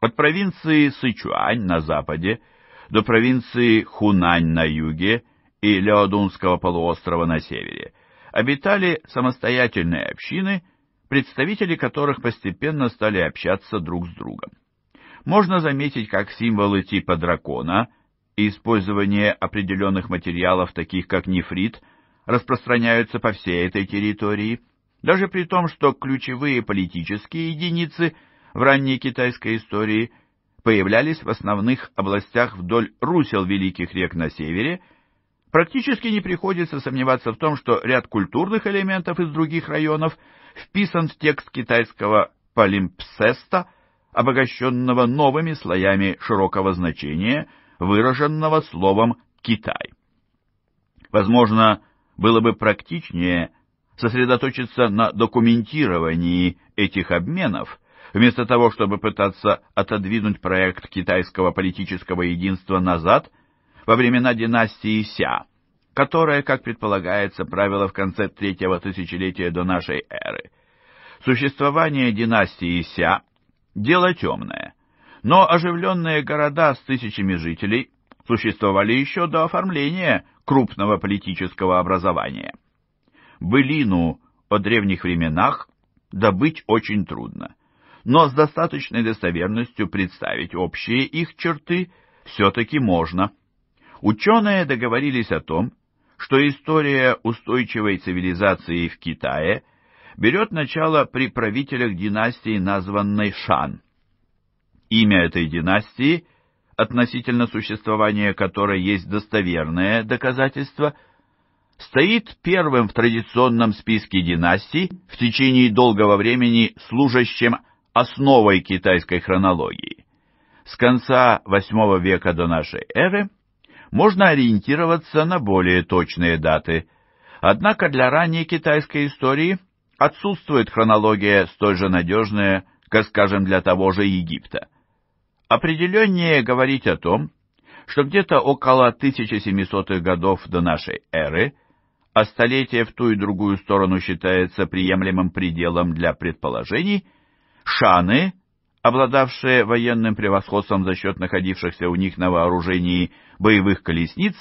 От провинции Сычуань на западе – до провинции Хунань на юге и Леодунского полуострова на севере, обитали самостоятельные общины, представители которых постепенно стали общаться друг с другом. Можно заметить, как символы типа дракона и использование определенных материалов, таких как нефрит, распространяются по всей этой территории, даже при том, что ключевые политические единицы в ранней китайской истории – появлялись в основных областях вдоль русел великих рек на севере, практически не приходится сомневаться в том, что ряд культурных элементов из других районов вписан в текст китайского полимпсеста, обогащенного новыми слоями широкого значения, выраженного словом «Китай». Возможно, было бы практичнее сосредоточиться на документировании этих обменов – Вместо того, чтобы пытаться отодвинуть проект китайского политического единства назад, во времена династии Ся, которая, как предполагается, правила в конце третьего тысячелетия до нашей эры. Существование династии Ся – дело темное, но оживленные города с тысячами жителей существовали еще до оформления крупного политического образования. Былину о древних временах добыть очень трудно но с достаточной достоверностью представить общие их черты все-таки можно. Ученые договорились о том, что история устойчивой цивилизации в Китае берет начало при правителях династии, названной Шан. Имя этой династии, относительно существования которой есть достоверное доказательство, стоит первым в традиционном списке династий в течение долгого времени служащим основой китайской хронологии. С конца VIII века до нашей эры можно ориентироваться на более точные даты, однако для ранней китайской истории отсутствует хронология столь же надежная, как, скажем, для того же Египта. Определеннее говорить о том, что где-то около 1700-х годов до нашей эры, а столетие в ту и другую сторону считается приемлемым пределом для предположений, Шаны, обладавшие военным превосходством за счет находившихся у них на вооружении боевых колесниц,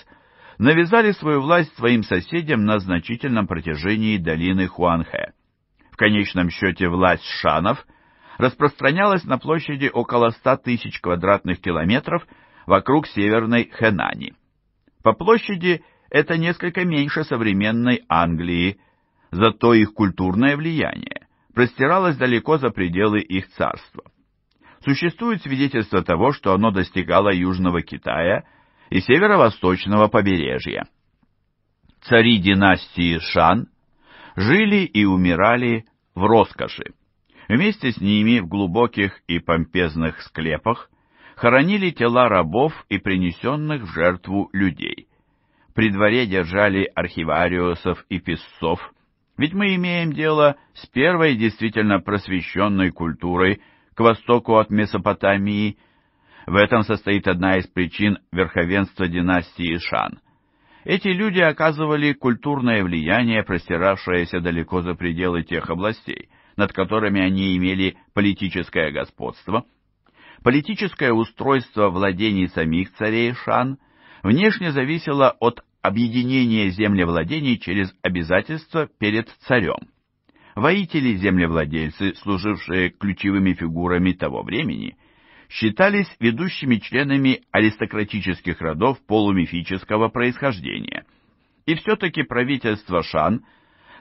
навязали свою власть своим соседям на значительном протяжении долины Хуанхэ. В конечном счете власть шанов распространялась на площади около 100 тысяч квадратных километров вокруг северной Хэнани. По площади это несколько меньше современной Англии, зато их культурное влияние простиралось далеко за пределы их царства. Существует свидетельство того, что оно достигало Южного Китая и северо-восточного побережья. Цари династии Шан жили и умирали в роскоши. Вместе с ними в глубоких и помпезных склепах хоронили тела рабов и принесенных в жертву людей. При дворе держали архивариусов и писцов, ведь мы имеем дело с первой действительно просвещенной культурой к востоку от Месопотамии. В этом состоит одна из причин верховенства династии Шан. Эти люди оказывали культурное влияние, простиравшееся далеко за пределы тех областей, над которыми они имели политическое господство. Политическое устройство владений самих царей Шан внешне зависело от объединение землевладений через обязательства перед царем. Воители-землевладельцы, служившие ключевыми фигурами того времени, считались ведущими членами аристократических родов полумифического происхождения. И все-таки правительство Шан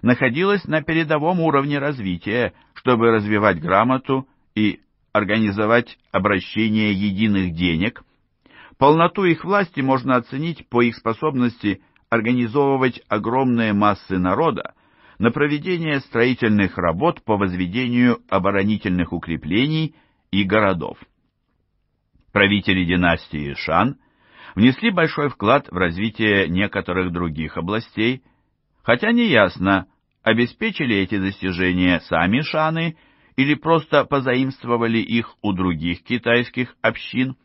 находилось на передовом уровне развития, чтобы развивать грамоту и организовать обращение единых денег – Полноту их власти можно оценить по их способности организовывать огромные массы народа на проведение строительных работ по возведению оборонительных укреплений и городов. Правители династии Шан внесли большой вклад в развитие некоторых других областей, хотя неясно, обеспечили эти достижения сами Шаны или просто позаимствовали их у других китайских общин –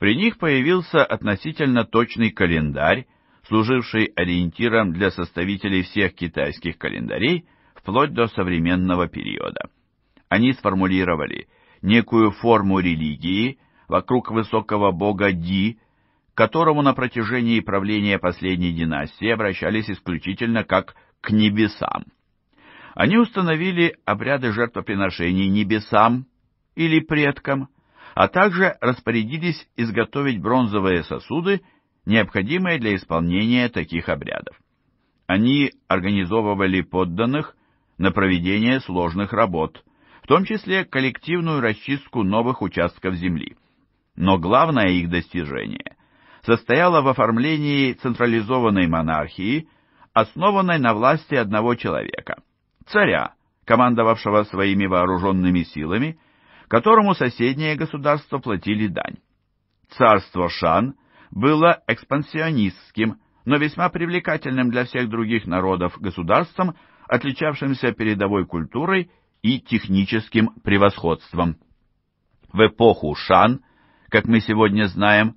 при них появился относительно точный календарь, служивший ориентиром для составителей всех китайских календарей вплоть до современного периода. Они сформулировали некую форму религии вокруг высокого бога Ди, к которому на протяжении правления последней династии обращались исключительно как к небесам. Они установили обряды жертвоприношений небесам или предкам – а также распорядились изготовить бронзовые сосуды, необходимые для исполнения таких обрядов. Они организовывали подданных на проведение сложных работ, в том числе коллективную расчистку новых участков земли. Но главное их достижение состояло в оформлении централизованной монархии, основанной на власти одного человека – царя, командовавшего своими вооруженными силами – которому соседние государства платили дань. Царство Шан было экспансионистским, но весьма привлекательным для всех других народов государством, отличавшимся передовой культурой и техническим превосходством. В эпоху Шан, как мы сегодня знаем,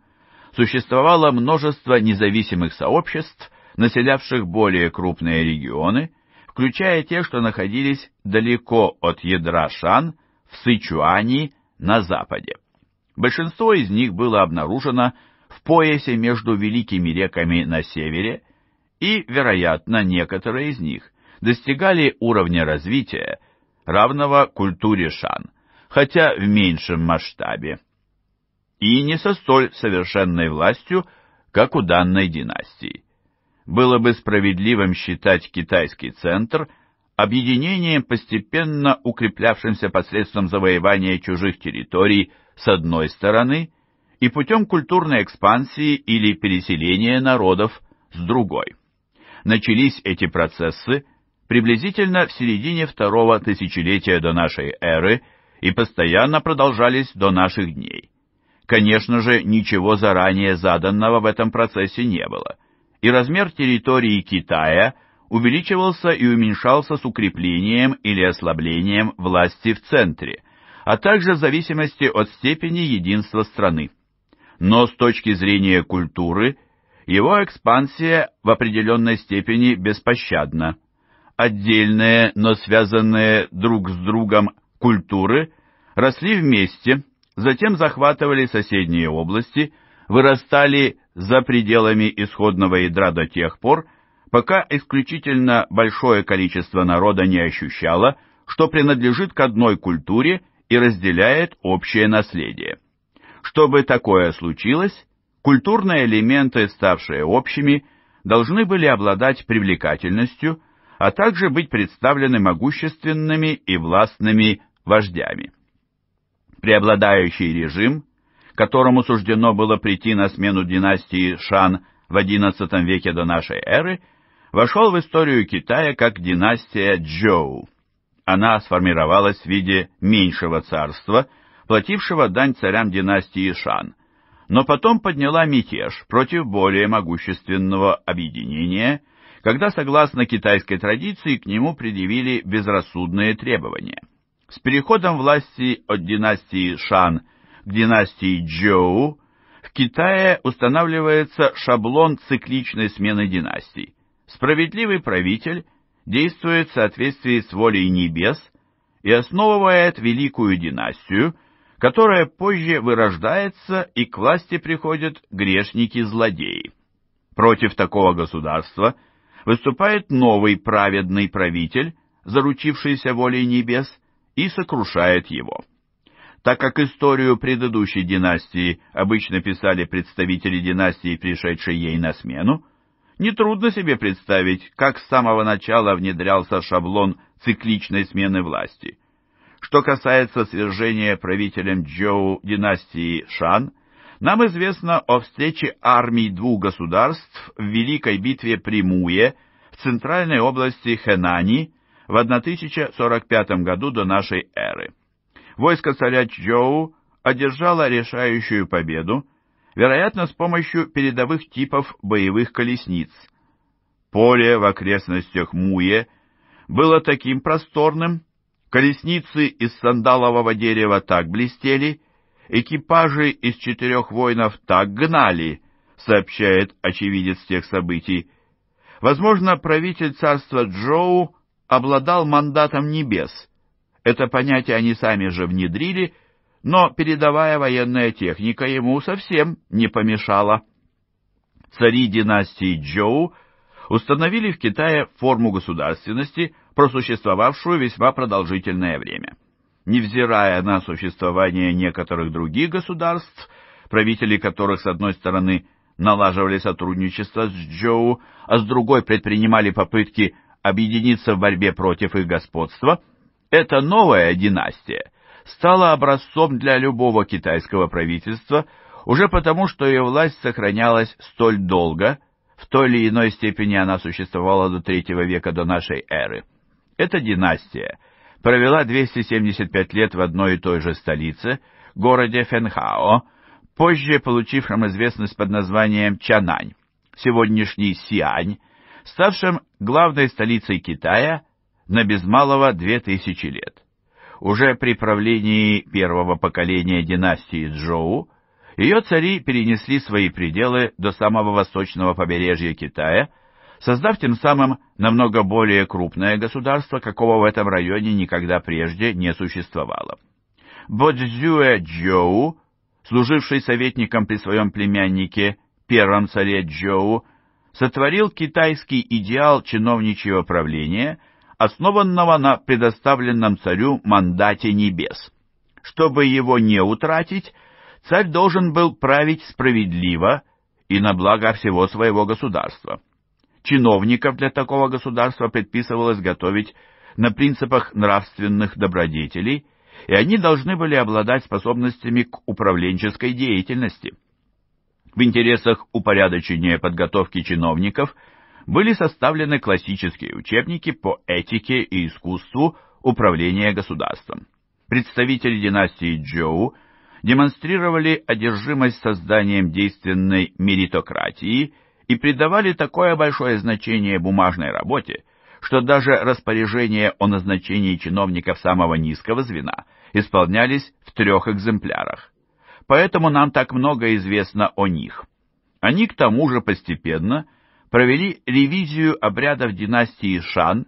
существовало множество независимых сообществ, населявших более крупные регионы, включая те, что находились далеко от ядра Шан в Сычуани на западе. Большинство из них было обнаружено в поясе между великими реками на севере, и, вероятно, некоторые из них достигали уровня развития, равного культуре шан, хотя в меньшем масштабе, и не со столь совершенной властью, как у данной династии. Было бы справедливым считать китайский центр – объединением, постепенно укреплявшимся посредством завоевания чужих территорий с одной стороны и путем культурной экспансии или переселения народов с другой. Начались эти процессы приблизительно в середине второго тысячелетия до нашей эры и постоянно продолжались до наших дней. Конечно же, ничего заранее заданного в этом процессе не было, и размер территории Китая – увеличивался и уменьшался с укреплением или ослаблением власти в центре, а также в зависимости от степени единства страны. Но с точки зрения культуры его экспансия в определенной степени беспощадна. Отдельные, но связанные друг с другом культуры росли вместе, затем захватывали соседние области, вырастали за пределами исходного ядра до тех пор, пока исключительно большое количество народа не ощущало, что принадлежит к одной культуре и разделяет общее наследие. Чтобы такое случилось, культурные элементы, ставшие общими, должны были обладать привлекательностью, а также быть представлены могущественными и властными вождями. Преобладающий режим, которому суждено было прийти на смену династии Шан в XI веке до нашей эры, вошел в историю Китая как династия Джоу. Она сформировалась в виде меньшего царства, платившего дань царям династии Шан, но потом подняла мятеж против более могущественного объединения, когда, согласно китайской традиции, к нему предъявили безрассудные требования. С переходом власти от династии Шан к династии Джоу в Китае устанавливается шаблон цикличной смены династий. Справедливый правитель действует в соответствии с волей небес и основывает великую династию, которая позже вырождается и к власти приходят грешники-злодеи. Против такого государства выступает новый праведный правитель, заручившийся волей небес, и сокрушает его. Так как историю предыдущей династии обычно писали представители династии, пришедшей ей на смену, Нетрудно себе представить, как с самого начала внедрялся шаблон цикличной смены власти. Что касается свержения правителем Джоу династии Шан, нам известно о встрече армий двух государств в Великой битве при Муе в центральной области Хэнани в 1045 году до нашей эры. Войско царя Чжоу одержало решающую победу, вероятно, с помощью передовых типов боевых колесниц. Поле в окрестностях Муе было таким просторным, колесницы из сандалового дерева так блестели, экипажи из четырех воинов так гнали, сообщает очевидец тех событий. Возможно, правитель царства Джоу обладал мандатом небес. Это понятие они сами же внедрили – но передовая военная техника ему совсем не помешала. Цари династии Джоу установили в Китае форму государственности, просуществовавшую весьма продолжительное время. Невзирая на существование некоторых других государств, правители которых, с одной стороны, налаживали сотрудничество с Джоу, а с другой предпринимали попытки объединиться в борьбе против их господства, эта новая династия стала образцом для любого китайского правительства уже потому, что ее власть сохранялась столь долго, в той или иной степени она существовала до третьего века до нашей эры. Эта династия провела 275 лет в одной и той же столице, городе Фенхао, позже получившем известность под названием Чанань, сегодняшний Сиань, ставшим главной столицей Китая на без малого 2000 лет. Уже при правлении первого поколения династии Джоу ее цари перенесли свои пределы до самого восточного побережья Китая, создав тем самым намного более крупное государство, какого в этом районе никогда прежде не существовало. Бодзюэ Джоу, служивший советником при своем племяннике, первом царе Джоу, сотворил китайский идеал чиновничьего правления – основанного на предоставленном царю мандате небес. Чтобы его не утратить, царь должен был править справедливо и на благо всего своего государства. Чиновников для такого государства предписывалось готовить на принципах нравственных добродетелей, и они должны были обладать способностями к управленческой деятельности. В интересах упорядочения подготовки чиновников – были составлены классические учебники по этике и искусству управления государством. Представители династии Джоу демонстрировали одержимость созданием действенной меритократии и придавали такое большое значение бумажной работе, что даже распоряжения о назначении чиновников самого низкого звена исполнялись в трех экземплярах. Поэтому нам так много известно о них. Они к тому же постепенно – провели ревизию обрядов династии Шан,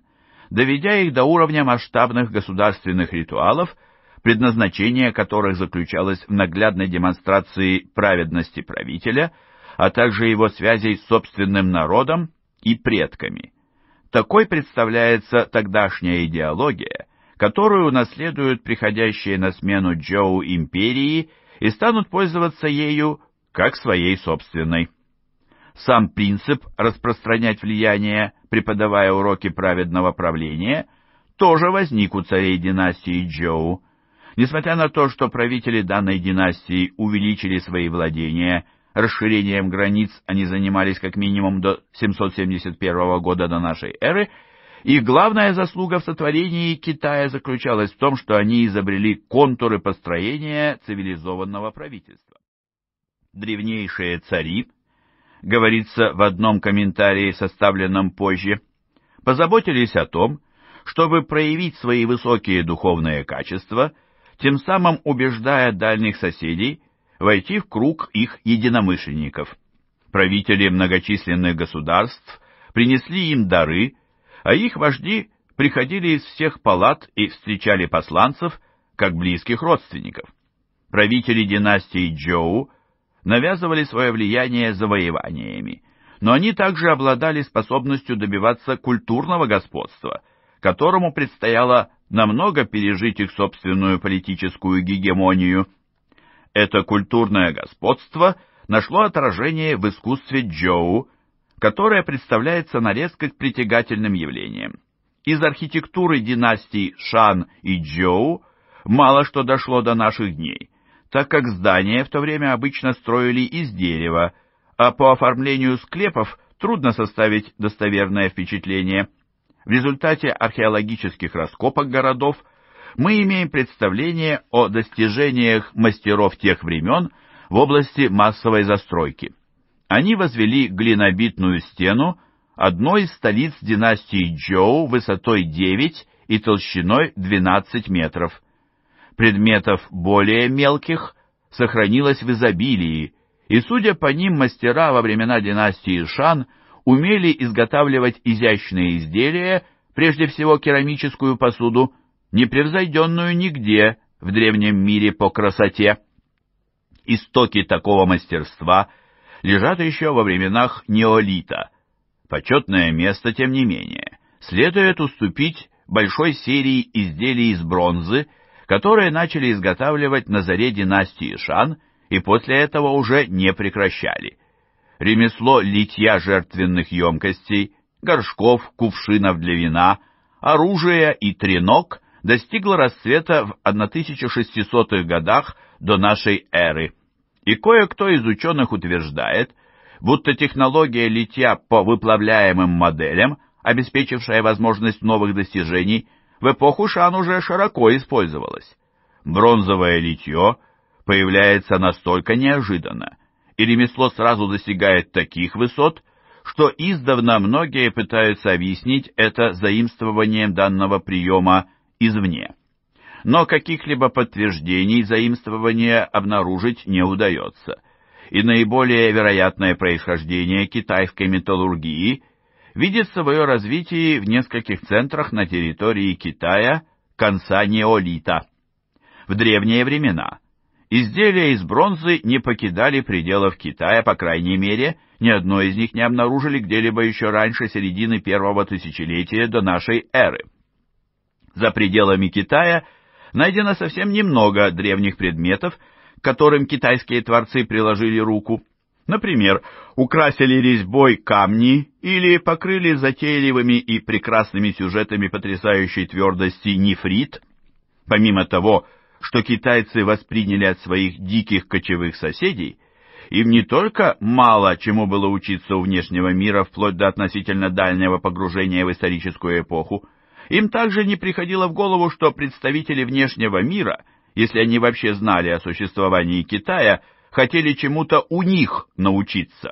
доведя их до уровня масштабных государственных ритуалов, предназначение которых заключалось в наглядной демонстрации праведности правителя, а также его связей с собственным народом и предками. Такой представляется тогдашняя идеология, которую наследуют приходящие на смену Джоу империи и станут пользоваться ею как своей собственной сам принцип распространять влияние, преподавая уроки праведного правления, тоже возник у царей династии Джоу. Несмотря на то, что правители данной династии увеличили свои владения, расширением границ они занимались как минимум до 771 года до нашей эры, их главная заслуга в сотворении Китая заключалась в том, что они изобрели контуры построения цивилизованного правительства. Древнейшие цари говорится в одном комментарии, составленном позже, позаботились о том, чтобы проявить свои высокие духовные качества, тем самым убеждая дальних соседей войти в круг их единомышленников. Правители многочисленных государств принесли им дары, а их вожди приходили из всех палат и встречали посланцев как близких родственников. Правители династии Джоу навязывали свое влияние завоеваниями, но они также обладали способностью добиваться культурного господства, которому предстояло намного пережить их собственную политическую гегемонию. Это культурное господство нашло отражение в искусстве Джоу, которое представляется на резко притягательным явлением. Из архитектуры династий Шан и Джоу мало что дошло до наших дней – так как здания в то время обычно строили из дерева, а по оформлению склепов трудно составить достоверное впечатление. В результате археологических раскопок городов мы имеем представление о достижениях мастеров тех времен в области массовой застройки. Они возвели глинобитную стену одной из столиц династии Джоу высотой 9 и толщиной 12 метров. Предметов более мелких сохранилось в изобилии, и, судя по ним, мастера во времена династии Шан умели изготавливать изящные изделия, прежде всего керамическую посуду, непревзойденную нигде в древнем мире по красоте. Истоки такого мастерства лежат еще во временах неолита. Почетное место, тем не менее, следует уступить большой серии изделий из бронзы, которые начали изготавливать на заре династии Шан и после этого уже не прекращали. Ремесло литья жертвенных емкостей, горшков, кувшинов для вина, оружия и тренок достигло расцвета в 1600-х годах до нашей эры, и кое-кто из ученых утверждает, будто технология литья по выплавляемым моделям, обеспечившая возможность новых достижений, в эпоху Шан уже широко использовалось. Бронзовое литье появляется настолько неожиданно, и ремесло сразу достигает таких высот, что издавна многие пытаются объяснить это заимствованием данного приема извне. Но каких-либо подтверждений заимствования обнаружить не удается, и наиболее вероятное происхождение китайской металлургии – видит свое развитие в нескольких центрах на территории Китая конца неолита. В древние времена изделия из бронзы не покидали пределов Китая, по крайней мере, ни одно из них не обнаружили где-либо еще раньше середины первого тысячелетия до нашей эры. За пределами Китая найдено совсем немного древних предметов, к которым китайские творцы приложили руку. Например, украсили резьбой камни или покрыли затейливыми и прекрасными сюжетами потрясающей твердости нефрит. Помимо того, что китайцы восприняли от своих диких кочевых соседей, им не только мало чему было учиться у внешнего мира вплоть до относительно дальнего погружения в историческую эпоху, им также не приходило в голову, что представители внешнего мира, если они вообще знали о существовании Китая, хотели чему-то у них научиться.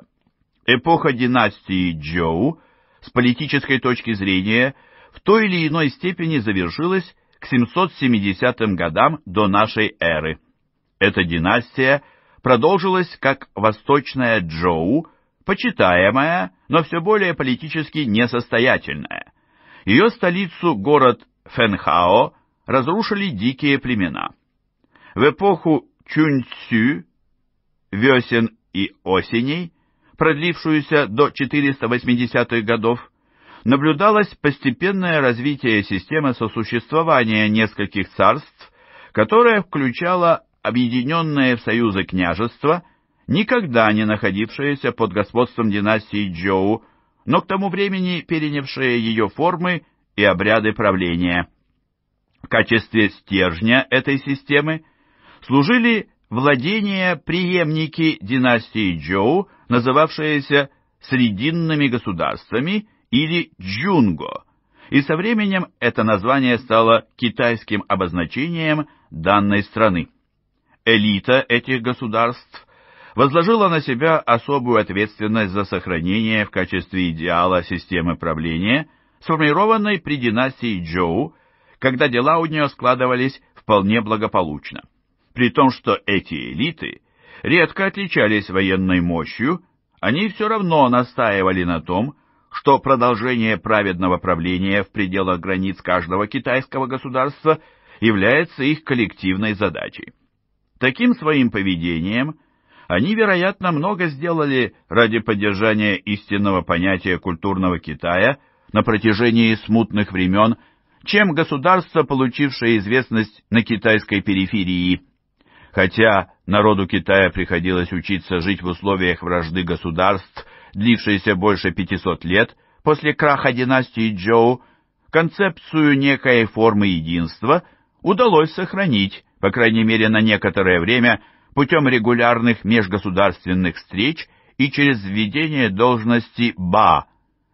Эпоха династии Джоу с политической точки зрения в той или иной степени завершилась к 770 годам до нашей эры. Эта династия продолжилась как Восточная Джоу, почитаемая, но все более политически несостоятельная. Ее столицу, город Фэнхао, разрушили дикие племена. В эпоху Чуньцю, весен и осеней, продлившуюся до 480-х годов, наблюдалось постепенное развитие системы сосуществования нескольких царств, которая включала объединенные в союзы княжества, никогда не находившиеся под господством династии Джоу, но к тому времени перенявшие ее формы и обряды правления. В качестве стержня этой системы служили владения преемники династии Джоу, называвшиеся Срединными государствами или Джунго, и со временем это название стало китайским обозначением данной страны. Элита этих государств возложила на себя особую ответственность за сохранение в качестве идеала системы правления, сформированной при династии Джоу, когда дела у нее складывались вполне благополучно. При том, что эти элиты редко отличались военной мощью, они все равно настаивали на том, что продолжение праведного правления в пределах границ каждого китайского государства является их коллективной задачей. Таким своим поведением они, вероятно, много сделали ради поддержания истинного понятия культурного Китая на протяжении смутных времен, чем государство, получившее известность на китайской периферии – Хотя народу Китая приходилось учиться жить в условиях вражды государств, длившейся больше 500 лет после краха династии Джоу, концепцию некой формы единства удалось сохранить, по крайней мере на некоторое время, путем регулярных межгосударственных встреч и через введение должности БА,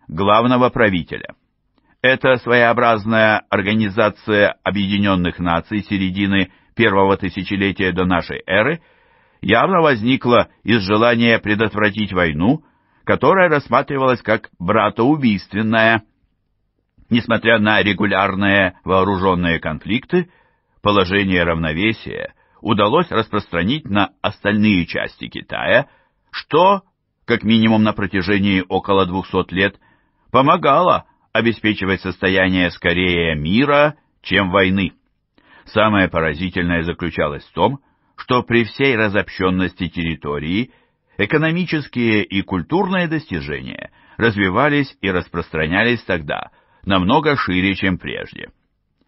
главного правителя. Это своеобразная организация объединенных наций середины первого тысячелетия до нашей эры явно возникла из желания предотвратить войну, которая рассматривалась как братоубийственная. Несмотря на регулярные вооруженные конфликты, положение равновесия удалось распространить на остальные части Китая, что, как минимум на протяжении около 200 лет, помогало обеспечивать состояние скорее мира, чем войны. Самое поразительное заключалось в том, что при всей разобщенности территории экономические и культурные достижения развивались и распространялись тогда намного шире, чем прежде.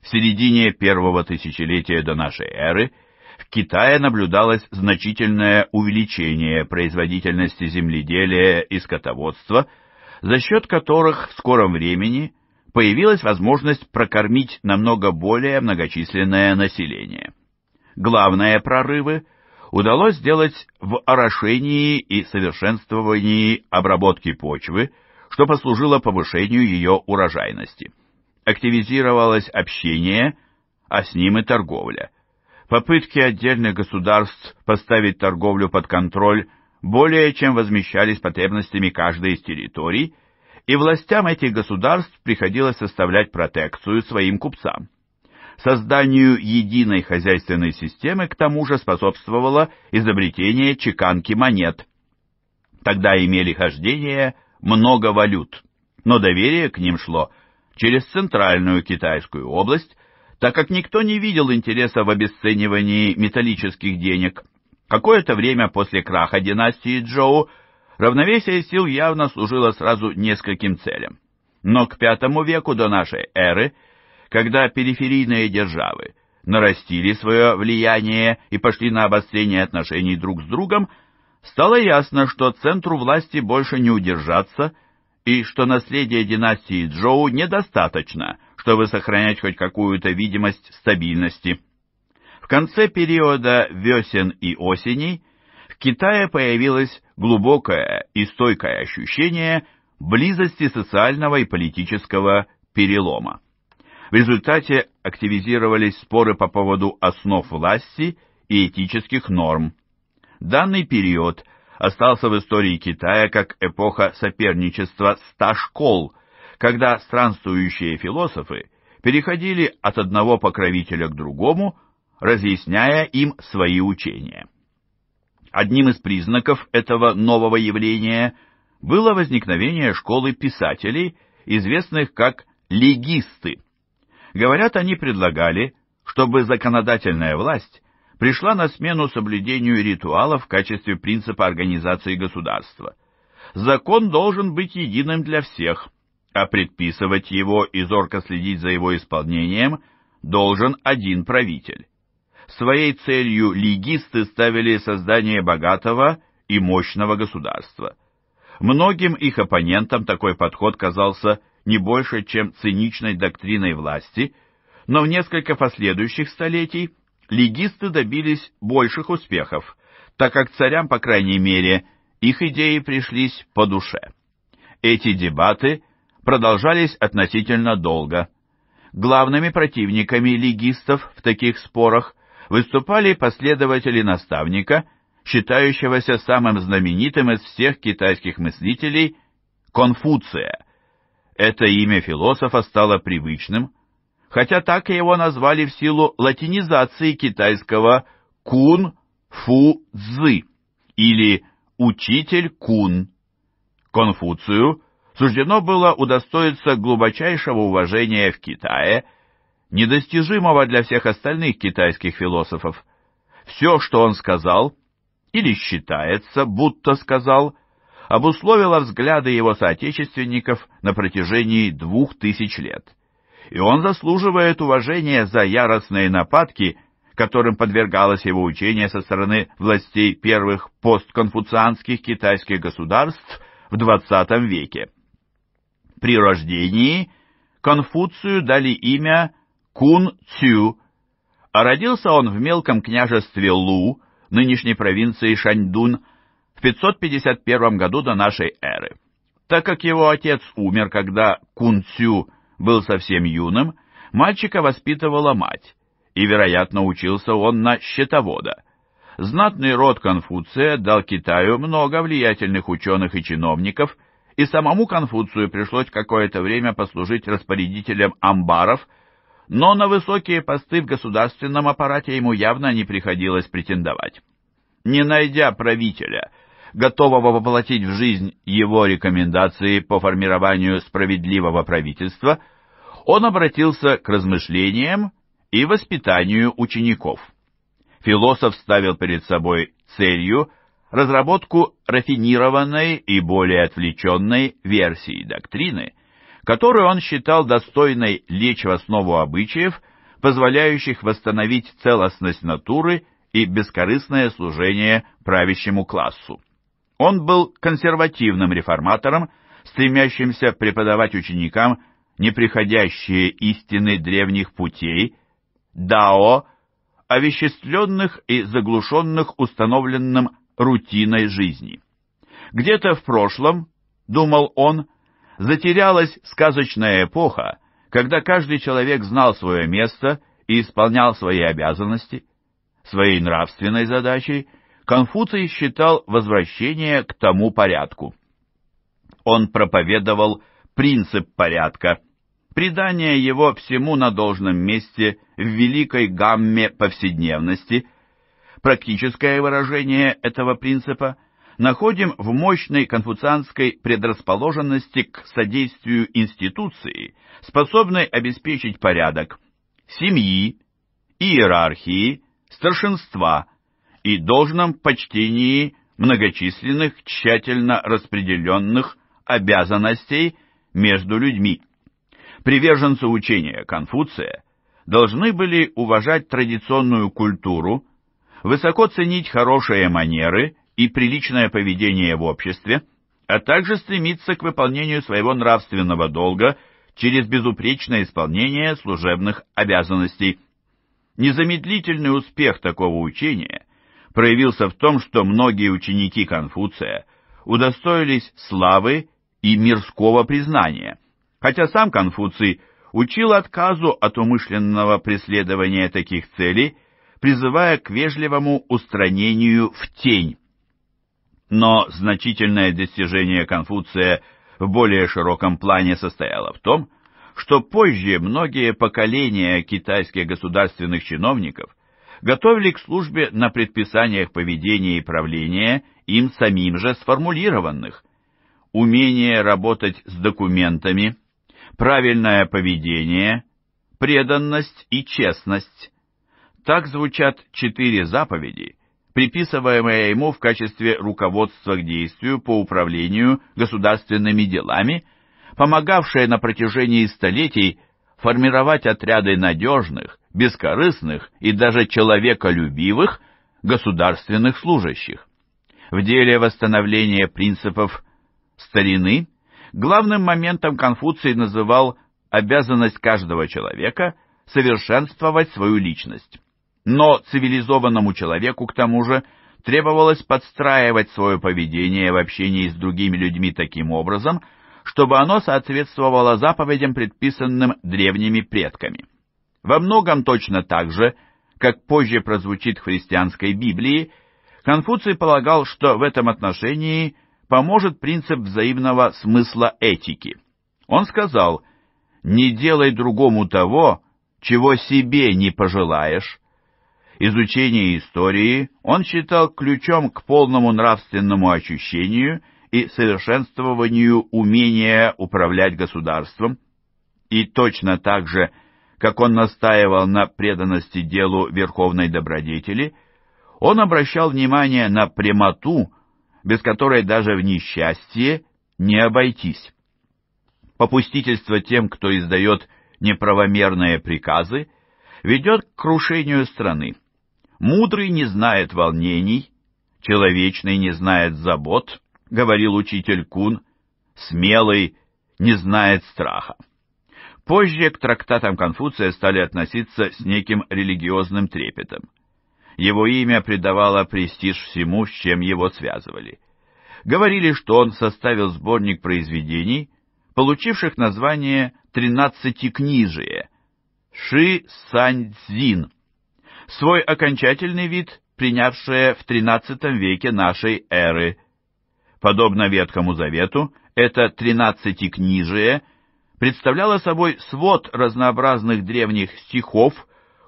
В середине первого тысячелетия до нашей эры в Китае наблюдалось значительное увеличение производительности земледелия и скотоводства, за счет которых в скором времени – появилась возможность прокормить намного более многочисленное население. Главные прорывы удалось сделать в орошении и совершенствовании обработки почвы, что послужило повышению ее урожайности. Активизировалось общение, а с ним и торговля. Попытки отдельных государств поставить торговлю под контроль более чем возмещались потребностями каждой из территорий, и властям этих государств приходилось составлять протекцию своим купцам. Созданию единой хозяйственной системы к тому же способствовало изобретение чеканки монет. Тогда имели хождение много валют, но доверие к ним шло через центральную китайскую область, так как никто не видел интереса в обесценивании металлических денег. Какое-то время после краха династии Джоу – Равновесие сил явно служило сразу нескольким целям. Но к V веку до нашей эры, когда периферийные державы нарастили свое влияние и пошли на обострение отношений друг с другом, стало ясно, что центру власти больше не удержаться и что наследие династии Джоу недостаточно, чтобы сохранять хоть какую-то видимость стабильности. В конце периода весен и осеней Китае появилось глубокое и стойкое ощущение близости социального и политического перелома. В результате активизировались споры по поводу основ власти и этических норм. Данный период остался в истории Китая как эпоха соперничества ста школ, когда странствующие философы переходили от одного покровителя к другому, разъясняя им свои учения. Одним из признаков этого нового явления было возникновение школы писателей, известных как легисты. Говорят, они предлагали, чтобы законодательная власть пришла на смену соблюдению ритуала в качестве принципа организации государства. Закон должен быть единым для всех, а предписывать его и зорко следить за его исполнением должен один правитель. Своей целью легисты ставили создание богатого и мощного государства. Многим их оппонентам такой подход казался не больше, чем циничной доктриной власти, но в несколько последующих столетий легисты добились больших успехов, так как царям, по крайней мере, их идеи пришлись по душе. Эти дебаты продолжались относительно долго. Главными противниками легистов в таких спорах выступали последователи наставника, считающегося самым знаменитым из всех китайских мыслителей Конфуция. Это имя философа стало привычным, хотя так и его назвали в силу латинизации китайского Кун Фу Цзы или Учитель Кун. Конфуцию суждено было удостоиться глубочайшего уважения в Китае – недостижимого для всех остальных китайских философов. Все, что он сказал, или считается, будто сказал, обусловило взгляды его соотечественников на протяжении двух тысяч лет. И он заслуживает уважения за яростные нападки, которым подвергалось его учение со стороны властей первых постконфуцианских китайских государств в XX веке. При рождении Конфуцию дали имя Кун Цю, а родился он в мелком княжестве Лу, нынешней провинции Шаньдун, в 551 году до нашей эры. Так как его отец умер, когда Кун Цю был совсем юным, мальчика воспитывала мать, и, вероятно, учился он на счетовода. Знатный род Конфуция дал Китаю много влиятельных ученых и чиновников, и самому Конфуцию пришлось какое-то время послужить распорядителем амбаров – но на высокие посты в государственном аппарате ему явно не приходилось претендовать. Не найдя правителя, готового воплотить в жизнь его рекомендации по формированию справедливого правительства, он обратился к размышлениям и воспитанию учеников. Философ ставил перед собой целью разработку рафинированной и более отвлеченной версии доктрины – которую он считал достойной лечь в основу обычаев, позволяющих восстановить целостность натуры и бескорыстное служение правящему классу. Он был консервативным реформатором, стремящимся преподавать ученикам неприходящие истины древних путей, дао, овеществленных и заглушенных установленным рутиной жизни. Где-то в прошлом, думал он, — затерялась сказочная эпоха, когда каждый человек знал свое место и исполнял свои обязанности. Своей нравственной задачей Конфуций считал возвращение к тому порядку. Он проповедовал принцип порядка, придание его всему на должном месте в великой гамме повседневности. Практическое выражение этого принципа – находим в мощной конфуцианской предрасположенности к содействию институции, способной обеспечить порядок семьи, иерархии, старшинства и должном почтении многочисленных, тщательно распределенных обязанностей между людьми. Приверженцы учения Конфуция должны были уважать традиционную культуру, высоко ценить хорошие манеры и приличное поведение в обществе, а также стремиться к выполнению своего нравственного долга через безупречное исполнение служебных обязанностей. Незамедлительный успех такого учения проявился в том, что многие ученики Конфуция удостоились славы и мирского признания, хотя сам Конфуций учил отказу от умышленного преследования таких целей, призывая к вежливому устранению в тень. Но значительное достижение Конфуция в более широком плане состояло в том, что позже многие поколения китайских государственных чиновников готовили к службе на предписаниях поведения и правления им самим же сформулированных. Умение работать с документами, правильное поведение, преданность и честность. Так звучат четыре заповеди, приписываемое ему в качестве руководства к действию по управлению государственными делами, помогавшее на протяжении столетий формировать отряды надежных, бескорыстных и даже человеколюбивых государственных служащих. В деле восстановления принципов старины главным моментом Конфуций называл обязанность каждого человека совершенствовать свою личность. Но цивилизованному человеку, к тому же, требовалось подстраивать свое поведение в общении с другими людьми таким образом, чтобы оно соответствовало заповедям, предписанным древними предками. Во многом точно так же, как позже прозвучит в христианской Библии, Конфуций полагал, что в этом отношении поможет принцип взаимного смысла этики. Он сказал «Не делай другому того, чего себе не пожелаешь, Изучение истории он считал ключом к полному нравственному ощущению и совершенствованию умения управлять государством. И точно так же, как он настаивал на преданности делу верховной добродетели, он обращал внимание на прямоту, без которой даже в несчастье не обойтись. Попустительство тем, кто издает неправомерные приказы, ведет к крушению страны. Мудрый не знает волнений, человечный не знает забот, говорил учитель Кун, смелый не знает страха. Позже к трактатам Конфуция стали относиться с неким религиозным трепетом. Его имя придавало престиж всему, с чем его связывали. Говорили, что он составил сборник произведений, получивших название «Тринадцатикнижие» Ши Сань Цзин – свой окончательный вид принявшее в XIII веке нашей эры. Подобно Ветхому Завету, это тринадцатикнижие представляло собой свод разнообразных древних стихов,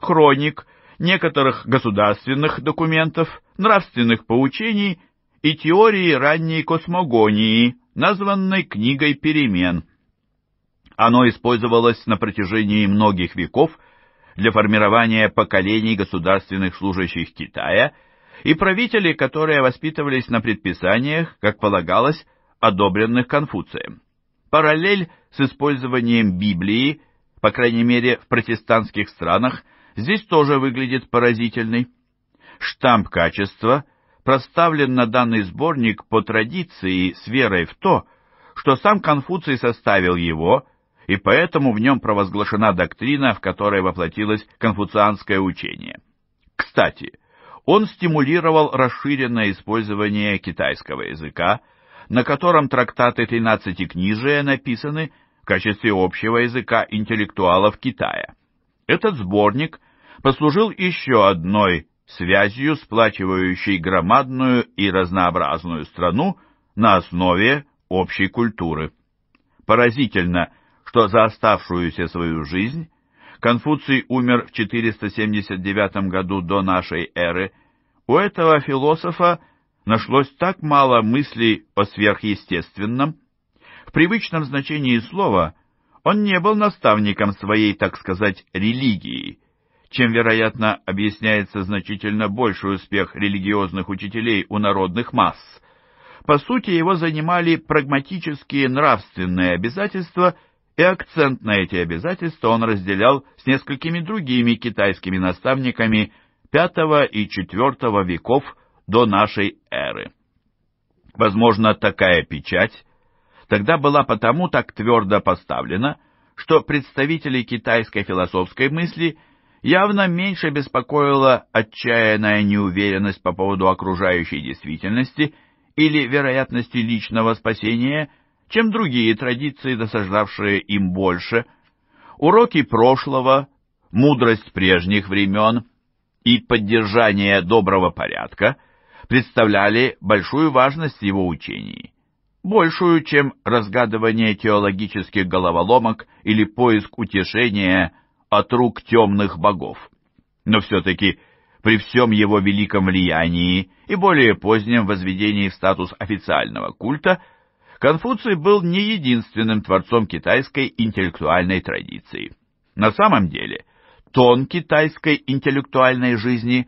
хроник, некоторых государственных документов, нравственных поучений и теории ранней космогонии, названной «Книгой перемен». Оно использовалось на протяжении многих веков для формирования поколений государственных служащих Китая и правителей, которые воспитывались на предписаниях, как полагалось, одобренных Конфуцием. Параллель с использованием Библии, по крайней мере в протестантских странах, здесь тоже выглядит поразительной. Штамп качества проставлен на данный сборник по традиции с верой в то, что сам Конфуций составил его – и поэтому в нем провозглашена доктрина, в которой воплотилось конфуцианское учение. Кстати, он стимулировал расширенное использование китайского языка, на котором трактаты 13 книжия написаны в качестве общего языка интеллектуалов Китая. Этот сборник послужил еще одной связью, сплачивающей громадную и разнообразную страну на основе общей культуры. Поразительно – что за оставшуюся свою жизнь Конфуций умер в 479 году до нашей эры, у этого философа нашлось так мало мыслей о сверхъестественном. В привычном значении слова он не был наставником своей, так сказать, религии, чем, вероятно, объясняется значительно больший успех религиозных учителей у народных масс. По сути, его занимали прагматические нравственные обязательства – и акцент на эти обязательства он разделял с несколькими другими китайскими наставниками V и IV веков до нашей эры. Возможно, такая печать тогда была потому так твердо поставлена, что представители китайской философской мысли явно меньше беспокоила отчаянная неуверенность по поводу окружающей действительности или вероятности личного спасения – чем другие традиции, досаждавшие им больше, уроки прошлого, мудрость прежних времен и поддержание доброго порядка представляли большую важность его учений, большую, чем разгадывание теологических головоломок или поиск утешения от рук темных богов. Но все-таки при всем его великом влиянии и более позднем возведении в статус официального культа – Конфуций был не единственным творцом китайской интеллектуальной традиции. На самом деле, тон китайской интеллектуальной жизни,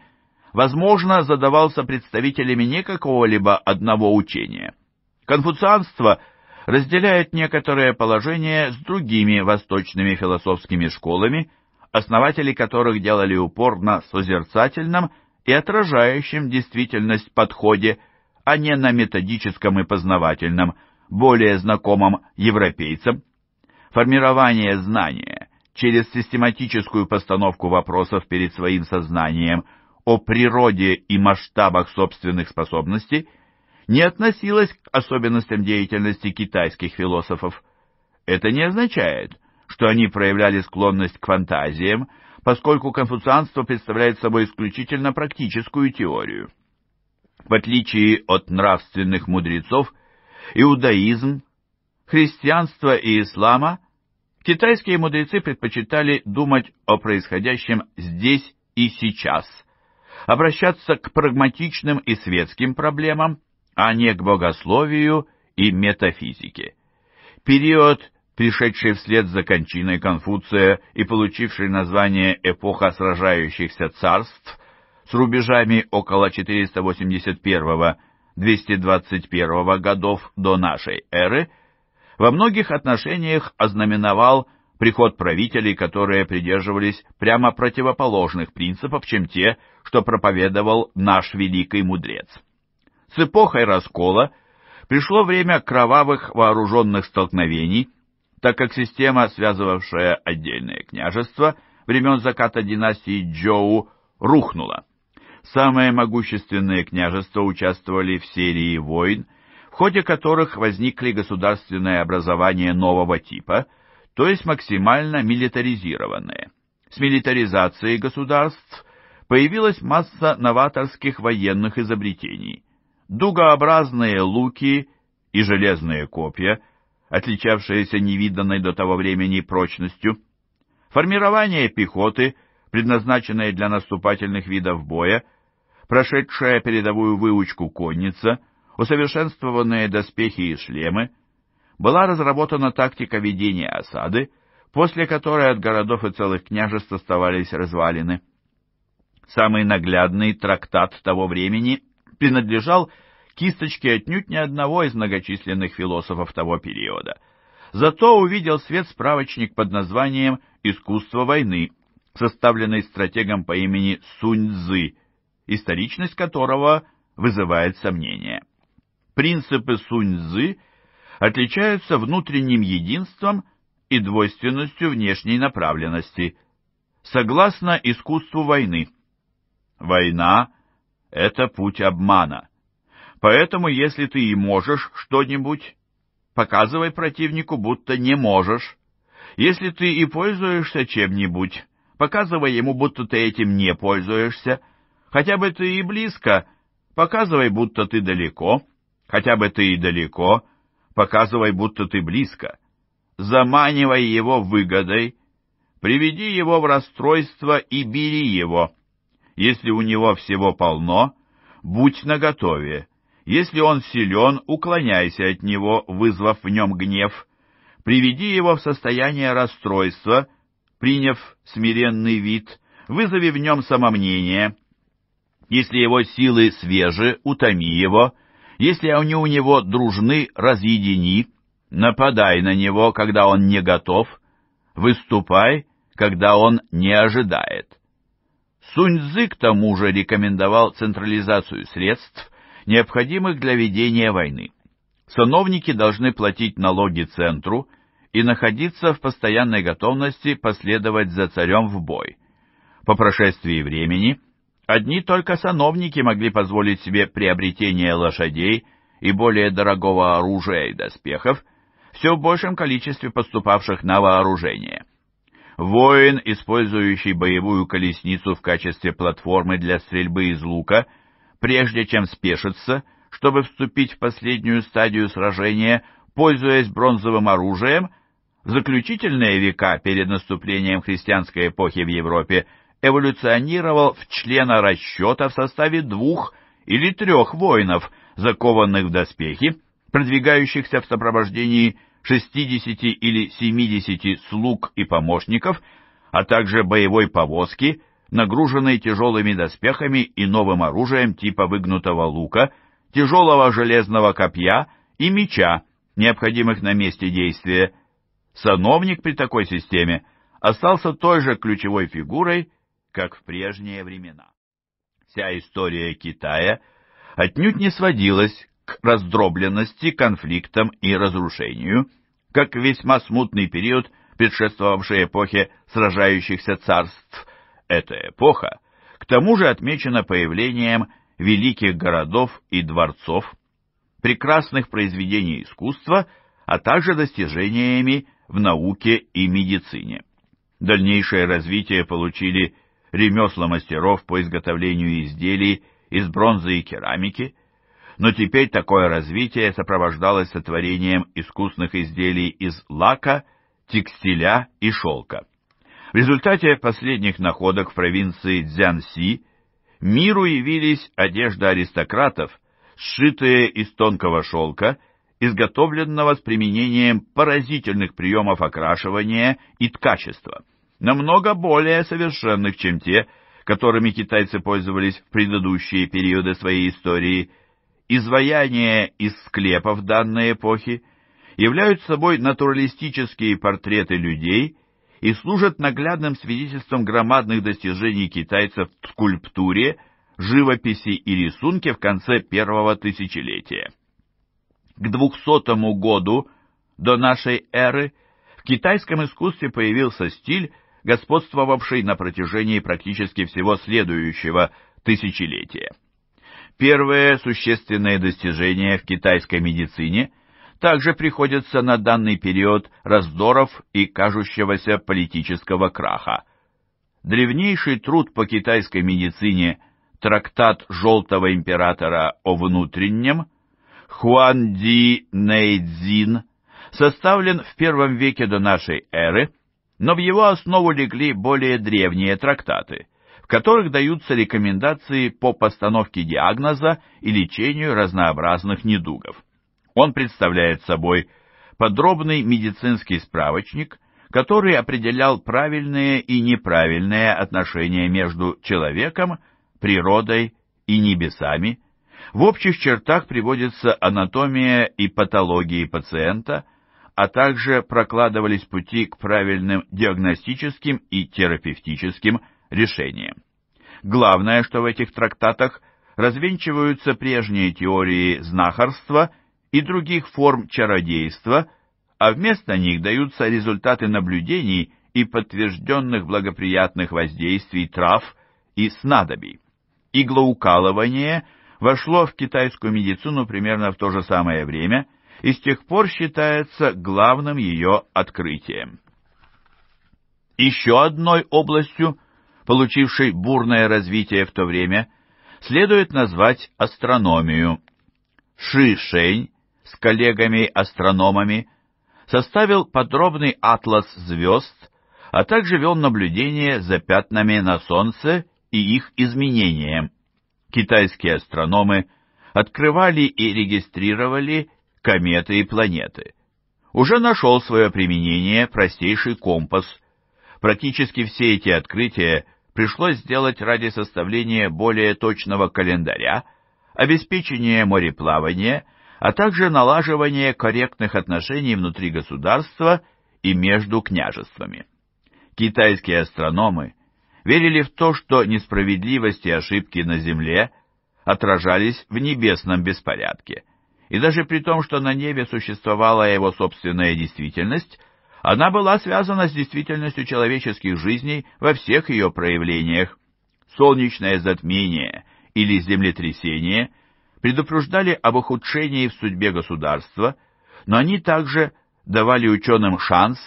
возможно, задавался представителями не какого-либо одного учения. Конфуцианство разделяет некоторые положения с другими восточными философскими школами, основатели которых делали упор на созерцательном и отражающем действительность подходе, а не на методическом и познавательном – более знакомым европейцам, формирование знания через систематическую постановку вопросов перед своим сознанием о природе и масштабах собственных способностей не относилось к особенностям деятельности китайских философов. Это не означает, что они проявляли склонность к фантазиям, поскольку конфуцианство представляет собой исключительно практическую теорию. В отличие от нравственных мудрецов – иудаизм, христианство и ислама, китайские мудрецы предпочитали думать о происходящем здесь и сейчас, обращаться к прагматичным и светским проблемам, а не к богословию и метафизике. Период, пришедший вслед за кончиной Конфуция и получивший название «Эпоха сражающихся царств», с рубежами около 481 221 годов до нашей эры, во многих отношениях ознаменовал приход правителей, которые придерживались прямо противоположных принципов, чем те, что проповедовал наш великий мудрец. С эпохой раскола пришло время кровавых вооруженных столкновений, так как система, связывавшая отдельные княжества времен заката династии Джоу, рухнула. Самые могущественные княжества участвовали в серии войн, в ходе которых возникли государственные образования нового типа, то есть максимально милитаризированные. С милитаризацией государств появилась масса новаторских военных изобретений. Дугообразные луки и железные копья, отличавшиеся невиданной до того времени прочностью, формирование пехоты, предназначенное для наступательных видов боя, прошедшая передовую выучку конница, усовершенствованные доспехи и шлемы, была разработана тактика ведения осады, после которой от городов и целых княжеств оставались развалины. Самый наглядный трактат того времени принадлежал кисточке отнюдь не одного из многочисленных философов того периода. Зато увидел свет справочник под названием «Искусство войны», составленный стратегом по имени Сунь-Зы, историчность которого вызывает сомнения. Принципы Сунь-Цзы отличаются внутренним единством и двойственностью внешней направленности, согласно искусству войны. Война — это путь обмана. Поэтому, если ты и можешь что-нибудь, показывай противнику, будто не можешь. Если ты и пользуешься чем-нибудь, показывай ему, будто ты этим не пользуешься — Хотя бы ты и близко, показывай, будто ты далеко. Хотя бы ты и далеко, показывай, будто ты близко. Заманивай его выгодой, приведи его в расстройство и бери его. Если у него всего полно, будь наготове. Если он силен, уклоняйся от него, вызвав в нем гнев. Приведи его в состояние расстройства, приняв смиренный вид, вызови в нем самомнение — если его силы свежи, утоми его. Если они у него дружны, разъедини. Нападай на него, когда он не готов. Выступай, когда он не ожидает. Суньцзы к тому же рекомендовал централизацию средств, необходимых для ведения войны. Сановники должны платить налоги центру и находиться в постоянной готовности последовать за царем в бой. По прошествии времени Одни только сановники могли позволить себе приобретение лошадей и более дорогого оружия и доспехов, все в большем количестве поступавших на вооружение. Воин, использующий боевую колесницу в качестве платформы для стрельбы из лука, прежде чем спешиться, чтобы вступить в последнюю стадию сражения, пользуясь бронзовым оружием, в заключительные века перед наступлением христианской эпохи в Европе – эволюционировал в члена расчета в составе двух или трех воинов, закованных в доспехи, продвигающихся в сопровождении 60 или 70 слуг и помощников, а также боевой повозки, нагруженной тяжелыми доспехами и новым оружием типа выгнутого лука, тяжелого железного копья и меча, необходимых на месте действия. Сановник при такой системе остался той же ключевой фигурой, как в прежние времена. Вся история Китая отнюдь не сводилась к раздробленности, конфликтам и разрушению, как весьма смутный период, предшествовавший эпохе сражающихся царств. Эта эпоха, к тому же, отмечена появлением великих городов и дворцов, прекрасных произведений искусства, а также достижениями в науке и медицине. Дальнейшее развитие получили ремесла мастеров по изготовлению изделий из бронзы и керамики, но теперь такое развитие сопровождалось сотворением искусных изделий из лака, текстиля и шелка. В результате последних находок в провинции Цзянси миру явились одежда аристократов, сшитые из тонкого шелка, изготовленного с применением поразительных приемов окрашивания и ткачества – намного более совершенных, чем те, которыми китайцы пользовались в предыдущие периоды своей истории. Изваяния из склепов данной эпохи являются собой натуралистические портреты людей и служат наглядным свидетельством громадных достижений китайцев в скульптуре, живописи и рисунке в конце первого тысячелетия. К двухсотому году до нашей эры в китайском искусстве появился стиль, господствовавшей на протяжении практически всего следующего тысячелетия. Первые существенные достижения в китайской медицине также приходятся на данный период раздоров и кажущегося политического краха. Древнейший труд по китайской медицине «Трактат Желтого императора о внутреннем» Хуан Ди Нэйдзин составлен в первом веке до нашей эры но в его основу легли более древние трактаты, в которых даются рекомендации по постановке диагноза и лечению разнообразных недугов. Он представляет собой подробный медицинский справочник, который определял правильные и неправильные отношения между человеком, природой и небесами. В общих чертах приводится анатомия и патологии пациента – а также прокладывались пути к правильным диагностическим и терапевтическим решениям. Главное, что в этих трактатах развенчиваются прежние теории знахарства и других форм чародейства, а вместо них даются результаты наблюдений и подтвержденных благоприятных воздействий трав и снадобий. Иглоукалывание вошло в китайскую медицину примерно в то же самое время – и с тех пор считается главным ее открытием. Еще одной областью, получившей бурное развитие в то время, следует назвать астрономию. Ши Шень с коллегами-астрономами составил подробный атлас звезд, а также вел наблюдение за пятнами на Солнце и их изменением. Китайские астрономы открывали и регистрировали кометы и планеты. Уже нашел свое применение простейший компас. Практически все эти открытия пришлось сделать ради составления более точного календаря, обеспечения мореплавания, а также налаживания корректных отношений внутри государства и между княжествами. Китайские астрономы верили в то, что несправедливости и ошибки на Земле отражались в небесном беспорядке – и даже при том, что на небе существовала его собственная действительность, она была связана с действительностью человеческих жизней во всех ее проявлениях. Солнечное затмение или землетрясение предупреждали об ухудшении в судьбе государства, но они также давали ученым шанс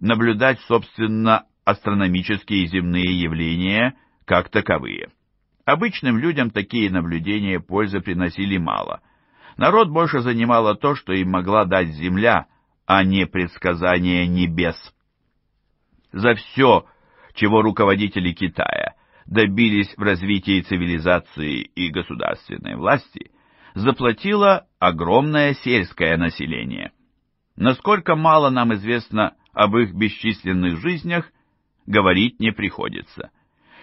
наблюдать, собственно, астрономические земные явления как таковые. Обычным людям такие наблюдения пользы приносили мало – Народ больше занимало то, что им могла дать земля, а не предсказания небес. За все, чего руководители Китая добились в развитии цивилизации и государственной власти, заплатило огромное сельское население. Насколько мало нам известно об их бесчисленных жизнях, говорить не приходится.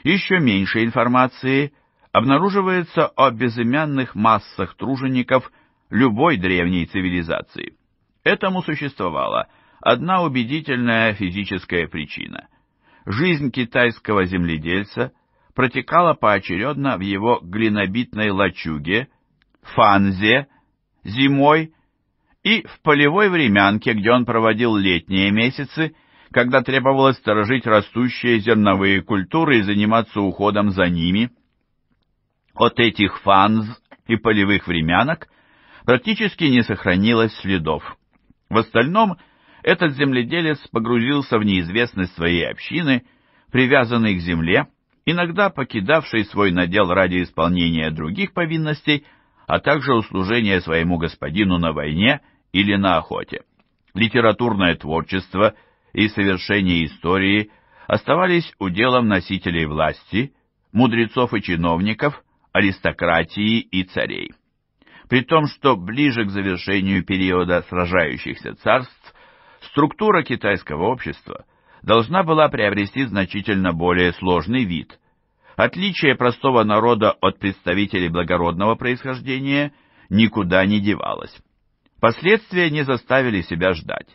Еще меньше информации обнаруживается о безымянных массах тружеников любой древней цивилизации. Этому существовала одна убедительная физическая причина. Жизнь китайского земледельца протекала поочередно в его глинобитной лачуге, фанзе, зимой и в полевой времянке, где он проводил летние месяцы, когда требовалось сторожить растущие зерновые культуры и заниматься уходом за ними. От этих фанз и полевых времянок – практически не сохранилось следов. В остальном этот земледелец погрузился в неизвестность своей общины, привязанной к земле, иногда покидавший свой надел ради исполнения других повинностей, а также услужения своему господину на войне или на охоте. Литературное творчество и совершение истории оставались уделом носителей власти, мудрецов и чиновников, аристократии и царей при том, что ближе к завершению периода сражающихся царств структура китайского общества должна была приобрести значительно более сложный вид. Отличие простого народа от представителей благородного происхождения никуда не девалось. Последствия не заставили себя ждать.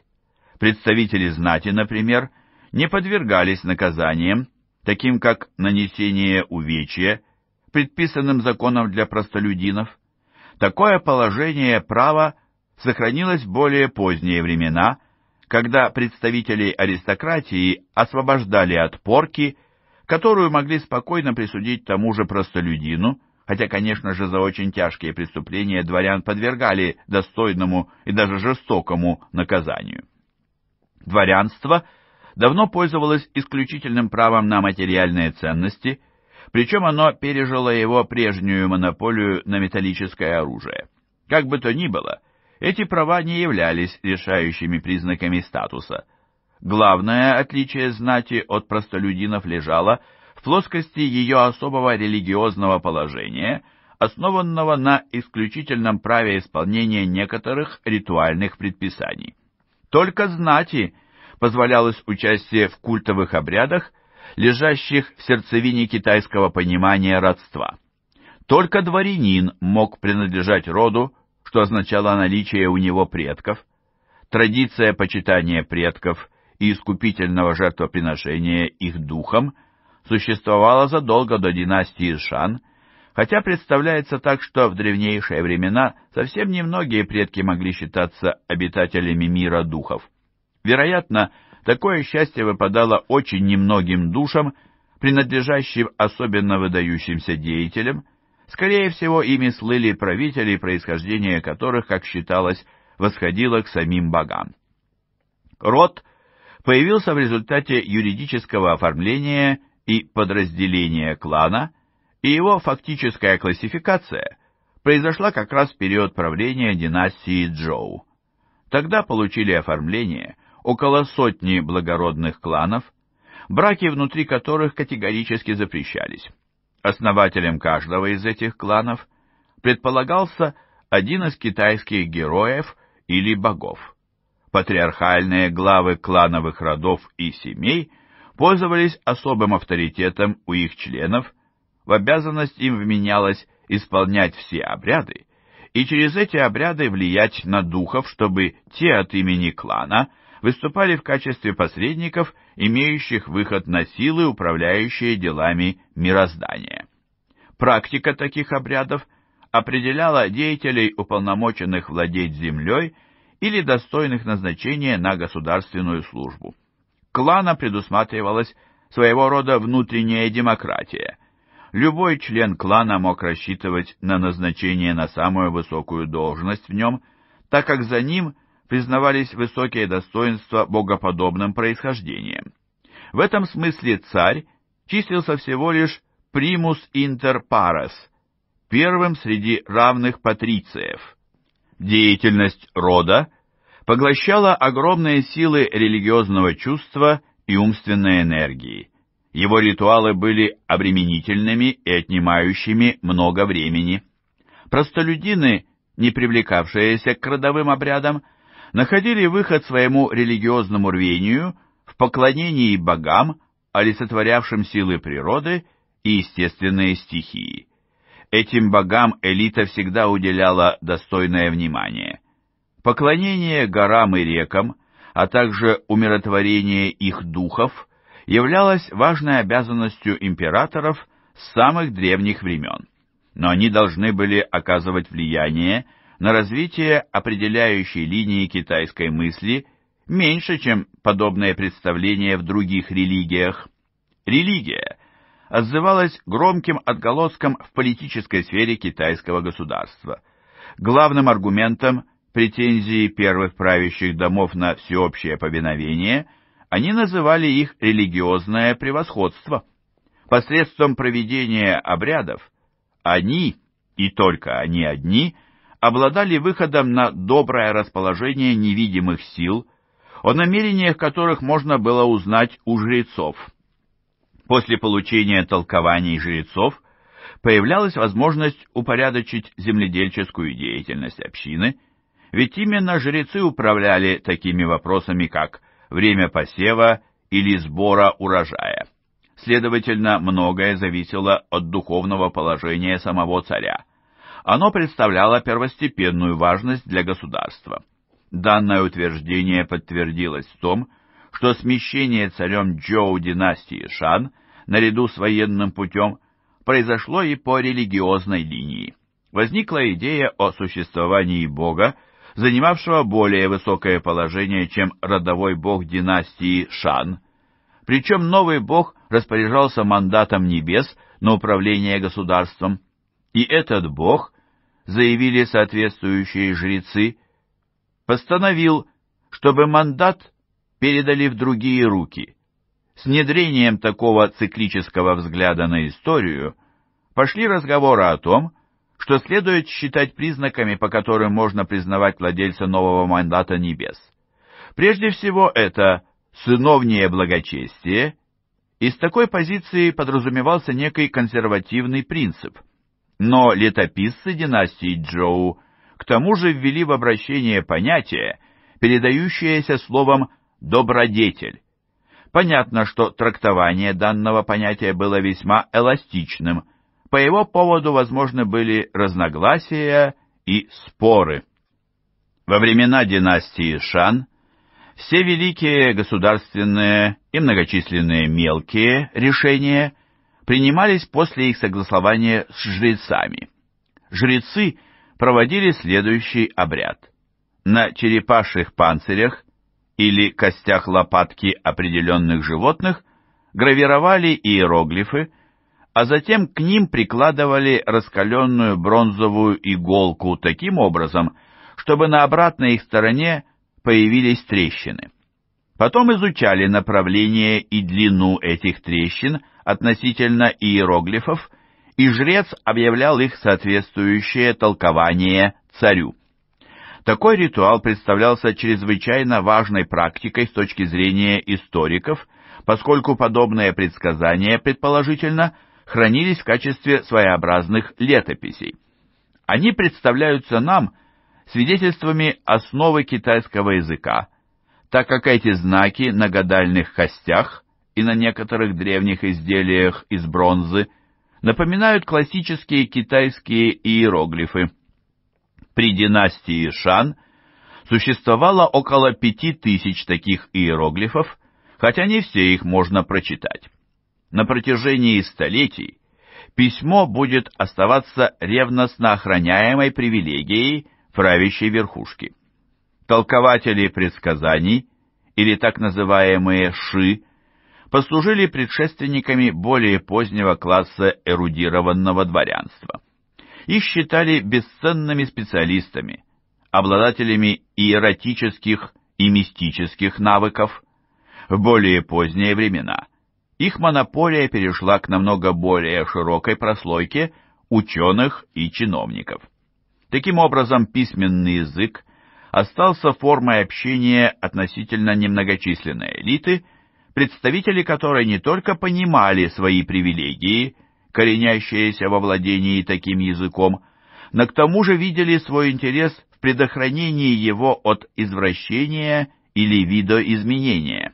Представители знати, например, не подвергались наказаниям, таким как нанесение увечья, предписанным законом для простолюдинов, Такое положение права сохранилось в более поздние времена, когда представителей аристократии освобождали от порки, которую могли спокойно присудить тому же простолюдину, хотя, конечно же, за очень тяжкие преступления дворян подвергали достойному и даже жестокому наказанию. Дворянство давно пользовалось исключительным правом на материальные ценности – причем оно пережило его прежнюю монополию на металлическое оружие. Как бы то ни было, эти права не являлись решающими признаками статуса. Главное отличие знати от простолюдинов лежало в плоскости ее особого религиозного положения, основанного на исключительном праве исполнения некоторых ритуальных предписаний. Только знати позволялось участие в культовых обрядах лежащих в сердцевине китайского понимания родства. Только дворянин мог принадлежать роду, что означало наличие у него предков. Традиция почитания предков и искупительного жертвоприношения их духом существовала задолго до династии Шан, хотя представляется так, что в древнейшие времена совсем немногие предки могли считаться обитателями мира духов. Вероятно, Такое счастье выпадало очень немногим душам, принадлежащим особенно выдающимся деятелям, скорее всего, ими слыли правители, происхождение которых, как считалось, восходило к самим богам. Род появился в результате юридического оформления и подразделения клана, и его фактическая классификация произошла как раз в период правления династии Джоу. Тогда получили оформление – около сотни благородных кланов, браки внутри которых категорически запрещались. Основателем каждого из этих кланов предполагался один из китайских героев или богов. Патриархальные главы клановых родов и семей пользовались особым авторитетом у их членов, в обязанность им вменялось исполнять все обряды, и через эти обряды влиять на духов, чтобы те от имени клана – выступали в качестве посредников, имеющих выход на силы, управляющие делами мироздания. Практика таких обрядов определяла деятелей, уполномоченных владеть землей или достойных назначения на государственную службу. Клана предусматривалась своего рода внутренняя демократия. Любой член клана мог рассчитывать на назначение на самую высокую должность в нем, так как за ним – признавались высокие достоинства богоподобным происхождением. В этом смысле царь числился всего лишь примус интер парес, первым среди равных патрициев. Деятельность рода поглощала огромные силы религиозного чувства и умственной энергии. Его ритуалы были обременительными и отнимающими много времени. Простолюдины, не привлекавшиеся к родовым обрядам, находили выход своему религиозному рвению в поклонении богам, олицетворявшим силы природы и естественные стихии. Этим богам элита всегда уделяла достойное внимание. Поклонение горам и рекам, а также умиротворение их духов являлось важной обязанностью императоров с самых древних времен. Но они должны были оказывать влияние на развитие определяющей линии китайской мысли меньше, чем подобное представление в других религиях. Религия отзывалась громким отголоском в политической сфере китайского государства. Главным аргументом претензии первых правящих домов на всеобщее повиновение они называли их религиозное превосходство. Посредством проведения обрядов они, и только они одни, обладали выходом на доброе расположение невидимых сил, о намерениях которых можно было узнать у жрецов. После получения толкований жрецов появлялась возможность упорядочить земледельческую деятельность общины, ведь именно жрецы управляли такими вопросами, как время посева или сбора урожая. Следовательно, многое зависело от духовного положения самого царя оно представляло первостепенную важность для государства. Данное утверждение подтвердилось в том, что смещение царем Джоу династии Шан наряду с военным путем произошло и по религиозной линии. Возникла идея о существовании бога, занимавшего более высокое положение, чем родовой бог династии Шан. Причем новый бог распоряжался мандатом небес на управление государством, и этот бог заявили соответствующие жрецы, постановил, чтобы мандат передали в другие руки. С внедрением такого циклического взгляда на историю пошли разговоры о том, что следует считать признаками, по которым можно признавать владельца нового мандата небес. Прежде всего, это сыновнее благочестие, и с такой позиции подразумевался некий консервативный принцип – но летописцы династии Джоу к тому же ввели в обращение понятие, передающееся словом «добродетель». Понятно, что трактование данного понятия было весьма эластичным, по его поводу возможны были разногласия и споры. Во времена династии Шан все великие государственные и многочисленные мелкие решения – принимались после их согласования с жрецами. Жрецы проводили следующий обряд. На черепашьих панцирях или костях лопатки определенных животных гравировали иероглифы, а затем к ним прикладывали раскаленную бронзовую иголку таким образом, чтобы на обратной их стороне появились трещины. Потом изучали направление и длину этих трещин относительно иероглифов, и жрец объявлял их соответствующее толкование царю. Такой ритуал представлялся чрезвычайно важной практикой с точки зрения историков, поскольку подобные предсказания, предположительно, хранились в качестве своеобразных летописей. Они представляются нам свидетельствами основы китайского языка – так как эти знаки на гадальных костях и на некоторых древних изделиях из бронзы напоминают классические китайские иероглифы. При династии Шан существовало около пяти тысяч таких иероглифов, хотя не все их можно прочитать. На протяжении столетий письмо будет оставаться ревностно охраняемой привилегией правящей верхушки. Толкователи предсказаний, или так называемые ши, послужили предшественниками более позднего класса эрудированного дворянства. Их считали бесценными специалистами, обладателями иеротических и мистических навыков. В более поздние времена их монополия перешла к намного более широкой прослойке ученых и чиновников. Таким образом, письменный язык остался формой общения относительно немногочисленной элиты, представители которой не только понимали свои привилегии, коренящиеся во владении таким языком, но к тому же видели свой интерес в предохранении его от извращения или видоизменения.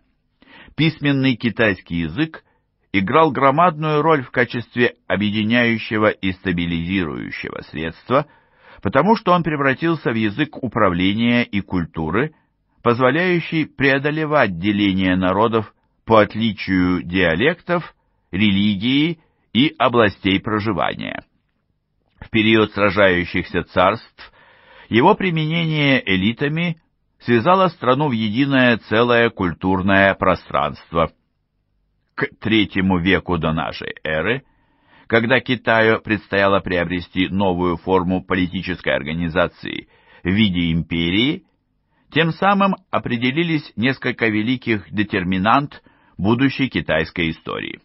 Письменный китайский язык играл громадную роль в качестве объединяющего и стабилизирующего средства – потому что он превратился в язык управления и культуры, позволяющий преодолевать деление народов по отличию диалектов, религии и областей проживания. В период сражающихся царств его применение элитами связало страну в единое целое культурное пространство. К третьему веку до нашей эры когда Китаю предстояло приобрести новую форму политической организации в виде империи, тем самым определились несколько великих детерминант будущей китайской истории.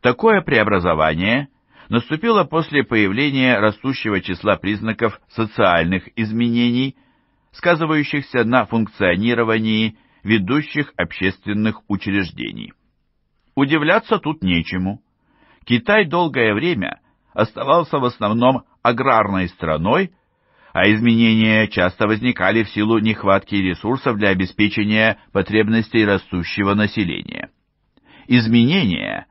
Такое преобразование наступило после появления растущего числа признаков социальных изменений, сказывающихся на функционировании ведущих общественных учреждений. Удивляться тут нечему – Китай долгое время оставался в основном аграрной страной, а изменения часто возникали в силу нехватки ресурсов для обеспечения потребностей растущего населения. Изменения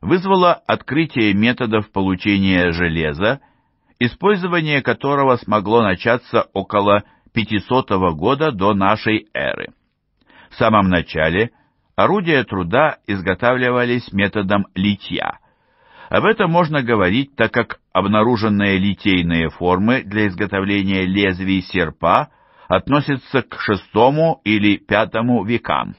вызвало открытие методов получения железа, использование которого смогло начаться около 500 года до нашей эры. В самом начале орудия труда изготавливались методом литья – об этом можно говорить, так как обнаруженные литейные формы для изготовления лезвий серпа относятся к VI или V векам.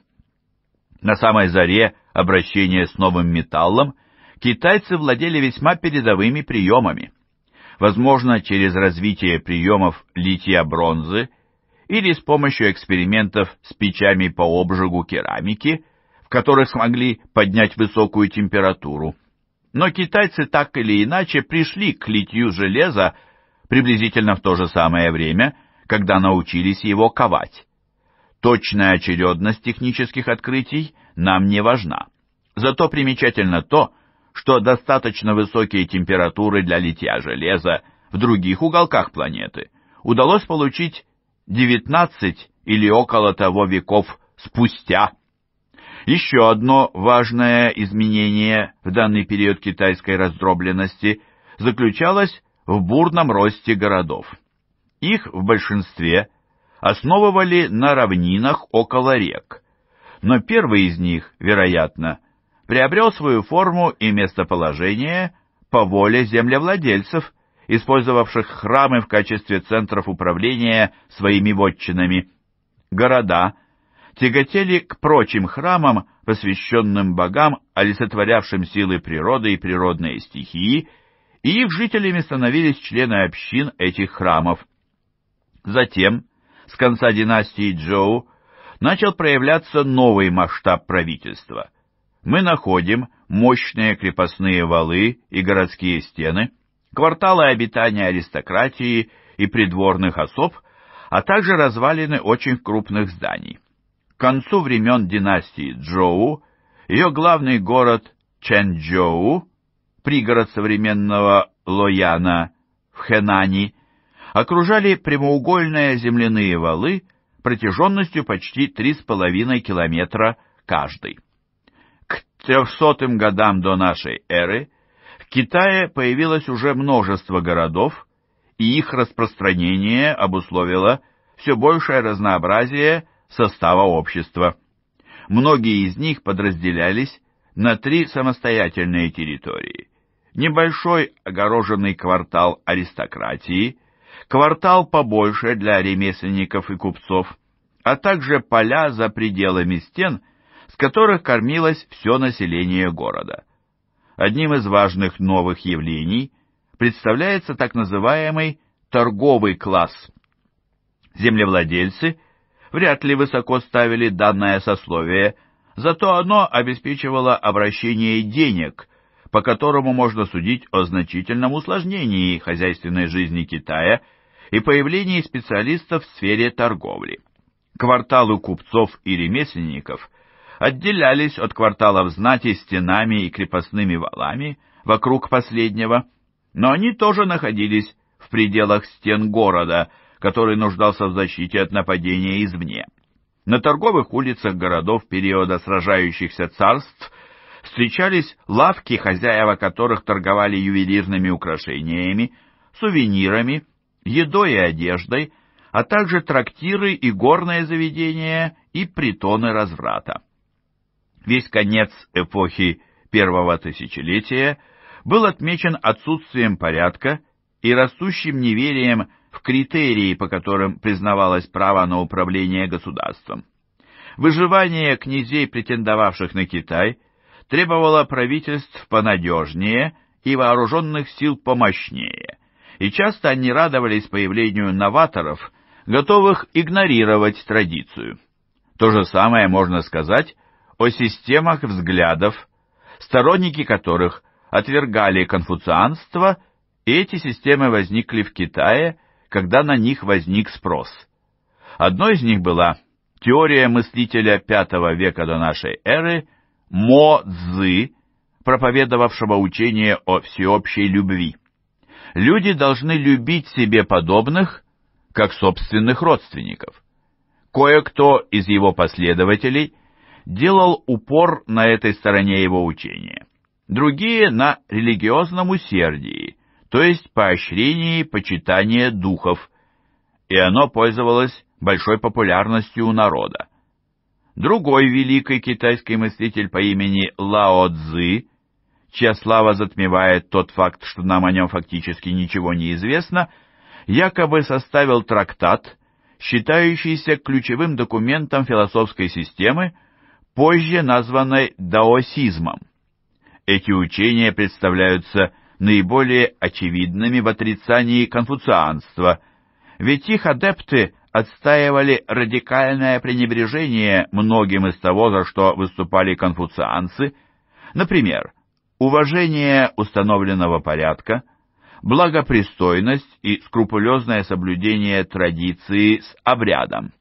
На самой заре обращения с новым металлом китайцы владели весьма передовыми приемами. Возможно, через развитие приемов лития бронзы или с помощью экспериментов с печами по обжигу керамики, в которых смогли поднять высокую температуру – но китайцы так или иначе пришли к литью железа приблизительно в то же самое время, когда научились его ковать. Точная очередность технических открытий нам не важна. Зато примечательно то, что достаточно высокие температуры для литья железа в других уголках планеты удалось получить 19 или около того веков спустя. Еще одно важное изменение в данный период китайской раздробленности заключалось в бурном росте городов. Их в большинстве основывали на равнинах около рек, но первый из них, вероятно, приобрел свою форму и местоположение по воле землевладельцев, использовавших храмы в качестве центров управления своими вотчинами. Города – тяготели к прочим храмам, посвященным богам, олицетворявшим силы природы и природные стихии, и их жителями становились члены общин этих храмов. Затем, с конца династии Джоу, начал проявляться новый масштаб правительства. Мы находим мощные крепостные валы и городские стены, кварталы обитания аристократии и придворных особ, а также развалины очень крупных зданий. К концу времен династии Джоу ее главный город Чэньчжоу, пригород современного Лояна в Хэнани, окружали прямоугольные земляные валы протяженностью почти 3,5 километра каждый. К 300 годам до нашей эры в Китае появилось уже множество городов, и их распространение обусловило все большее разнообразие состава общества. Многие из них подразделялись на три самостоятельные территории. Небольшой огороженный квартал аристократии, квартал побольше для ремесленников и купцов, а также поля за пределами стен, с которых кормилось все население города. Одним из важных новых явлений представляется так называемый торговый класс. Землевладельцы – вряд ли высоко ставили данное сословие, зато оно обеспечивало обращение денег, по которому можно судить о значительном усложнении хозяйственной жизни Китая и появлении специалистов в сфере торговли. Кварталы купцов и ремесленников отделялись от кварталов знати стенами и крепостными валами вокруг последнего, но они тоже находились в пределах стен города, который нуждался в защите от нападения извне. На торговых улицах городов периода сражающихся царств встречались лавки, хозяева которых торговали ювелирными украшениями, сувенирами, едой и одеждой, а также трактиры и горные заведения и притоны разврата. Весь конец эпохи первого тысячелетия был отмечен отсутствием порядка и растущим неверием в критерии, по которым признавалось право на управление государством. Выживание князей, претендовавших на Китай, требовало правительств понадежнее и вооруженных сил помощнее, и часто они радовались появлению новаторов, готовых игнорировать традицию. То же самое можно сказать о системах взглядов, сторонники которых отвергали конфуцианство, и эти системы возникли в Китае – когда на них возник спрос. Одной из них была теория мыслителя V века до нашей эры Мо Цзы, проповедовавшего учение о всеобщей любви. Люди должны любить себе подобных, как собственных родственников. Кое-кто из его последователей делал упор на этой стороне его учения, другие — на религиозном усердии, то есть поощрение и почитание духов, и оно пользовалось большой популярностью у народа. Другой великий китайский мыслитель по имени Лао Цзы, чья слава затмевает тот факт, что нам о нем фактически ничего не известно, якобы составил трактат, считающийся ключевым документом философской системы, позже названной даосизмом. Эти учения представляются наиболее очевидными в отрицании конфуцианства, ведь их адепты отстаивали радикальное пренебрежение многим из того, за что выступали конфуцианцы, например, уважение установленного порядка, благопристойность и скрупулезное соблюдение традиции с обрядом.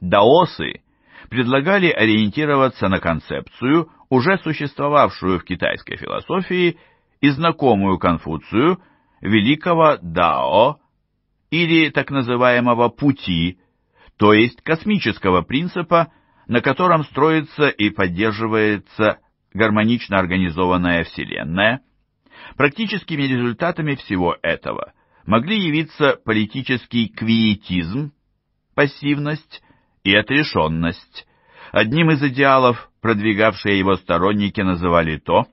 Даосы предлагали ориентироваться на концепцию, уже существовавшую в китайской философии – и знакомую Конфуцию великого Дао или так называемого пути, то есть космического принципа, на котором строится и поддерживается гармонично организованная Вселенная. Практическими результатами всего этого могли явиться политический квиетизм, пассивность и отрешенность. Одним из идеалов, продвигавшие его сторонники, называли то,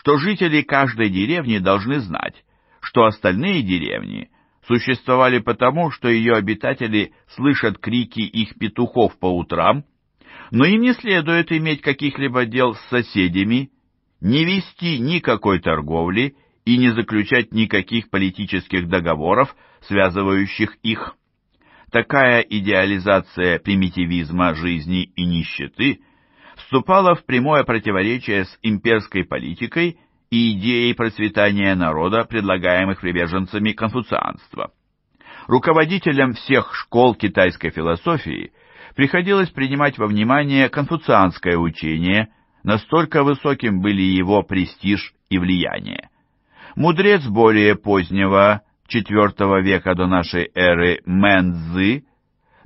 что жители каждой деревни должны знать, что остальные деревни существовали потому, что ее обитатели слышат крики их петухов по утрам, но им не следует иметь каких-либо дел с соседями, не вести никакой торговли и не заключать никаких политических договоров, связывающих их. Такая идеализация примитивизма жизни и нищеты вступала в прямое противоречие с имперской политикой и идеей процветания народа, предлагаемых приверженцами конфуцианства. Руководителям всех школ китайской философии приходилось принимать во внимание конфуцианское учение, настолько высоким были его престиж и влияние. Мудрец более позднего, IV века до нашей эры Мэн Цзы,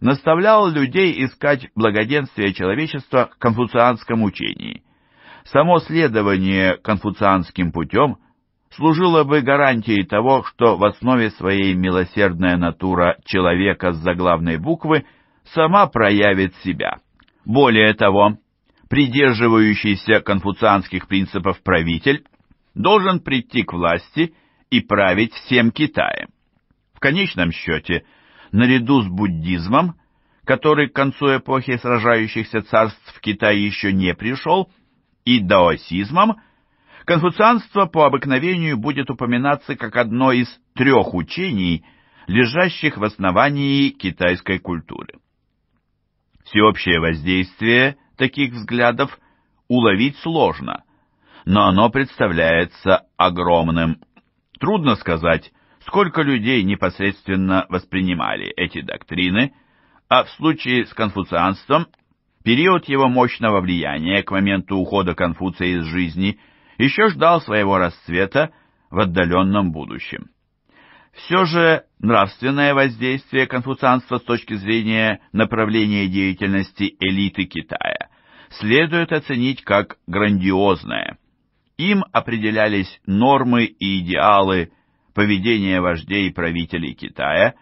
наставлял людей искать благоденствие человечества в конфуцианском учении. Само следование конфуцианским путем служило бы гарантией того, что в основе своей милосердная натура человека с заглавной буквы сама проявит себя. Более того, придерживающийся конфуцианских принципов правитель должен прийти к власти и править всем Китаем. В конечном счете – наряду с буддизмом, который к концу эпохи сражающихся царств в Китае еще не пришел, и даосизмом, конфуцианство по обыкновению будет упоминаться как одно из трех учений, лежащих в основании китайской культуры. Всеобщее воздействие таких взглядов уловить сложно, но оно представляется огромным. Трудно сказать, сколько людей непосредственно воспринимали эти доктрины, а в случае с конфуцианством период его мощного влияния к моменту ухода Конфуция из жизни еще ждал своего расцвета в отдаленном будущем. Все же нравственное воздействие конфуцианства с точки зрения направления деятельности элиты Китая следует оценить как грандиозное. Им определялись нормы и идеалы поведение вождей и правителей Китая,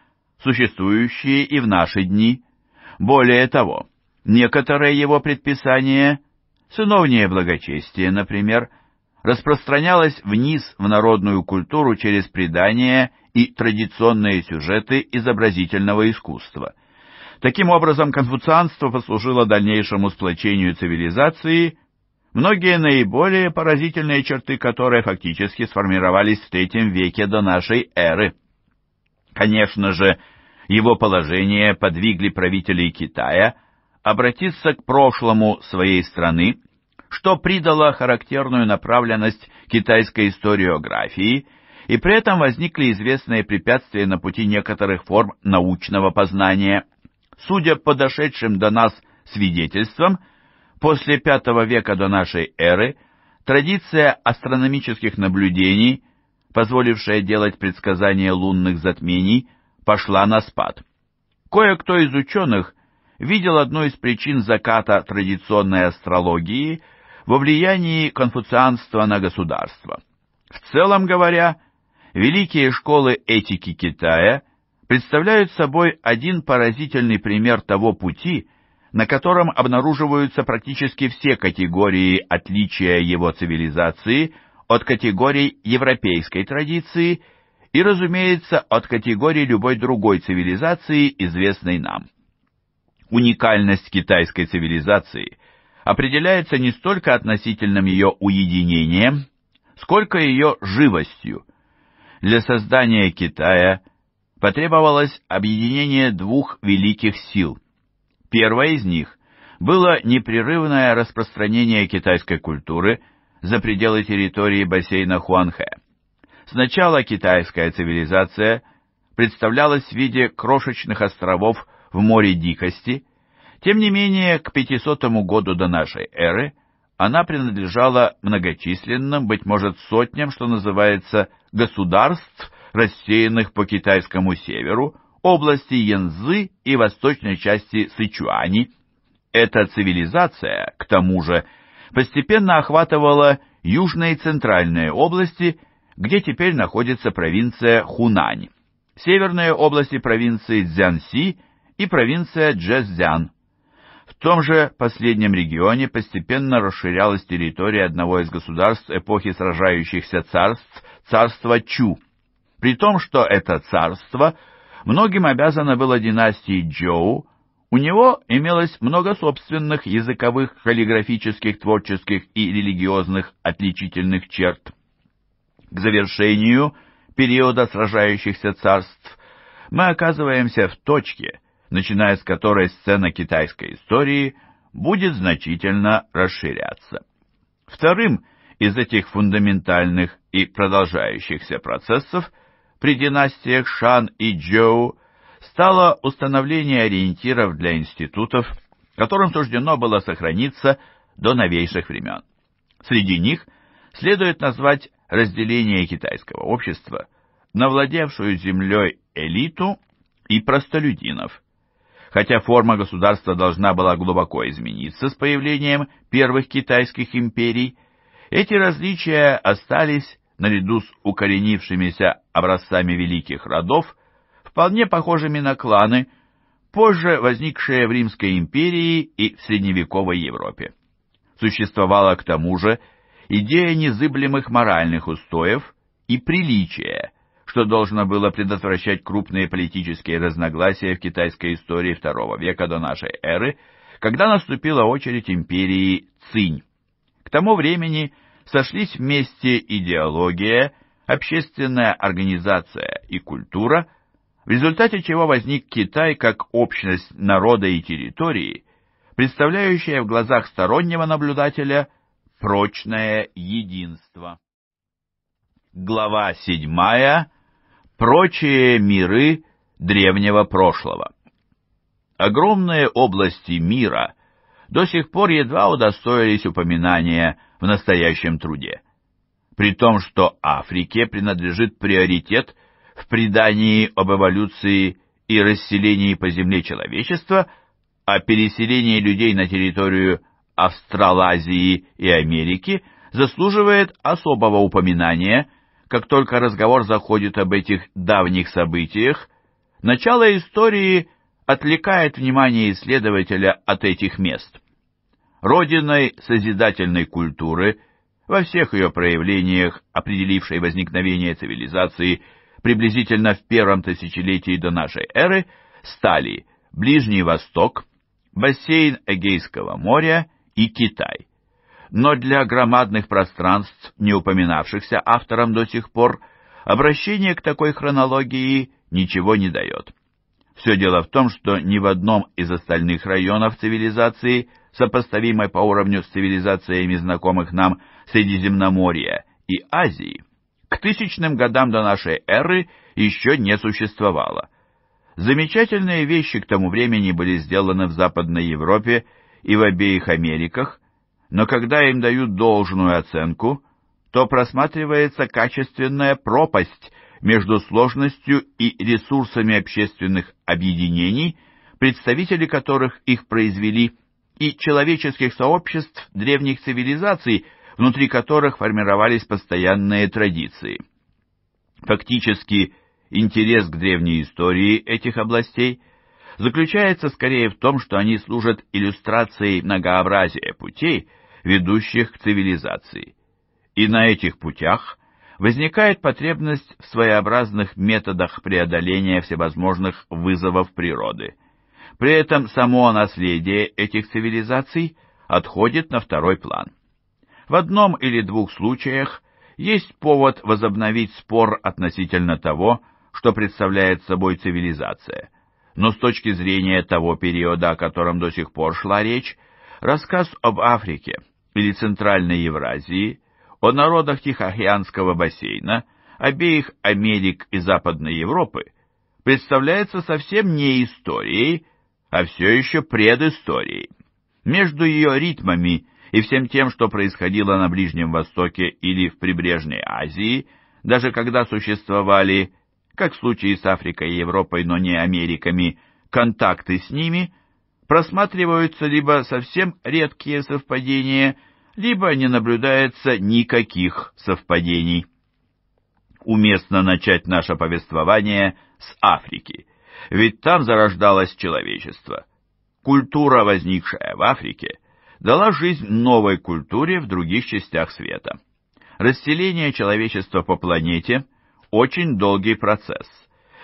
существующие и в наши дни. Более того, некоторые его предписания, сыновнее благочестие, например, распространялось вниз в народную культуру через предания и традиционные сюжеты изобразительного искусства. Таким образом, конфуцианство послужило дальнейшему сплочению цивилизации – многие наиболее поразительные черты которые фактически сформировались в третьем веке до нашей эры. Конечно же, его положение подвигли правителей Китая обратиться к прошлому своей страны, что придало характерную направленность китайской историографии, и при этом возникли известные препятствия на пути некоторых форм научного познания. Судя по дошедшим до нас свидетельствам, После V века до нашей эры традиция астрономических наблюдений, позволившая делать предсказания лунных затмений, пошла на спад. Кое-кто из ученых видел одну из причин заката традиционной астрологии во влиянии конфуцианства на государство. В целом говоря, великие школы этики Китая представляют собой один поразительный пример того пути, на котором обнаруживаются практически все категории отличия его цивилизации от категорий европейской традиции и, разумеется, от категорий любой другой цивилизации, известной нам. Уникальность китайской цивилизации определяется не столько относительным ее уединением, сколько ее живостью. Для создания Китая – потребовалось объединение двух великих сил Первое из них было непрерывное распространение китайской культуры за пределы территории бассейна Хуанхэ. Сначала китайская цивилизация представлялась в виде крошечных островов в море дикости, тем не менее к 500 году до нашей эры она принадлежала многочисленным, быть может, сотням, что называется, государств, рассеянных по китайскому северу, области Янзы и восточной части Сычуани. Эта цивилизация, к тому же, постепенно охватывала южные и центральные области, где теперь находится провинция Хунань, северные области провинции Цзянси и провинция Джэцзян. В том же последнем регионе постепенно расширялась территория одного из государств эпохи сражающихся царств, царства Чу, при том, что это царство – Многим обязана была династии Джоу, у него имелось много собственных языковых, каллиграфических, творческих и религиозных отличительных черт. К завершению периода сражающихся царств мы оказываемся в точке, начиная с которой сцена китайской истории будет значительно расширяться. Вторым из этих фундаментальных и продолжающихся процессов – при династиях Шан и Джоу стало установление ориентиров для институтов, которым суждено было сохраниться до новейших времен. Среди них следует назвать разделение китайского общества на владевшую землей элиту и простолюдинов. Хотя форма государства должна была глубоко измениться с появлением первых китайских империй, эти различия остались наряду с укоренившимися образцами великих родов, вполне похожими на кланы, позже возникшие в Римской империи и в средневековой Европе. Существовала к тому же идея незыблемых моральных устоев и приличия, что должно было предотвращать крупные политические разногласия в китайской истории II века до нашей эры, когда наступила очередь империи Цинь. К тому времени – сошлись вместе идеология, общественная организация и культура, в результате чего возник Китай как общность народа и территории, представляющая в глазах стороннего наблюдателя прочное единство. Глава 7. Прочие миры древнего прошлого. Огромные области мира до сих пор едва удостоились упоминания – в настоящем труде, при том, что Африке принадлежит приоритет в предании об эволюции и расселении по земле человечества, а переселение людей на территорию Австралазии и Америки заслуживает особого упоминания, как только разговор заходит об этих давних событиях, начало истории отвлекает внимание исследователя от этих мест родиной созидательной культуры, во всех ее проявлениях, определившей возникновение цивилизации приблизительно в первом тысячелетии до нашей эры, стали Ближний Восток, бассейн Эгейского моря и Китай. Но для громадных пространств, не упоминавшихся автором до сих пор, обращение к такой хронологии ничего не дает. Все дело в том, что ни в одном из остальных районов цивилизации – сопоставимой по уровню с цивилизациями знакомых нам Средиземноморья и Азии, к тысячным годам до нашей эры еще не существовало. Замечательные вещи к тому времени были сделаны в Западной Европе и в обеих Америках, но когда им дают должную оценку, то просматривается качественная пропасть между сложностью и ресурсами общественных объединений, представители которых их произвели, и человеческих сообществ древних цивилизаций, внутри которых формировались постоянные традиции. Фактически, интерес к древней истории этих областей заключается скорее в том, что они служат иллюстрацией многообразия путей, ведущих к цивилизации. И на этих путях возникает потребность в своеобразных методах преодоления всевозможных вызовов природы – при этом само наследие этих цивилизаций отходит на второй план. В одном или двух случаях есть повод возобновить спор относительно того, что представляет собой цивилизация. Но с точки зрения того периода, о котором до сих пор шла речь, рассказ об Африке или Центральной Евразии, о народах Тихоокеанского бассейна, обеих Америк и Западной Европы, представляется совсем не историей, а все еще предысторией. Между ее ритмами и всем тем, что происходило на Ближнем Востоке или в прибрежной Азии, даже когда существовали, как в случае с Африкой и Европой, но не Америками, контакты с ними, просматриваются либо совсем редкие совпадения, либо не наблюдается никаких совпадений. Уместно начать наше повествование с Африки ведь там зарождалось человечество. Культура, возникшая в Африке, дала жизнь новой культуре в других частях света. Расселение человечества по планете – очень долгий процесс,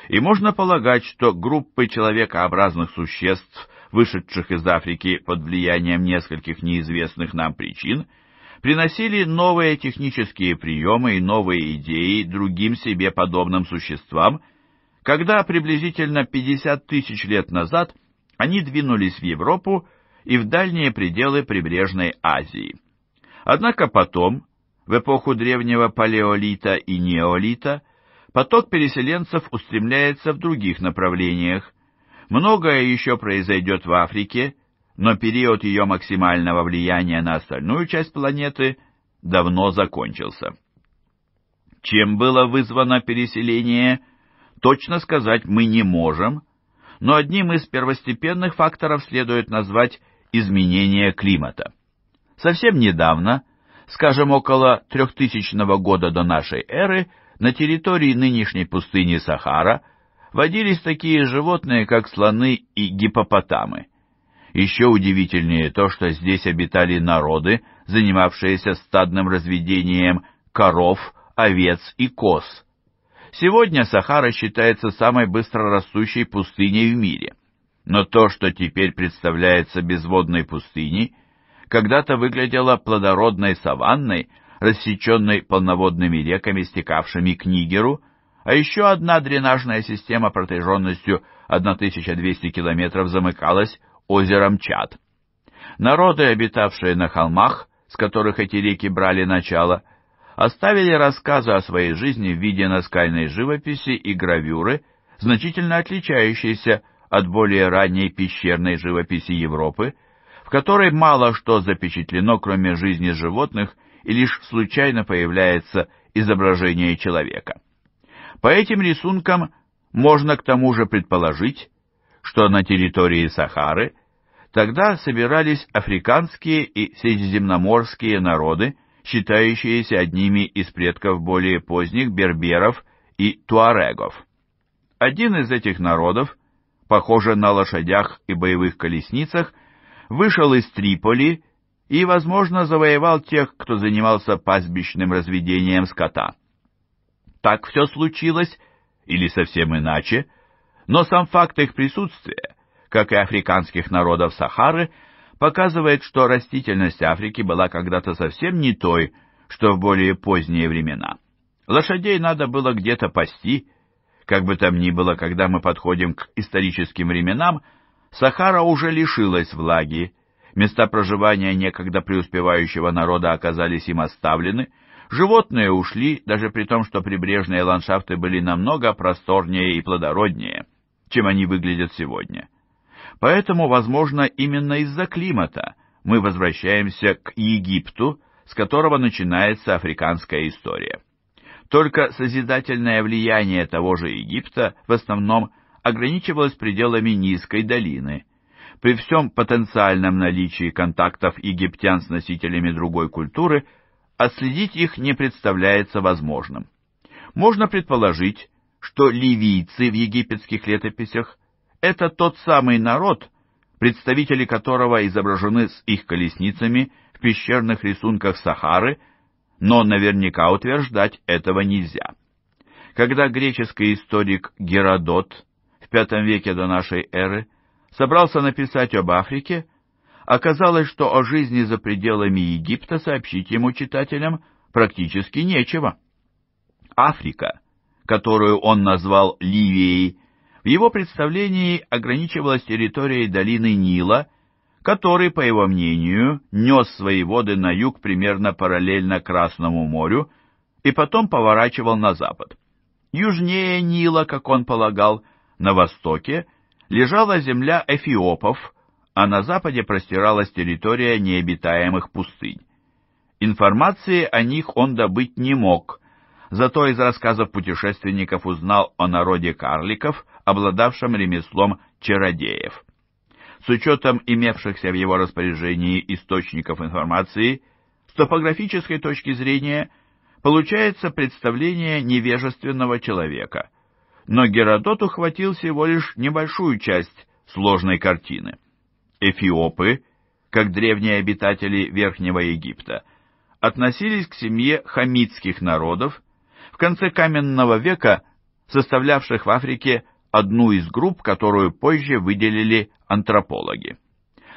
и можно полагать, что группы человекообразных существ, вышедших из Африки под влиянием нескольких неизвестных нам причин, приносили новые технические приемы и новые идеи другим себе подобным существам – когда приблизительно 50 тысяч лет назад они двинулись в Европу и в дальние пределы прибрежной Азии. Однако потом, в эпоху древнего палеолита и неолита, поток переселенцев устремляется в других направлениях. Многое еще произойдет в Африке, но период ее максимального влияния на остальную часть планеты давно закончился. Чем было вызвано переселение – точно сказать мы не можем, но одним из первостепенных факторов следует назвать изменение климата. Совсем недавно, скажем, около 3000 года до нашей эры, на территории нынешней пустыни Сахара водились такие животные, как слоны и гипопотамы. Еще удивительнее то, что здесь обитали народы, занимавшиеся стадным разведением коров, овец и коз – Сегодня Сахара считается самой быстрорастущей пустыней в мире. Но то, что теперь представляется безводной пустыней, когда-то выглядело плодородной саванной, рассеченной полноводными реками, стекавшими к Нигеру, а еще одна дренажная система протяженностью 1200 километров замыкалась озером Чад. Народы, обитавшие на холмах, с которых эти реки брали начало, — оставили рассказы о своей жизни в виде наскальной живописи и гравюры, значительно отличающиеся от более ранней пещерной живописи Европы, в которой мало что запечатлено, кроме жизни животных, и лишь случайно появляется изображение человека. По этим рисункам можно к тому же предположить, что на территории Сахары тогда собирались африканские и средиземноморские народы, считающиеся одними из предков более поздних берберов и туарегов. Один из этих народов, похоже на лошадях и боевых колесницах, вышел из Триполи и, возможно, завоевал тех, кто занимался пастбищным разведением скота. Так все случилось, или совсем иначе, но сам факт их присутствия, как и африканских народов Сахары, показывает, что растительность Африки была когда-то совсем не той, что в более поздние времена. Лошадей надо было где-то пасти. Как бы там ни было, когда мы подходим к историческим временам, Сахара уже лишилась влаги, места проживания некогда преуспевающего народа оказались им оставлены, животные ушли, даже при том, что прибрежные ландшафты были намного просторнее и плодороднее, чем они выглядят сегодня. Поэтому, возможно, именно из-за климата мы возвращаемся к Египту, с которого начинается африканская история. Только созидательное влияние того же Египта в основном ограничивалось пределами Низкой долины. При всем потенциальном наличии контактов египтян с носителями другой культуры, отследить их не представляется возможным. Можно предположить, что ливийцы в египетских летописях это тот самый народ, представители которого изображены с их колесницами в пещерных рисунках Сахары, но наверняка утверждать этого нельзя. Когда греческий историк Геродот в V веке до нашей эры собрался написать об Африке, оказалось, что о жизни за пределами Египта сообщить ему читателям практически нечего. Африка, которую он назвал Ливией в его представлении ограничивалась территорией долины Нила, который, по его мнению, нес свои воды на юг примерно параллельно Красному морю и потом поворачивал на запад. Южнее Нила, как он полагал, на востоке лежала земля эфиопов, а на западе простиралась территория необитаемых пустынь. Информации о них он добыть не мог, зато из рассказов путешественников узнал о народе карликов – обладавшем ремеслом чародеев. С учетом имевшихся в его распоряжении источников информации, с топографической точки зрения получается представление невежественного человека, но Геродот ухватил всего лишь небольшую часть сложной картины. Эфиопы, как древние обитатели Верхнего Египта, относились к семье хамитских народов, в конце каменного века составлявших в Африке одну из групп, которую позже выделили антропологи.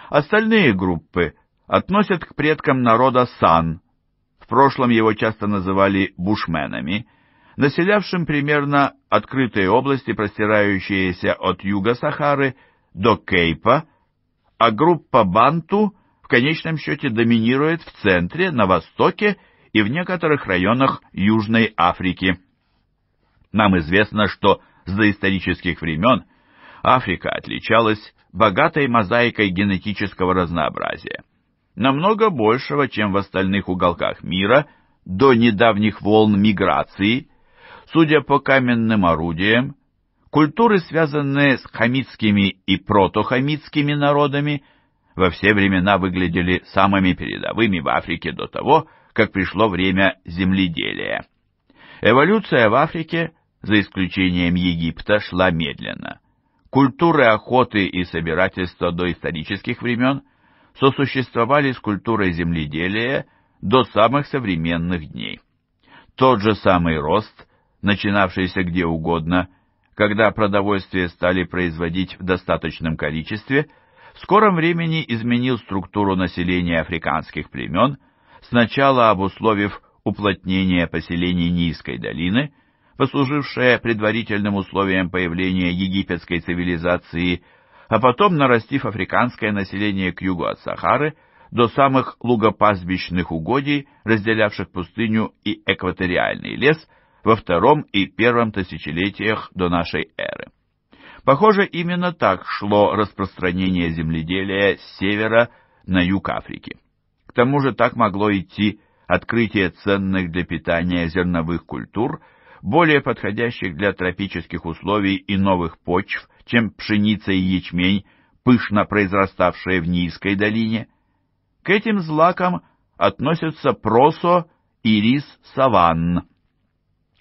Остальные группы относят к предкам народа Сан, в прошлом его часто называли бушменами, населявшим примерно открытые области, простирающиеся от юга Сахары до Кейпа, а группа Банту в конечном счете доминирует в центре, на востоке и в некоторых районах Южной Африки. Нам известно, что с доисторических времен Африка отличалась богатой мозаикой генетического разнообразия, намного большего, чем в остальных уголках мира до недавних волн миграции. Судя по каменным орудиям, культуры, связанные с хамитскими и протохамитскими народами, во все времена выглядели самыми передовыми в Африке до того, как пришло время земледелия. Эволюция в Африке за исключением Египта, шла медленно. Культуры охоты и собирательства до исторических времен сосуществовали с культурой земледелия до самых современных дней. Тот же самый рост, начинавшийся где угодно, когда продовольствие стали производить в достаточном количестве, в скором времени изменил структуру населения африканских племен, сначала обусловив уплотнение поселений низкой долины, послужившее предварительным условием появления египетской цивилизации, а потом нарастив африканское население к югу от Сахары до самых лугопастбищных угодий, разделявших пустыню и экваториальный лес во втором и первом тысячелетиях до нашей эры. Похоже, именно так шло распространение земледелия с севера на юг Африки. К тому же так могло идти открытие ценных для питания зерновых культур – более подходящих для тропических условий и новых почв, чем пшеница и ячмень, пышно произраставшие в Нильской долине. К этим злакам относятся просо и рис саванн.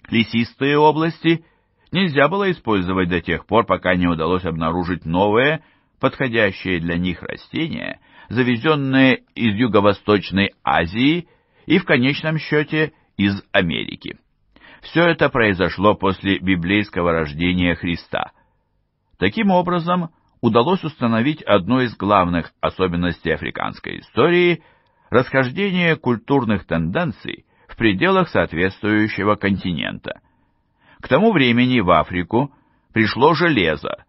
Лесистые области нельзя было использовать до тех пор, пока не удалось обнаружить новые, подходящие для них растения, завезенные из Юго-Восточной Азии и, в конечном счете, из Америки. Все это произошло после библейского рождения Христа. Таким образом, удалось установить одну из главных особенностей африканской истории – расхождение культурных тенденций в пределах соответствующего континента. К тому времени в Африку пришло железо,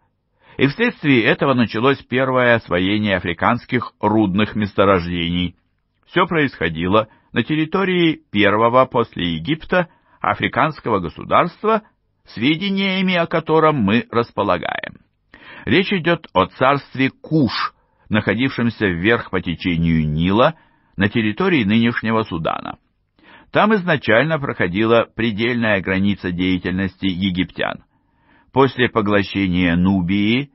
и вследствие этого началось первое освоение африканских рудных месторождений. Все происходило на территории первого после Египта – африканского государства, сведениями о котором мы располагаем. Речь идет о царстве Куш, находившемся вверх по течению Нила на территории нынешнего Судана. Там изначально проходила предельная граница деятельности египтян. После поглощения Нубии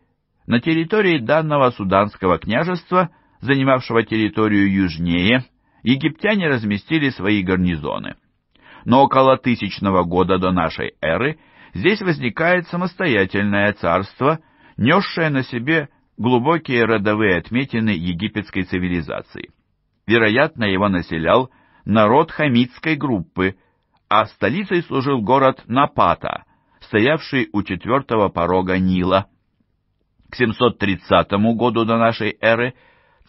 на территории данного суданского княжества, занимавшего территорию южнее, египтяне разместили свои гарнизоны – но около тысячного года до нашей эры здесь возникает самостоятельное царство, несшее на себе глубокие родовые отметины египетской цивилизации. Вероятно, его населял народ хамитской группы, а столицей служил город Напата, стоявший у четвертого порога Нила. К 730 году до нашей эры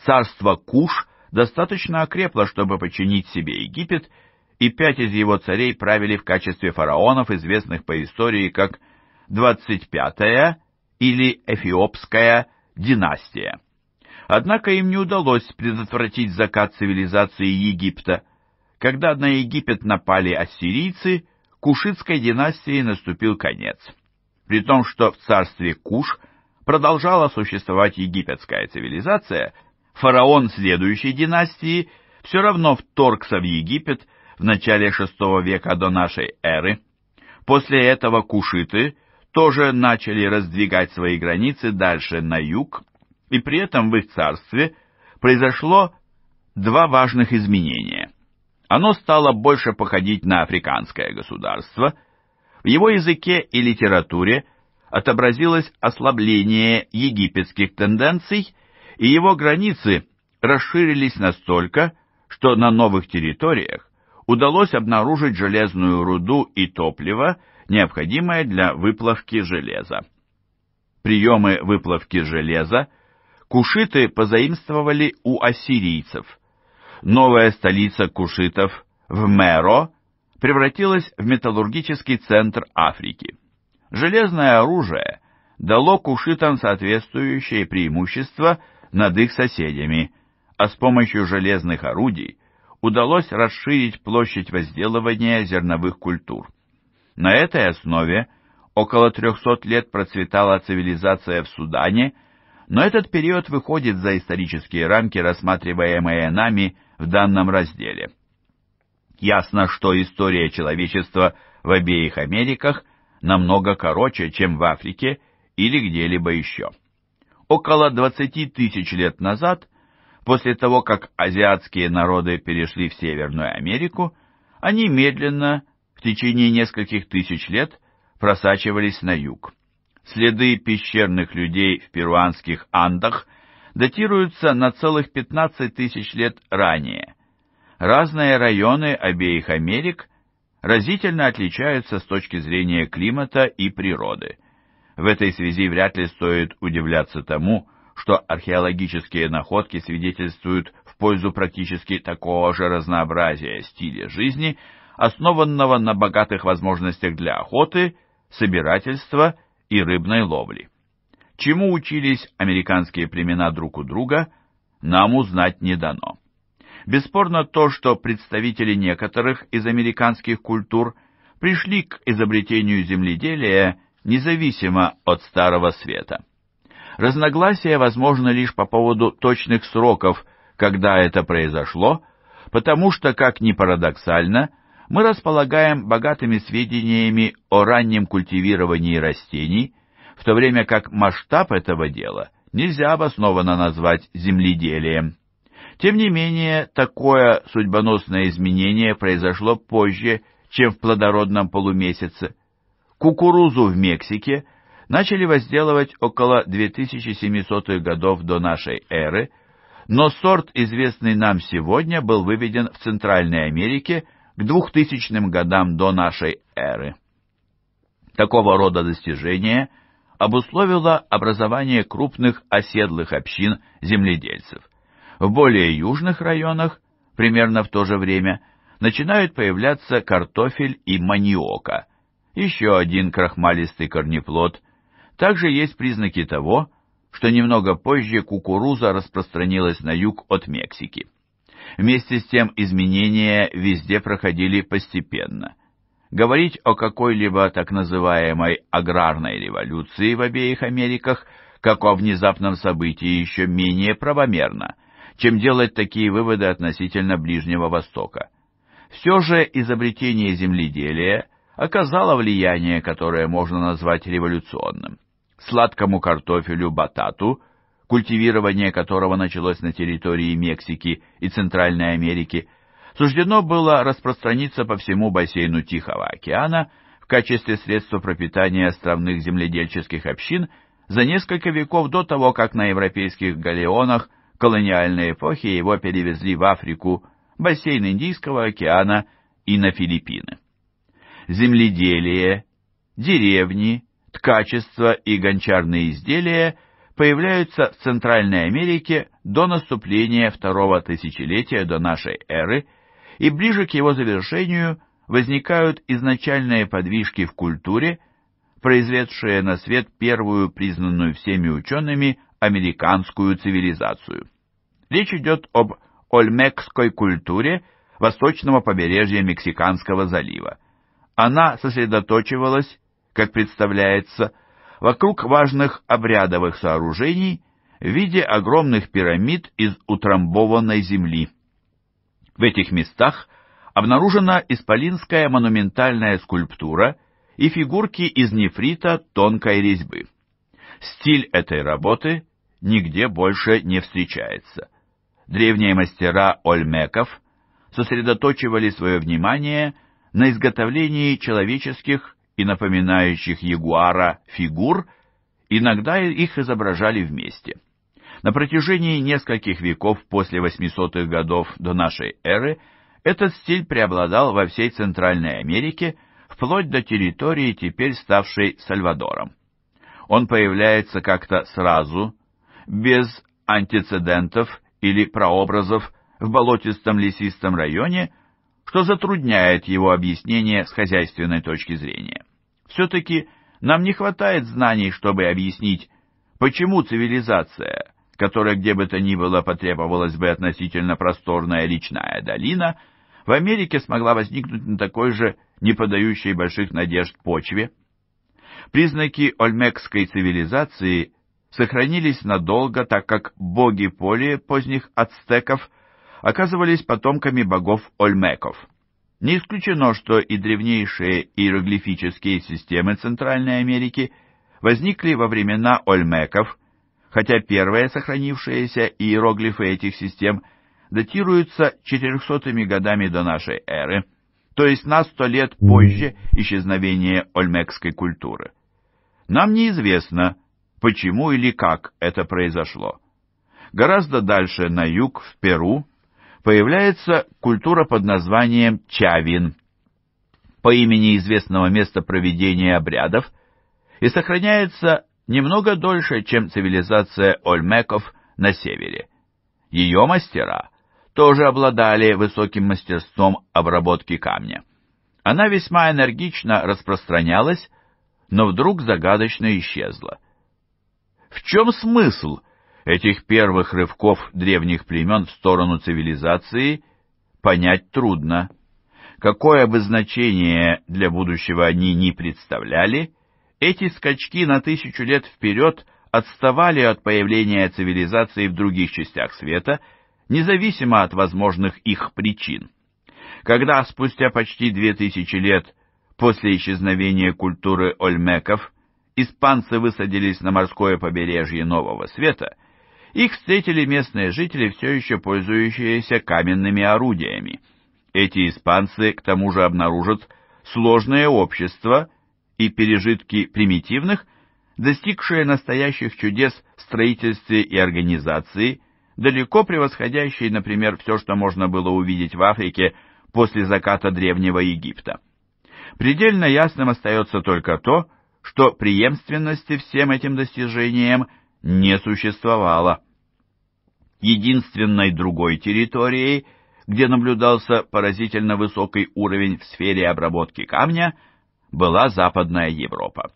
царство Куш достаточно окрепло, чтобы подчинить себе Египет и пять из его царей правили в качестве фараонов, известных по истории как 25-я или Эфиопская династия. Однако им не удалось предотвратить закат цивилизации Египта. Когда на Египет напали ассирийцы, Кушитской династии наступил конец. При том, что в царстве Куш продолжала существовать египетская цивилизация, фараон следующей династии все равно вторгся в Египет – в начале VI века до нашей эры. После этого кушиты тоже начали раздвигать свои границы дальше на юг, и при этом в их царстве произошло два важных изменения. Оно стало больше походить на африканское государство. В его языке и литературе отобразилось ослабление египетских тенденций, и его границы расширились настолько, что на новых территориях удалось обнаружить железную руду и топливо, необходимое для выплавки железа. Приемы выплавки железа кушиты позаимствовали у ассирийцев. Новая столица кушитов в Меро превратилась в металлургический центр Африки. Железное оружие дало кушитам соответствующее преимущество над их соседями, а с помощью железных орудий удалось расширить площадь возделывания зерновых культур. На этой основе около 300 лет процветала цивилизация в Судане, но этот период выходит за исторические рамки, рассматриваемые нами в данном разделе. Ясно, что история человечества в обеих Америках намного короче, чем в Африке или где-либо еще. Около 20 тысяч лет назад – После того, как азиатские народы перешли в Северную Америку, они медленно, в течение нескольких тысяч лет, просачивались на юг. Следы пещерных людей в перуанских Андах датируются на целых 15 тысяч лет ранее. Разные районы обеих Америк разительно отличаются с точки зрения климата и природы. В этой связи вряд ли стоит удивляться тому, что что археологические находки свидетельствуют в пользу практически такого же разнообразия стиля жизни, основанного на богатых возможностях для охоты, собирательства и рыбной ловли. Чему учились американские племена друг у друга, нам узнать не дано. Бесспорно то, что представители некоторых из американских культур пришли к изобретению земледелия независимо от Старого Света. Разногласия возможны лишь по поводу точных сроков, когда это произошло, потому что, как ни парадоксально, мы располагаем богатыми сведениями о раннем культивировании растений, в то время как масштаб этого дела нельзя обоснованно назвать земледелием. Тем не менее, такое судьбоносное изменение произошло позже, чем в плодородном полумесяце. Кукурузу в Мексике – начали возделывать около 2700 годов до нашей эры, но сорт, известный нам сегодня, был выведен в Центральной Америке к 2000 годам до нашей эры. Такого рода достижение обусловило образование крупных оседлых общин земледельцев. В более южных районах, примерно в то же время, начинают появляться картофель и маниока, еще один крахмалистый корнеплод, также есть признаки того, что немного позже кукуруза распространилась на юг от Мексики. Вместе с тем изменения везде проходили постепенно. Говорить о какой-либо так называемой аграрной революции в обеих Америках, как о внезапном событии, еще менее правомерно, чем делать такие выводы относительно Ближнего Востока. Все же изобретение земледелия оказало влияние, которое можно назвать революционным сладкому картофелю батату, культивирование которого началось на территории Мексики и Центральной Америки, суждено было распространиться по всему бассейну Тихого океана в качестве средства пропитания островных земледельческих общин за несколько веков до того, как на европейских галеонах колониальной эпохи его перевезли в Африку, бассейн Индийского океана и на Филиппины. Земледелие, деревни, ткачество и гончарные изделия появляются в Центральной Америке до наступления второго тысячелетия до нашей эры, и ближе к его завершению возникают изначальные подвижки в культуре, произведшие на свет первую признанную всеми учеными американскую цивилизацию. Речь идет об ольмекской культуре восточного побережья Мексиканского залива. Она сосредоточивалась как представляется, вокруг важных обрядовых сооружений в виде огромных пирамид из утрамбованной земли. В этих местах обнаружена исполинская монументальная скульптура и фигурки из нефрита тонкой резьбы. Стиль этой работы нигде больше не встречается. Древние мастера Ольмеков сосредоточивали свое внимание на изготовлении человеческих и напоминающих ягуара фигур, иногда их изображали вместе. На протяжении нескольких веков после 800-х годов до нашей эры этот стиль преобладал во всей Центральной Америке, вплоть до территории, теперь ставшей Сальвадором. Он появляется как-то сразу, без антицедентов или прообразов в болотистом лесистом районе – что затрудняет его объяснение с хозяйственной точки зрения. Все-таки нам не хватает знаний, чтобы объяснить, почему цивилизация, которая где бы то ни было потребовалась бы относительно просторная личная долина, в Америке смогла возникнуть на такой же, не подающей больших надежд почве. Признаки ольмекской цивилизации сохранились надолго, так как боги поле поздних ацтеков оказывались потомками богов Ольмеков. Не исключено, что и древнейшие иероглифические системы Центральной Америки возникли во времена Ольмеков, хотя первые сохранившиеся иероглифы этих систем датируются 400 годами до нашей эры, то есть на сто лет позже исчезновения ольмекской культуры. Нам неизвестно, почему или как это произошло. Гораздо дальше на юг, в Перу, появляется культура под названием чавин, по имени известного места проведения обрядов, и сохраняется немного дольше, чем цивилизация ольмеков на севере. Ее мастера тоже обладали высоким мастерством обработки камня. Она весьма энергично распространялась, но вдруг загадочно исчезла. В чем смысл Этих первых рывков древних племен в сторону цивилизации понять трудно. Какое бы значение для будущего они ни представляли, эти скачки на тысячу лет вперед отставали от появления цивилизации в других частях света, независимо от возможных их причин. Когда спустя почти две тысячи лет после исчезновения культуры ольмеков испанцы высадились на морское побережье Нового Света – их встретили местные жители, все еще пользующиеся каменными орудиями. Эти испанцы к тому же обнаружат сложное общество и пережитки примитивных, достигшие настоящих чудес в строительстве и организации, далеко превосходящие, например, все, что можно было увидеть в Африке после заката Древнего Египта. Предельно ясным остается только то, что преемственности всем этим достижениям – не существовало. Единственной другой территорией, где наблюдался поразительно высокий уровень в сфере обработки камня, была Западная Европа.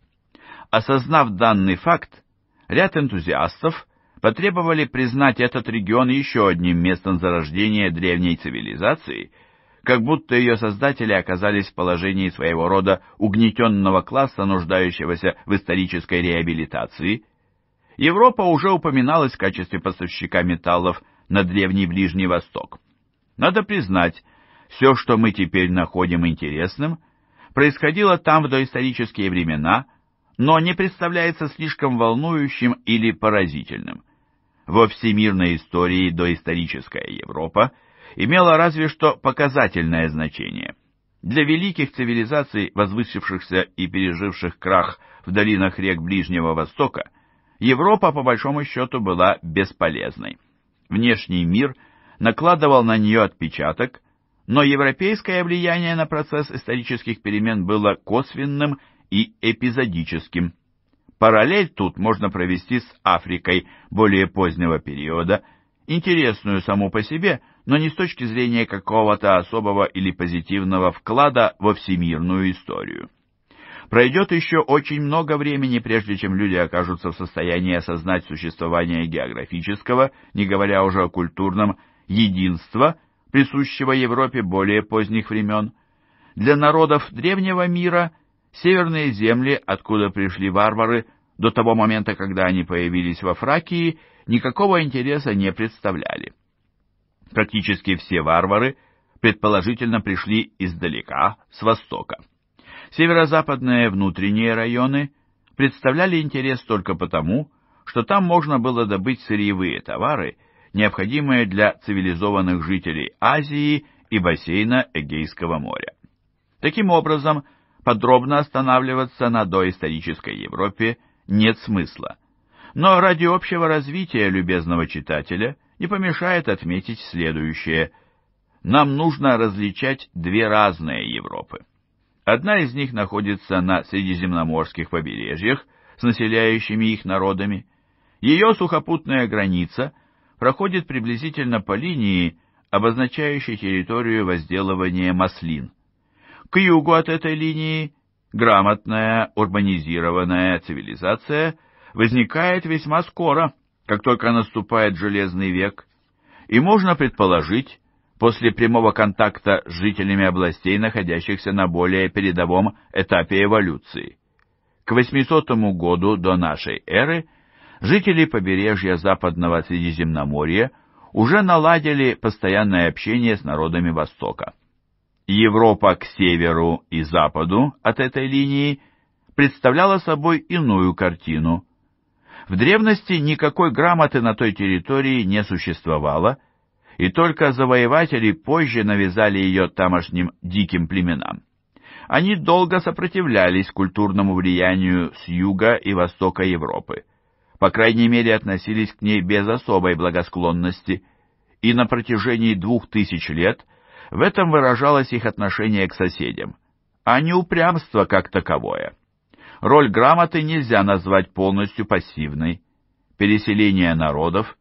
Осознав данный факт, ряд энтузиастов потребовали признать этот регион еще одним местом зарождения древней цивилизации, как будто ее создатели оказались в положении своего рода угнетенного класса, нуждающегося в исторической реабилитации – Европа уже упоминалась в качестве поставщика металлов на Древний Ближний Восток. Надо признать, все, что мы теперь находим интересным, происходило там в доисторические времена, но не представляется слишком волнующим или поразительным. Во всемирной истории доисторическая Европа имела разве что показательное значение. Для великих цивилизаций, возвысившихся и переживших крах в долинах рек Ближнего Востока – Европа, по большому счету, была бесполезной. Внешний мир накладывал на нее отпечаток, но европейское влияние на процесс исторических перемен было косвенным и эпизодическим. Параллель тут можно провести с Африкой более позднего периода, интересную саму по себе, но не с точки зрения какого-то особого или позитивного вклада во всемирную историю. Пройдет еще очень много времени, прежде чем люди окажутся в состоянии осознать существование географического, не говоря уже о культурном, единства, присущего Европе более поздних времен. Для народов древнего мира северные земли, откуда пришли варвары, до того момента, когда они появились во Фракии, никакого интереса не представляли. Практически все варвары, предположительно, пришли издалека, с востока. Северо-западные внутренние районы представляли интерес только потому, что там можно было добыть сырьевые товары, необходимые для цивилизованных жителей Азии и бассейна Эгейского моря. Таким образом, подробно останавливаться на доисторической Европе нет смысла. Но ради общего развития любезного читателя не помешает отметить следующее. Нам нужно различать две разные Европы. Одна из них находится на средиземноморских побережьях с населяющими их народами. Ее сухопутная граница проходит приблизительно по линии, обозначающей территорию возделывания маслин. К югу от этой линии грамотная урбанизированная цивилизация возникает весьма скоро, как только наступает Железный век, и можно предположить, после прямого контакта с жителями областей, находящихся на более передовом этапе эволюции. К 800 году до нашей эры жители побережья Западного Средиземноморья уже наладили постоянное общение с народами Востока. Европа к северу и западу от этой линии представляла собой иную картину. В древности никакой грамоты на той территории не существовало – и только завоеватели позже навязали ее тамошним диким племенам. Они долго сопротивлялись культурному влиянию с юга и востока Европы, по крайней мере относились к ней без особой благосклонности, и на протяжении двух тысяч лет в этом выражалось их отношение к соседям, а не упрямство как таковое. Роль грамоты нельзя назвать полностью пассивной. Переселение народов –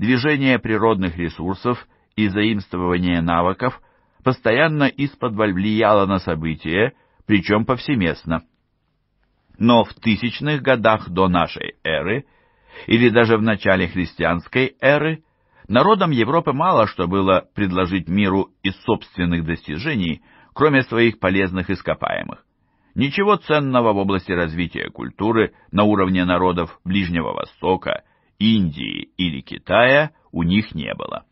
Движение природных ресурсов и заимствование навыков постоянно из-под влияло на события, причем повсеместно. Но в тысячных годах до нашей эры, или даже в начале христианской эры, народам Европы мало что было предложить миру из собственных достижений, кроме своих полезных ископаемых. Ничего ценного в области развития культуры на уровне народов Ближнего Востока, Индии или Китая у них не было.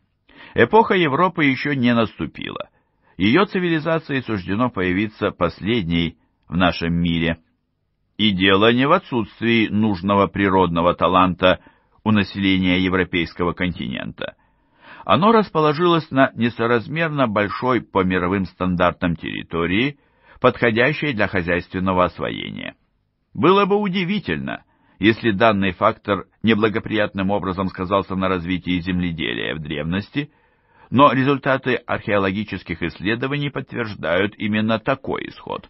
Эпоха Европы еще не наступила. Ее цивилизации суждено появиться последней в нашем мире. И дело не в отсутствии нужного природного таланта у населения европейского континента. Оно расположилось на несоразмерно большой по мировым стандартам территории, подходящей для хозяйственного освоения. Было бы удивительно, если данный фактор неблагоприятным образом сказался на развитии земледелия в древности, но результаты археологических исследований подтверждают именно такой исход.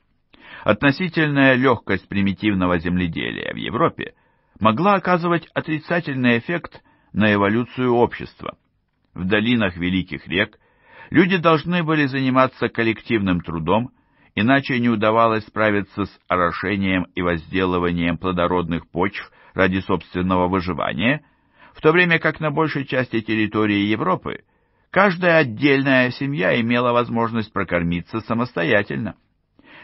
Относительная легкость примитивного земледелия в Европе могла оказывать отрицательный эффект на эволюцию общества. В долинах великих рек люди должны были заниматься коллективным трудом, Иначе не удавалось справиться с орошением и возделыванием плодородных почв ради собственного выживания, в то время как на большей части территории Европы каждая отдельная семья имела возможность прокормиться самостоятельно.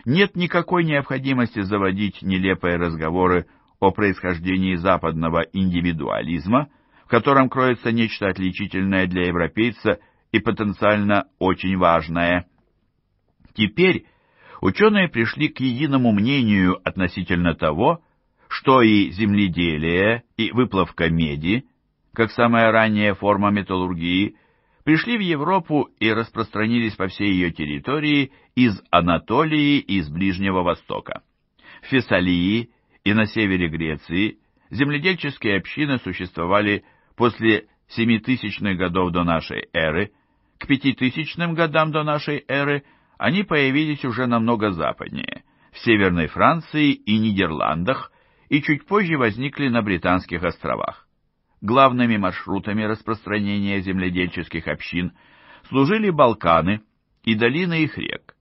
Нет никакой необходимости заводить нелепые разговоры о происхождении западного индивидуализма, в котором кроется нечто отличительное для европейца и потенциально очень важное. Теперь ученые пришли к единому мнению относительно того, что и земледелие, и выплавка меди, как самая ранняя форма металлургии, пришли в Европу и распространились по всей ее территории из Анатолии и из Ближнего Востока. В Фессалии и на севере Греции земледельческие общины существовали после 7000-х годов до нашей эры, к 5000 м годам до нашей эры они появились уже намного западнее, в Северной Франции и Нидерландах, и чуть позже возникли на Британских островах. Главными маршрутами распространения земледельческих общин служили Балканы и долины их рек,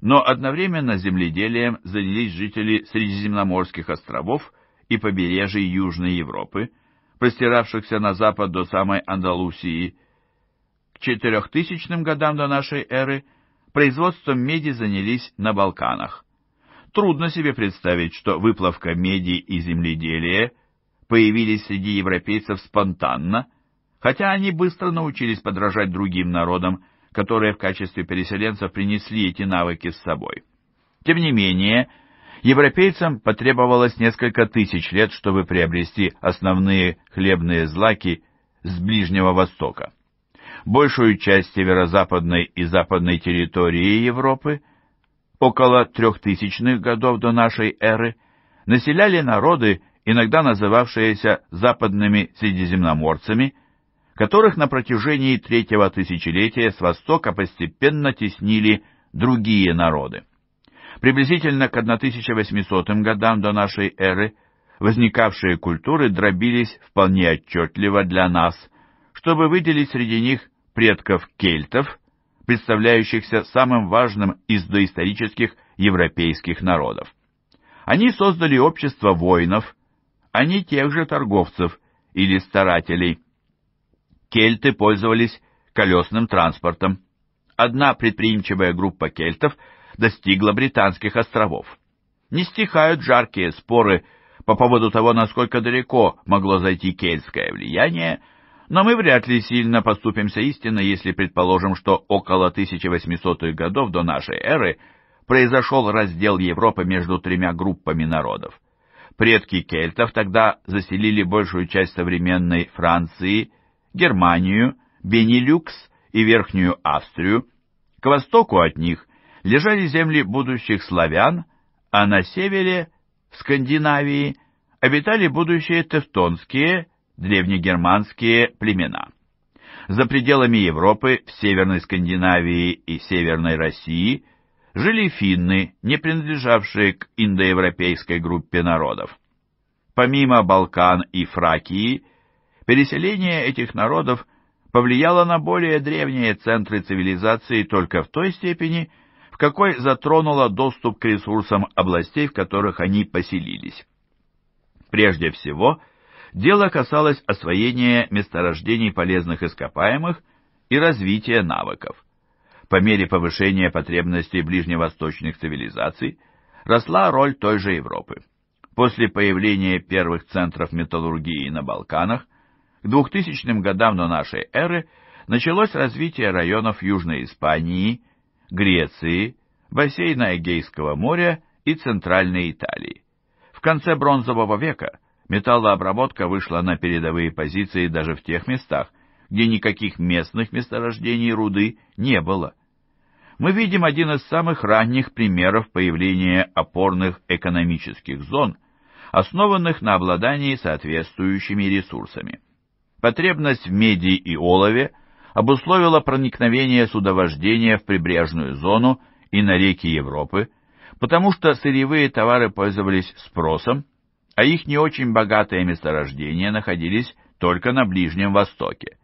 но одновременно земледелием занялись жители Средиземноморских островов и побережий Южной Европы, простиравшихся на запад до самой Андалусии. К 4000 годам до нашей эры – производством меди занялись на Балканах. Трудно себе представить, что выплавка меди и земледелие появились среди европейцев спонтанно, хотя они быстро научились подражать другим народам, которые в качестве переселенцев принесли эти навыки с собой. Тем не менее, европейцам потребовалось несколько тысяч лет, чтобы приобрести основные хлебные злаки с Ближнего Востока большую часть северо-западной и западной территории Европы, около трехтысячных годов до нашей эры, населяли народы, иногда называвшиеся западными средиземноморцами, которых на протяжении третьего тысячелетия с востока постепенно теснили другие народы. Приблизительно к 1800 годам до нашей эры возникавшие культуры дробились вполне отчетливо для нас, чтобы выделить среди них предков кельтов, представляющихся самым важным из доисторических европейских народов. Они создали общество воинов, а не тех же торговцев или старателей. Кельты пользовались колесным транспортом. Одна предприимчивая группа кельтов достигла Британских островов. Не стихают жаркие споры по поводу того, насколько далеко могло зайти кельтское влияние – но мы вряд ли сильно поступимся истинно, если предположим, что около 1800-х годов до нашей эры произошел раздел Европы между тремя группами народов. Предки кельтов тогда заселили большую часть современной Франции, Германию, Бенилюкс и Верхнюю Австрию. К востоку от них лежали земли будущих славян, а на севере, в Скандинавии, обитали будущие тевтонские древнегерманские племена. За пределами Европы, в Северной Скандинавии и Северной России жили финны, не принадлежавшие к индоевропейской группе народов. Помимо Балкан и Фракии, переселение этих народов повлияло на более древние центры цивилизации только в той степени, в какой затронуло доступ к ресурсам областей, в которых они поселились. Прежде всего, дело касалось освоения месторождений полезных ископаемых и развития навыков. По мере повышения потребностей ближневосточных цивилизаций росла роль той же Европы. После появления первых центров металлургии на Балканах к 2000 годам до нашей эры началось развитие районов Южной Испании, Греции, бассейна Эгейского моря и Центральной Италии. В конце Бронзового века – Металлообработка вышла на передовые позиции даже в тех местах, где никаких местных месторождений руды не было. Мы видим один из самых ранних примеров появления опорных экономических зон, основанных на обладании соответствующими ресурсами. Потребность в меди и олове обусловила проникновение судовождения в прибрежную зону и на реки Европы, потому что сырьевые товары пользовались спросом, а их не очень богатые месторождения находились только на Ближнем Востоке.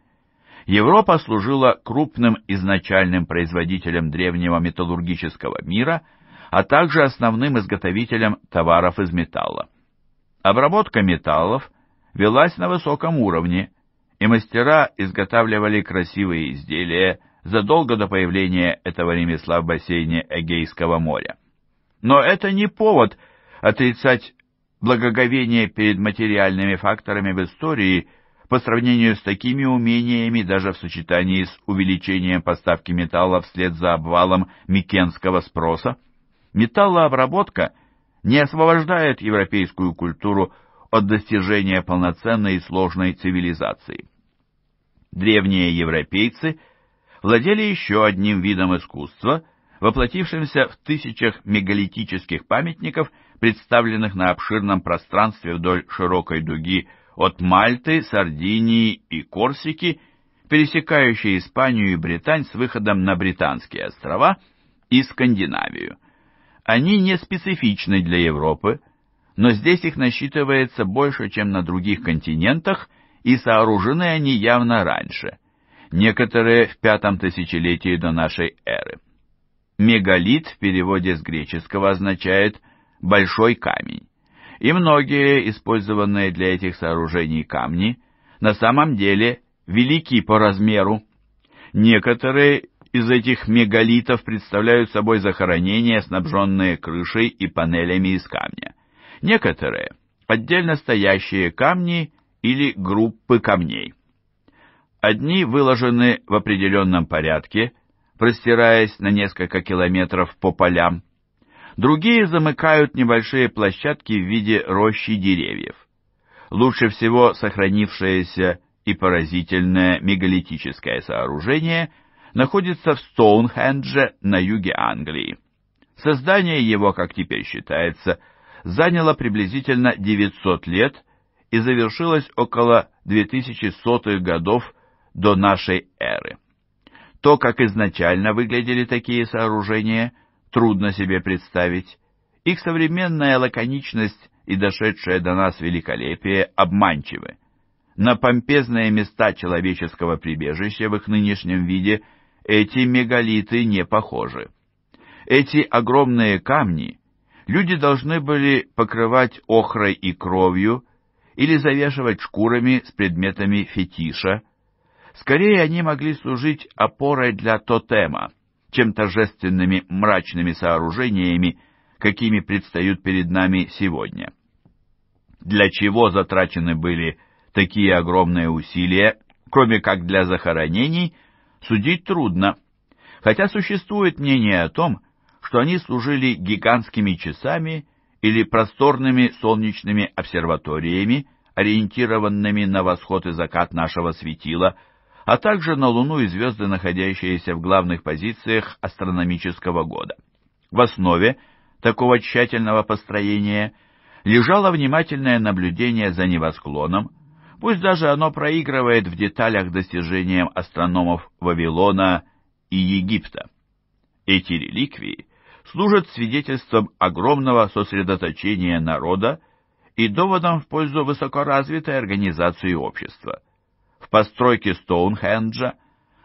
Европа служила крупным изначальным производителем древнего металлургического мира, а также основным изготовителем товаров из металла. Обработка металлов велась на высоком уровне, и мастера изготавливали красивые изделия задолго до появления этого ремесла в бассейне Эгейского моря. Но это не повод отрицать благоговение перед материальными факторами в истории по сравнению с такими умениями даже в сочетании с увеличением поставки металла вслед за обвалом микенского спроса. Металлообработка не освобождает европейскую культуру от достижения полноценной и сложной цивилизации. Древние европейцы владели еще одним видом искусства, воплотившимся в тысячах мегалитических памятников – представленных на обширном пространстве вдоль широкой дуги от Мальты, Сардинии и Корсики, пересекающей Испанию и Британь с выходом на Британские острова и Скандинавию. Они не специфичны для Европы, но здесь их насчитывается больше, чем на других континентах, и сооружены они явно раньше, некоторые в пятом тысячелетии до нашей эры. Мегалит в переводе с греческого означает большой камень, и многие использованные для этих сооружений камни на самом деле велики по размеру. Некоторые из этих мегалитов представляют собой захоронения, снабженные крышей и панелями из камня. Некоторые – отдельно стоящие камни или группы камней. Одни выложены в определенном порядке, простираясь на несколько километров по полям, Другие замыкают небольшие площадки в виде рощи деревьев. Лучше всего сохранившееся и поразительное мегалитическое сооружение находится в Стоунхендже на юге Англии. Создание его, как теперь считается, заняло приблизительно 900 лет и завершилось около 2100-х годов до нашей эры. То, как изначально выглядели такие сооружения – трудно себе представить. Их современная лаконичность и дошедшее до нас великолепие обманчивы. На помпезные места человеческого прибежища в их нынешнем виде эти мегалиты не похожи. Эти огромные камни люди должны были покрывать охрой и кровью или завешивать шкурами с предметами фетиша. Скорее, они могли служить опорой для тотема, чем торжественными мрачными сооружениями, какими предстают перед нами сегодня. Для чего затрачены были такие огромные усилия, кроме как для захоронений, судить трудно, хотя существует мнение о том, что они служили гигантскими часами или просторными солнечными обсерваториями, ориентированными на восход и закат нашего светила – а также на Луну и звезды, находящиеся в главных позициях астрономического года. В основе такого тщательного построения лежало внимательное наблюдение за небосклоном, пусть даже оно проигрывает в деталях достижениям астрономов Вавилона и Египта. Эти реликвии служат свидетельством огромного сосредоточения народа и доводом в пользу высокоразвитой организации общества постройке Стоунхенджа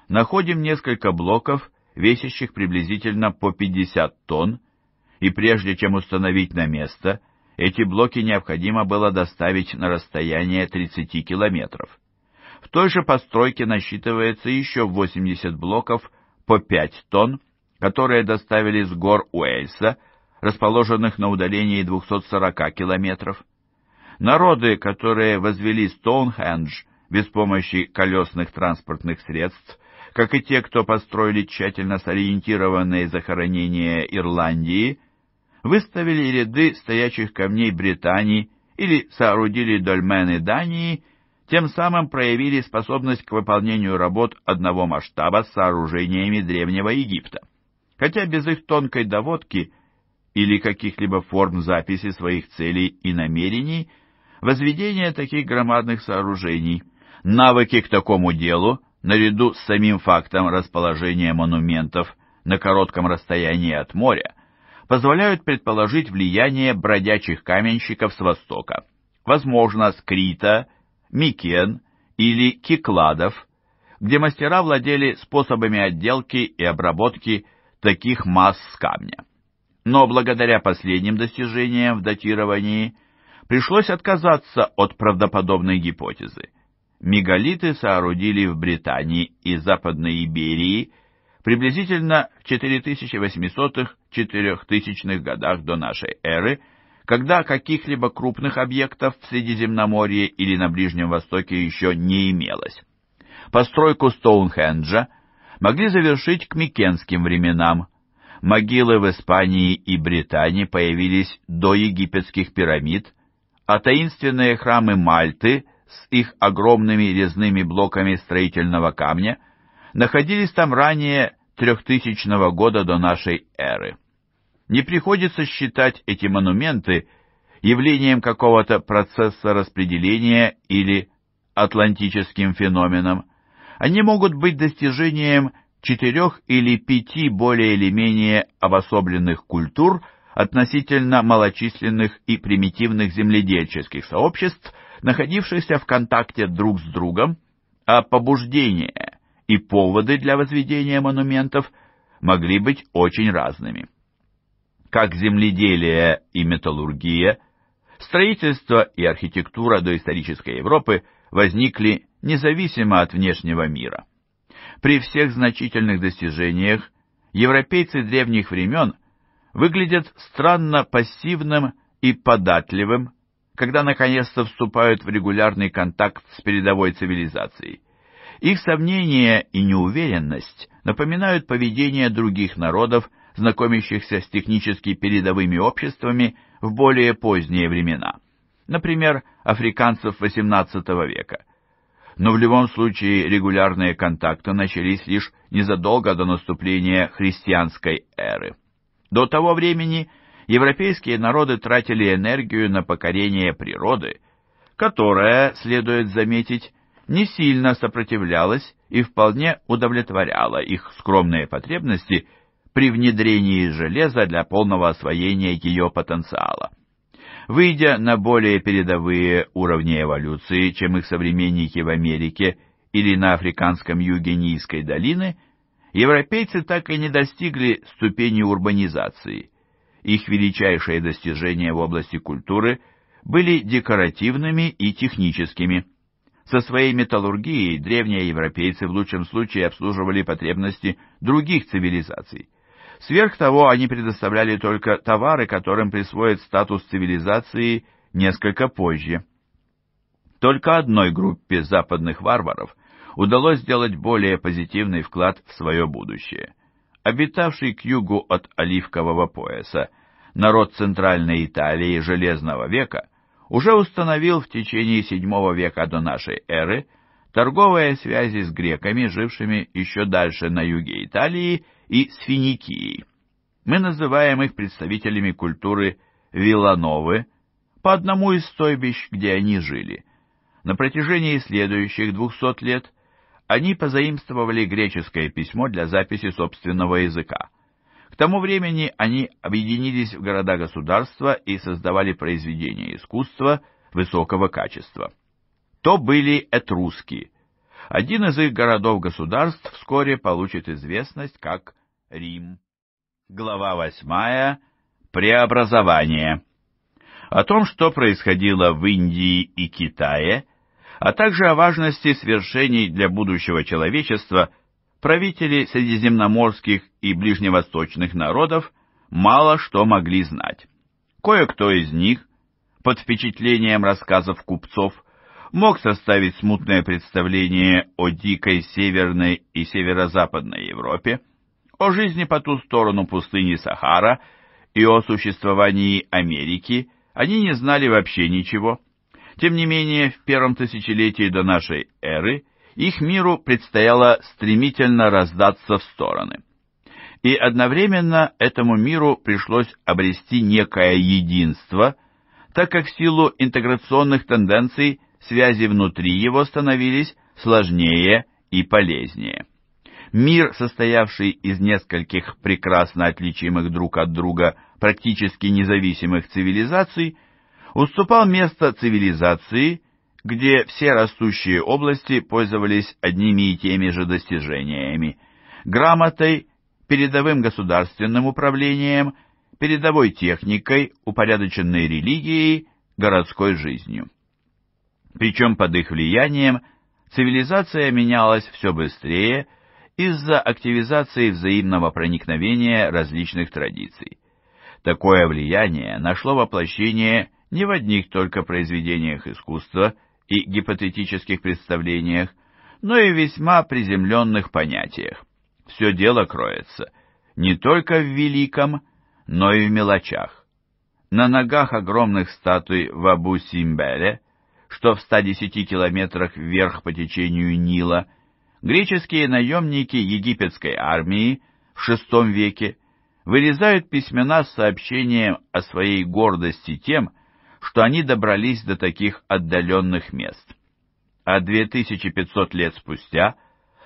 находим несколько блоков, весящих приблизительно по 50 тонн, и прежде чем установить на место, эти блоки необходимо было доставить на расстояние 30 километров. В той же постройке насчитывается еще 80 блоков по 5 тонн, которые доставили с гор Уэльса, расположенных на удалении 240 километров. Народы, которые возвели Стоунхендж, без помощи колесных транспортных средств, как и те, кто построили тщательно сориентированные захоронения Ирландии, выставили ряды стоящих камней Британии или соорудили дольмены Дании, тем самым проявили способность к выполнению работ одного масштаба с сооружениями Древнего Египта. Хотя без их тонкой доводки или каких-либо форм записи своих целей и намерений, возведение таких громадных сооружений – Навыки к такому делу, наряду с самим фактом расположения монументов на коротком расстоянии от моря, позволяют предположить влияние бродячих каменщиков с востока, возможно, с Крита, Микен или Кикладов, где мастера владели способами отделки и обработки таких масс камня. Но благодаря последним достижениям в датировании пришлось отказаться от правдоподобной гипотезы мегалиты соорудили в Британии и Западной Иберии приблизительно в 4800-4000 годах до нашей эры, когда каких-либо крупных объектов в Средиземноморье или на Ближнем Востоке еще не имелось. Постройку Стоунхенджа могли завершить к микенским временам. Могилы в Испании и Британии появились до египетских пирамид, а таинственные храмы Мальты – с их огромными резными блоками строительного камня, находились там ранее 3000 года до нашей эры. Не приходится считать эти монументы явлением какого-то процесса распределения или атлантическим феноменом. Они могут быть достижением четырех или пяти более или менее обособленных культур относительно малочисленных и примитивных земледельческих сообществ, находившихся в контакте друг с другом, а побуждения и поводы для возведения монументов могли быть очень разными. Как земледелие и металлургия, строительство и архитектура доисторической Европы возникли независимо от внешнего мира. При всех значительных достижениях европейцы древних времен выглядят странно пассивным и податливым, когда наконец-то вступают в регулярный контакт с передовой цивилизацией. Их сомнения и неуверенность напоминают поведение других народов, знакомящихся с технически передовыми обществами в более поздние времена, например, африканцев XVIII века. Но в любом случае регулярные контакты начались лишь незадолго до наступления христианской эры. До того времени – европейские народы тратили энергию на покорение природы, которая, следует заметить, не сильно сопротивлялась и вполне удовлетворяла их скромные потребности при внедрении железа для полного освоения ее потенциала. Выйдя на более передовые уровни эволюции, чем их современники в Америке или на африканском юге Нийской долины, европейцы так и не достигли ступени урбанизации их величайшие достижения в области культуры были декоративными и техническими. Со своей металлургией древние европейцы в лучшем случае обслуживали потребности других цивилизаций. Сверх того, они предоставляли только товары, которым присвоит статус цивилизации несколько позже. Только одной группе западных варваров удалось сделать более позитивный вклад в свое будущее – обитавший к югу от Оливкового пояса, народ Центральной Италии Железного века, уже установил в течение VII века до нашей эры торговые связи с греками, жившими еще дальше на юге Италии и с Финикией. Мы называем их представителями культуры Вилановы по одному из стойбищ, где они жили. На протяжении следующих двухсот лет – они позаимствовали греческое письмо для записи собственного языка. К тому времени они объединились в города-государства и создавали произведения искусства высокого качества. То были этруски. Один из их городов-государств вскоре получит известность как Рим. Глава восьмая Преобразование. О том, что происходило в Индии и Китае, а также о важности свершений для будущего человечества правители средиземноморских и ближневосточных народов мало что могли знать. Кое-кто из них, под впечатлением рассказов купцов, мог составить смутное представление о дикой северной и северо-западной Европе, о жизни по ту сторону пустыни Сахара и о существовании Америки, они не знали вообще ничего – тем не менее, в первом тысячелетии до нашей эры их миру предстояло стремительно раздаться в стороны. И одновременно этому миру пришлось обрести некое единство, так как в силу интеграционных тенденций связи внутри его становились сложнее и полезнее. Мир, состоявший из нескольких прекрасно отличимых друг от друга практически независимых цивилизаций – уступал место цивилизации, где все растущие области пользовались одними и теми же достижениями – грамотой, передовым государственным управлением, передовой техникой, упорядоченной религией, городской жизнью. Причем под их влиянием цивилизация менялась все быстрее из-за активизации взаимного проникновения различных традиций. Такое влияние нашло воплощение – не в одних только произведениях искусства и гипотетических представлениях, но и весьма приземленных понятиях. Все дело кроется не только в великом, но и в мелочах. На ногах огромных статуй в Абу-Симбеле, что в 110 километрах вверх по течению Нила, греческие наемники египетской армии в VI веке вырезают письмена с сообщением о своей гордости тем, что они добрались до таких отдаленных мест. А 2500 лет спустя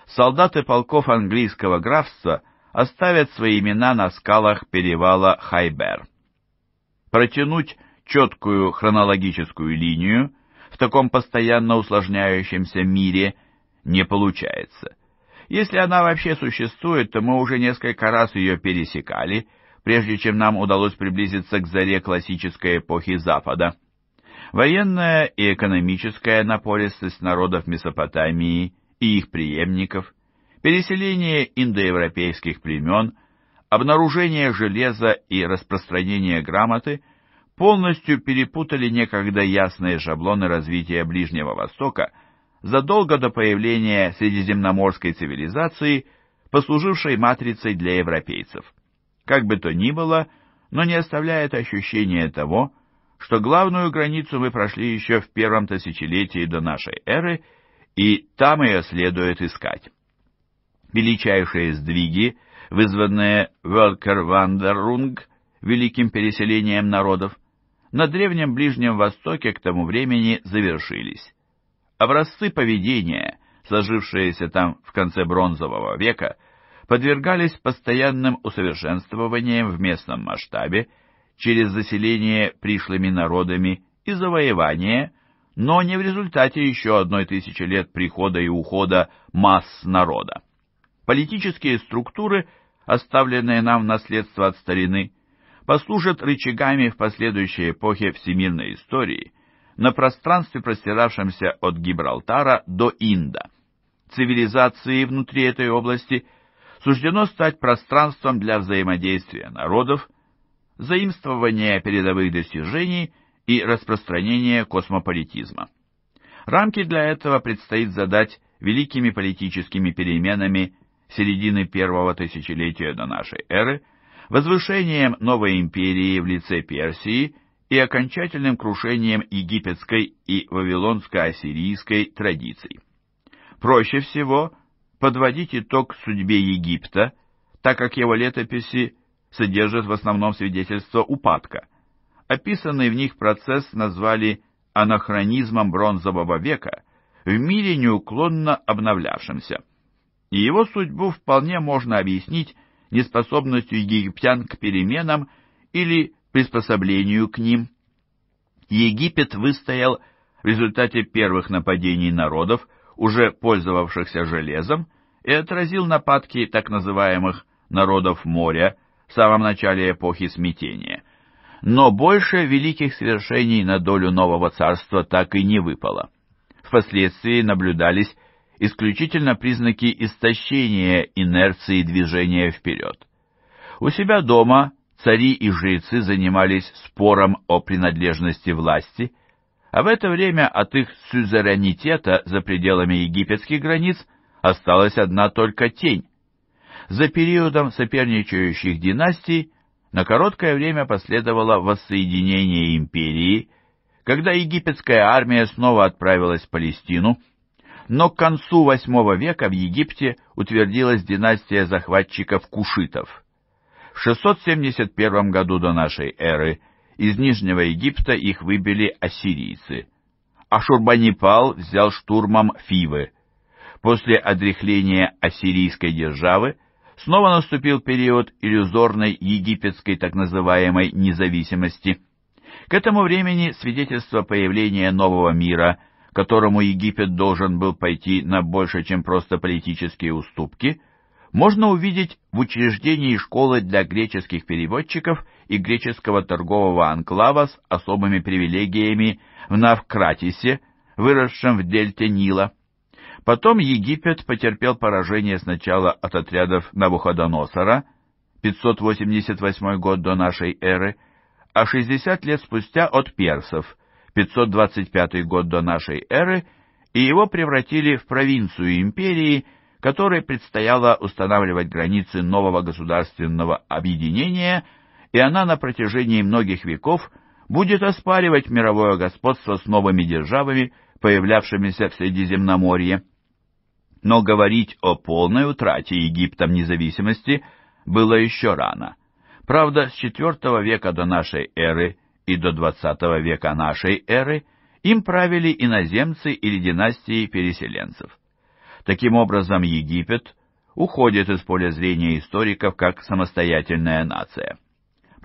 солдаты полков английского графства оставят свои имена на скалах перевала Хайбер. Протянуть четкую хронологическую линию в таком постоянно усложняющемся мире не получается. Если она вообще существует, то мы уже несколько раз ее пересекали, прежде чем нам удалось приблизиться к заре классической эпохи Запада. Военная и экономическая напористость народов Месопотамии и их преемников, переселение индоевропейских племен, обнаружение железа и распространение грамоты полностью перепутали некогда ясные шаблоны развития Ближнего Востока задолго до появления средиземноморской цивилизации, послужившей матрицей для европейцев как бы то ни было, но не оставляет ощущения того, что главную границу мы прошли еще в первом тысячелетии до нашей эры, и там ее следует искать. Величайшие сдвиги, вызванные велкер великим переселением народов, на Древнем Ближнем Востоке к тому времени завершились. Образцы поведения, сложившиеся там в конце Бронзового века, подвергались постоянным усовершенствованиям в местном масштабе через заселение пришлыми народами и завоевание, но не в результате еще одной тысячи лет прихода и ухода масс народа. Политические структуры, оставленные нам в наследство от старины, послужат рычагами в последующей эпохе всемирной истории на пространстве, простиравшемся от Гибралтара до Инда. Цивилизации внутри этой области суждено стать пространством для взаимодействия народов, заимствования передовых достижений и распространения космополитизма. Рамки для этого предстоит задать великими политическими переменами середины первого тысячелетия до нашей эры, возвышением новой империи в лице Персии и окончательным крушением египетской и вавилонско-ассирийской традиций. Проще всего – подводить итог судьбе Египта, так как его летописи содержат в основном свидетельство упадка. Описанный в них процесс назвали анахронизмом бронзового века, в мире неуклонно обновлявшимся. И его судьбу вполне можно объяснить неспособностью египтян к переменам или приспособлению к ним. Египет выстоял в результате первых нападений народов, уже пользовавшихся железом, и отразил нападки так называемых «народов моря» в самом начале эпохи смятения. Но больше великих свершений на долю нового царства так и не выпало. Впоследствии наблюдались исключительно признаки истощения инерции движения вперед. У себя дома цари и жрецы занимались спором о принадлежности власти – а в это время от их сюзеренитета за пределами египетских границ осталась одна только тень. За периодом соперничающих династий на короткое время последовало воссоединение империи, когда египетская армия снова отправилась в Палестину, но к концу VIII века в Египте утвердилась династия захватчиков кушитов. В 671 году до нашей эры из Нижнего Египта их выбили ассирийцы. А взял штурмом Фивы. После отрехления ассирийской державы снова наступил период иллюзорной египетской так называемой независимости. К этому времени свидетельство появления нового мира, которому Египет должен был пойти на больше, чем просто политические уступки, можно увидеть в учреждении школы для греческих переводчиков и греческого торгового анклава с особыми привилегиями в Навкратисе, выросшем в дельте Нила. Потом Египет потерпел поражение сначала от отрядов Навуходоносора, 588 год до нашей эры, а 60 лет спустя от персов, 525 год до нашей эры, и его превратили в провинцию империи, которой предстояло устанавливать границы нового государственного объединения – и она на протяжении многих веков будет оспаривать мировое господство с новыми державами, появлявшимися в Средиземноморье. Но говорить о полной утрате Египтом независимости было еще рано. Правда, с IV века до нашей эры и до XX века нашей эры им правили иноземцы или династии переселенцев. Таким образом, Египет уходит из поля зрения историков как самостоятельная нация.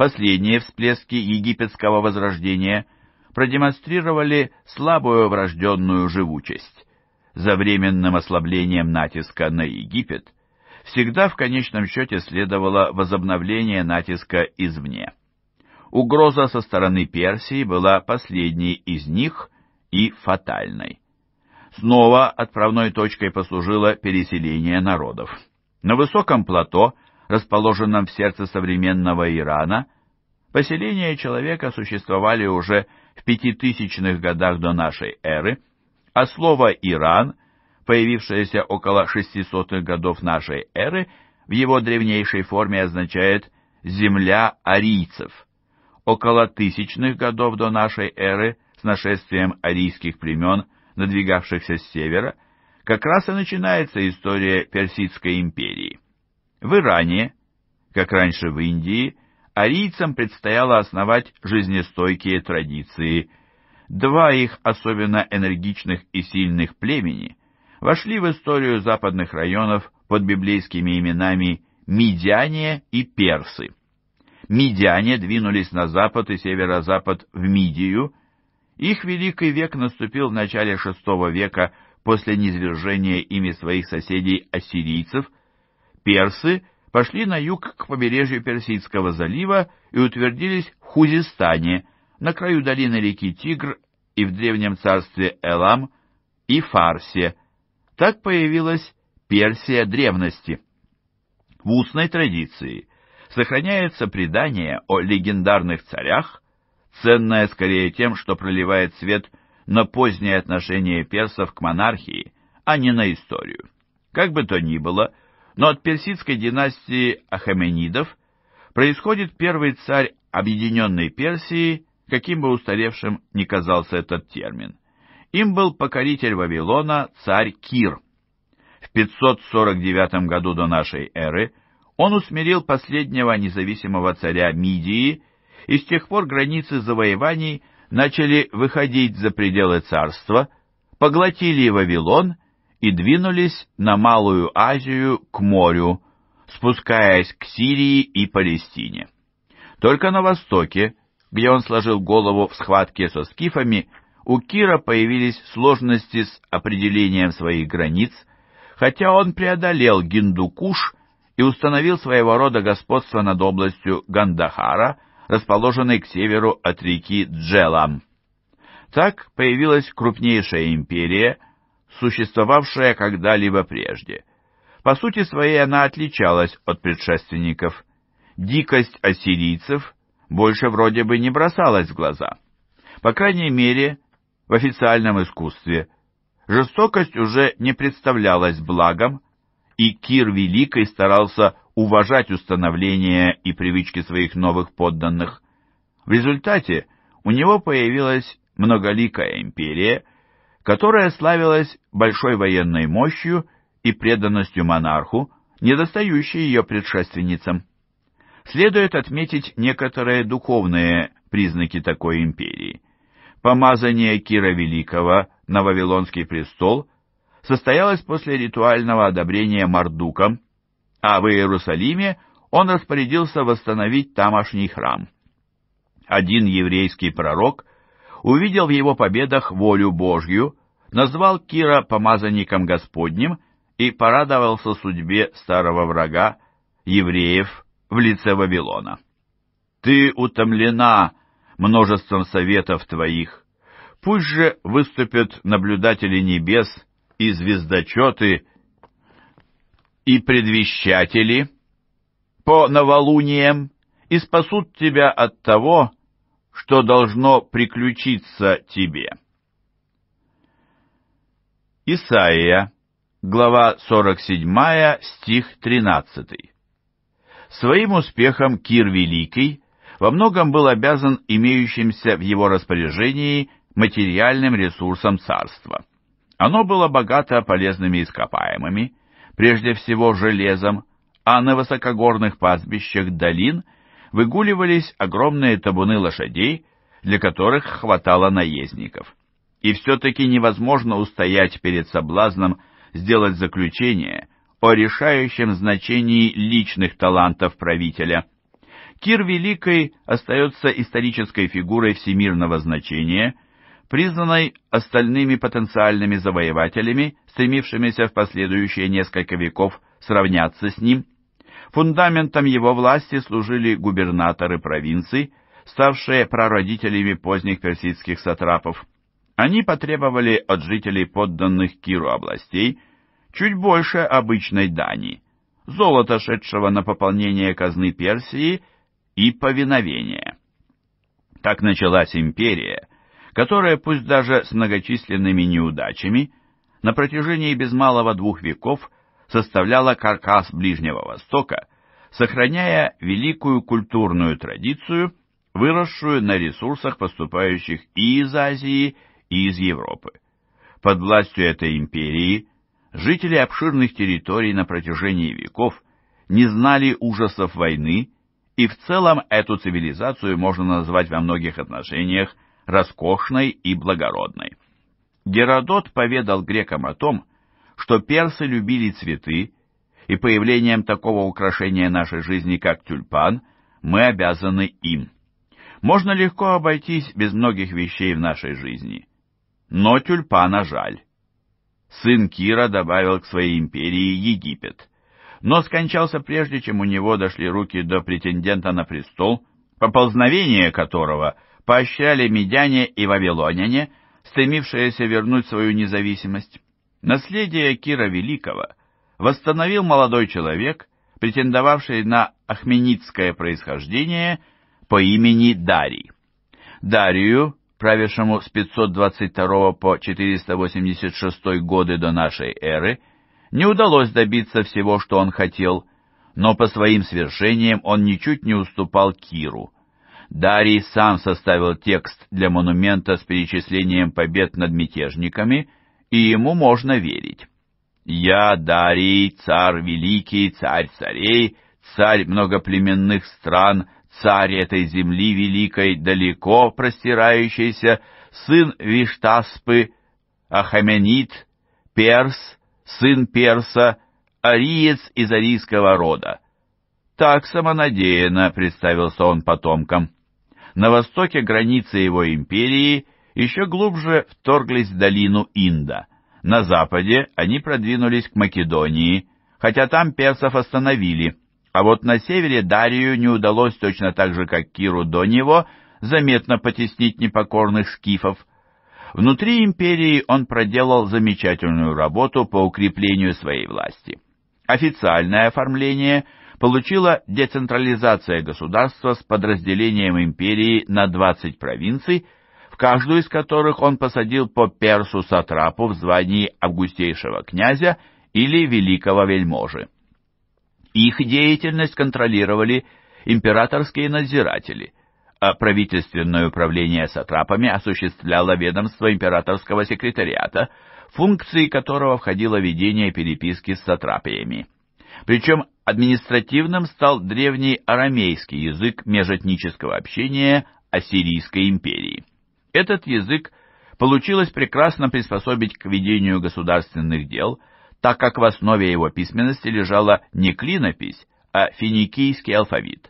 Последние всплески египетского возрождения продемонстрировали слабую врожденную живучесть. За временным ослаблением натиска на Египет всегда в конечном счете следовало возобновление натиска извне. Угроза со стороны Персии была последней из них и фатальной. Снова отправной точкой послужило переселение народов. На высоком плато – расположенном в сердце современного Ирана, поселения человека существовали уже в пятитысячных годах до нашей эры, а слово «Иран», появившееся около шестисотых годов нашей эры, в его древнейшей форме означает «земля арийцев». Около тысячных годов до нашей эры с нашествием арийских племен, надвигавшихся с севера, как раз и начинается история Персидской империи. В Иране, как раньше в Индии, арийцам предстояло основать жизнестойкие традиции. Два их особенно энергичных и сильных племени вошли в историю западных районов под библейскими именами Мидяне и Персы. Мидяне двинулись на запад и северо-запад в Мидию. Их великий век наступил в начале VI века после низвержения ими своих соседей ассирийцев – персы пошли на юг к побережью Персидского залива и утвердились в Хузистане, на краю долины реки Тигр и в древнем царстве Элам и Фарсе. Так появилась Персия древности. В устной традиции сохраняется предание о легендарных царях, ценное скорее тем, что проливает свет на позднее отношение персов к монархии, а не на историю. Как бы то ни было, но от персидской династии Ахаменидов происходит первый царь Объединенной Персии, каким бы устаревшим ни казался этот термин. Им был покоритель Вавилона царь Кир. В 549 году до нашей эры он усмирил последнего независимого царя Мидии, и с тех пор границы завоеваний начали выходить за пределы царства, поглотили Вавилон и двинулись на Малую Азию к морю, спускаясь к Сирии и Палестине. Только на востоке, где он сложил голову в схватке со скифами, у Кира появились сложности с определением своих границ, хотя он преодолел Гиндукуш и установил своего рода господство над областью Гандахара, расположенной к северу от реки Джелам. Так появилась крупнейшая империя – существовавшая когда-либо прежде. По сути своей она отличалась от предшественников. Дикость ассирийцев больше вроде бы не бросалась в глаза. По крайней мере, в официальном искусстве жестокость уже не представлялась благом, и Кир Великий старался уважать установления и привычки своих новых подданных. В результате у него появилась многоликая империя, которая славилась большой военной мощью и преданностью монарху, недостающей ее предшественницам. Следует отметить некоторые духовные признаки такой империи. Помазание Кира Великого на Вавилонский престол состоялось после ритуального одобрения Мардуком, а в Иерусалиме он распорядился восстановить тамошний храм. Один еврейский пророк увидел в его победах волю Божью, назвал Кира помазанником Господним и порадовался судьбе старого врага, евреев, в лице Вавилона. «Ты утомлена множеством советов твоих. Пусть же выступят наблюдатели небес и звездочеты, и предвещатели по новолуниям, и спасут тебя от того, что должно приключиться тебе. Исаия, глава 47, стих 13. Своим успехом Кир Великий во многом был обязан имеющимся в его распоряжении материальным ресурсам царства. Оно было богато полезными ископаемыми, прежде всего железом, а на высокогорных пастбищах долин – выгуливались огромные табуны лошадей, для которых хватало наездников. И все-таки невозможно устоять перед соблазном сделать заключение о решающем значении личных талантов правителя. Кир Великий остается исторической фигурой всемирного значения, признанной остальными потенциальными завоевателями, стремившимися в последующие несколько веков сравняться с ним, Фундаментом его власти служили губернаторы провинций, ставшие прародителями поздних персидских сатрапов. Они потребовали от жителей подданных Киру областей чуть больше обычной дани, золота, шедшего на пополнение казны Персии, и повиновения. Так началась империя, которая, пусть даже с многочисленными неудачами, на протяжении без малого двух веков – составляла каркас Ближнего Востока, сохраняя великую культурную традицию, выросшую на ресурсах, поступающих и из Азии, и из Европы. Под властью этой империи жители обширных территорий на протяжении веков не знали ужасов войны, и в целом эту цивилизацию можно назвать во многих отношениях роскошной и благородной. Геродот поведал грекам о том, что персы любили цветы, и появлением такого украшения нашей жизни, как тюльпан, мы обязаны им. Можно легко обойтись без многих вещей в нашей жизни. Но тюльпана жаль. Сын Кира добавил к своей империи Египет, но скончался прежде, чем у него дошли руки до претендента на престол, поползновение которого поощряли медяне и вавилоняне, стремившиеся вернуть свою независимость. Наследие Кира Великого восстановил молодой человек, претендовавший на ахменидское происхождение по имени Дарий. Дарию, правившему с 522 по 486 годы до нашей эры, не удалось добиться всего, что он хотел, но по своим свершениям он ничуть не уступал Киру. Дарий сам составил текст для монумента с перечислением побед над мятежниками – и ему можно верить. «Я, Дарий, царь великий, царь царей, царь многоплеменных стран, царь этой земли великой, далеко простирающейся, сын Виштаспы, Ахаменит, Перс, сын Перса, ариец из арийского рода. Так самонадеянно представился он потомкам. На востоке границы его империи еще глубже вторглись в долину Инда. На западе они продвинулись к Македонии, хотя там персов остановили, а вот на севере Дарию не удалось точно так же, как Киру до него, заметно потеснить непокорных скифов. Внутри империи он проделал замечательную работу по укреплению своей власти. Официальное оформление получила децентрализация государства с подразделением империи на 20 провинций – каждую из которых он посадил по персу Сатрапу в звании августейшего князя или великого вельможи. Их деятельность контролировали императорские надзиратели, а правительственное управление Сатрапами осуществляло ведомство императорского секретариата, функции которого входило ведение переписки с Сатрапиями. Причем административным стал древний арамейский язык межэтнического общения Ассирийской империи. Этот язык получилось прекрасно приспособить к ведению государственных дел, так как в основе его письменности лежала не клинопись, а финикийский алфавит.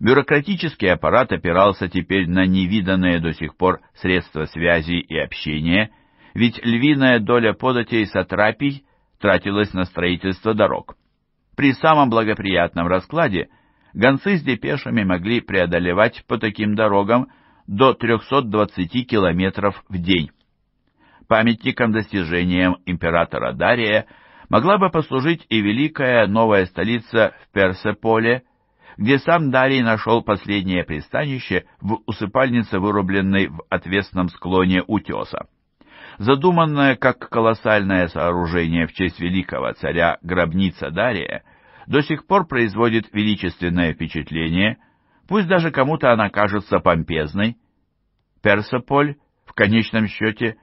Бюрократический аппарат опирался теперь на невиданные до сих пор средства связи и общения, ведь львиная доля податей сатрапий тратилась на строительство дорог. При самом благоприятном раскладе гонцы с депешами могли преодолевать по таким дорогам до 320 км в день. Памятником достижениям императора Дария могла бы послужить и великая новая столица в Персеполе, где сам Дарий нашел последнее пристанище в усыпальнице, вырубленной в отвесном склоне утеса. Задуманная как колоссальное сооружение в честь великого царя гробница Дария до сих пор производит величественное впечатление – Пусть даже кому-то она кажется помпезной. Персополь, в конечном счете,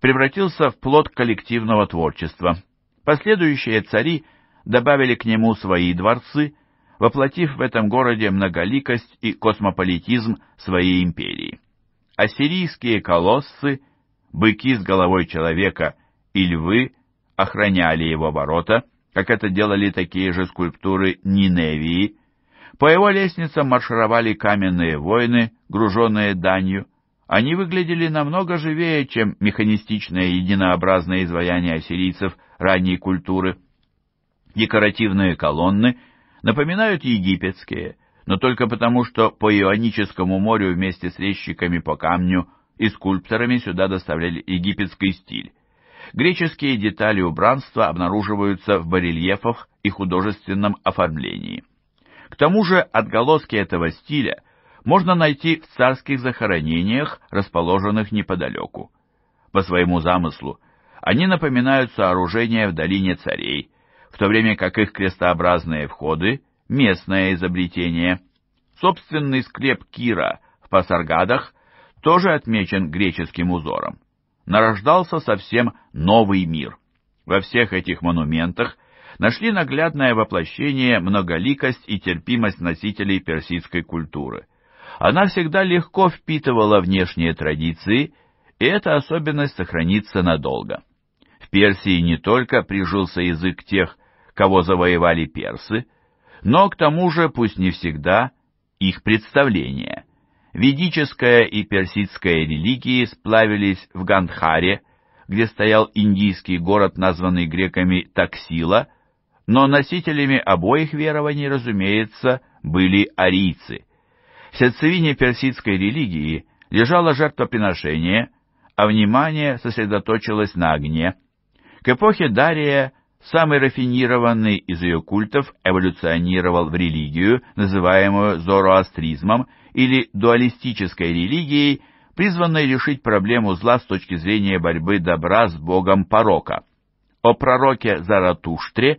превратился в плод коллективного творчества. Последующие цари добавили к нему свои дворцы, воплотив в этом городе многоликость и космополитизм своей империи. Ассирийские колоссы, быки с головой человека и львы охраняли его ворота, как это делали такие же скульптуры Ниневии, по его лестницам маршировали каменные воины, груженные данью. Они выглядели намного живее, чем механистичные единообразные изваяния ассирийцев ранней культуры. Декоративные колонны напоминают египетские, но только потому, что по Ионическому морю вместе с резчиками по камню и скульпторами сюда доставляли египетский стиль. Греческие детали убранства обнаруживаются в барельефах и художественном оформлении. К тому же отголоски этого стиля можно найти в царских захоронениях, расположенных неподалеку. По своему замыслу они напоминают сооружения в долине царей, в то время как их крестообразные входы – местное изобретение. Собственный склеп Кира в Пасаргадах тоже отмечен греческим узором. Нарождался совсем новый мир. Во всех этих монументах – нашли наглядное воплощение многоликость и терпимость носителей персидской культуры. Она всегда легко впитывала внешние традиции, и эта особенность сохранится надолго. В Персии не только прижился язык тех, кого завоевали персы, но к тому же, пусть не всегда, их представления. Ведическая и персидская религии сплавились в Гандхаре, где стоял индийский город, названный греками Таксила, но носителями обоих верований, разумеется, были арийцы. В сердцевине персидской религии лежало жертвоприношение, а внимание сосредоточилось на огне. К эпохе Дария самый рафинированный из ее культов эволюционировал в религию, называемую зороастризмом или дуалистической религией, призванной решить проблему зла с точки зрения борьбы добра с богом порока. О пророке Заратуштре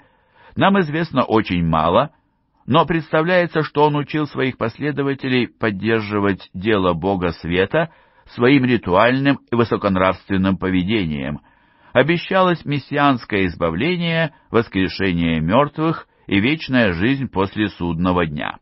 нам известно очень мало, но представляется, что он учил своих последователей поддерживать дело Бога Света своим ритуальным и высоконравственным поведением. Обещалось мессианское избавление, воскрешение мертвых и вечная жизнь после судного дня.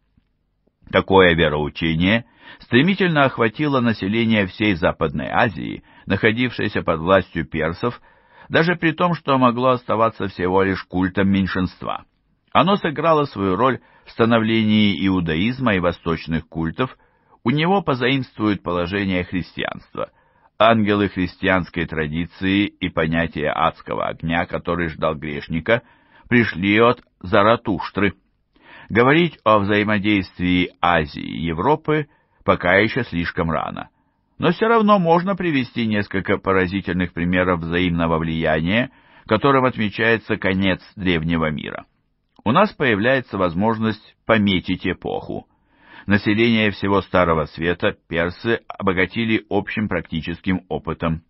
Такое вероучение стремительно охватило население всей Западной Азии, находившееся под властью персов – даже при том, что могло оставаться всего лишь культом меньшинства. Оно сыграло свою роль в становлении иудаизма и восточных культов, у него позаимствуют положение христианства, ангелы христианской традиции и понятие адского огня, который ждал грешника, пришли от Заратуштры. Говорить о взаимодействии Азии и Европы пока еще слишком рано но все равно можно привести несколько поразительных примеров взаимного влияния, которым отмечается конец древнего мира. У нас появляется возможность пометить эпоху. Население всего Старого Света персы обогатили общим практическим опытом.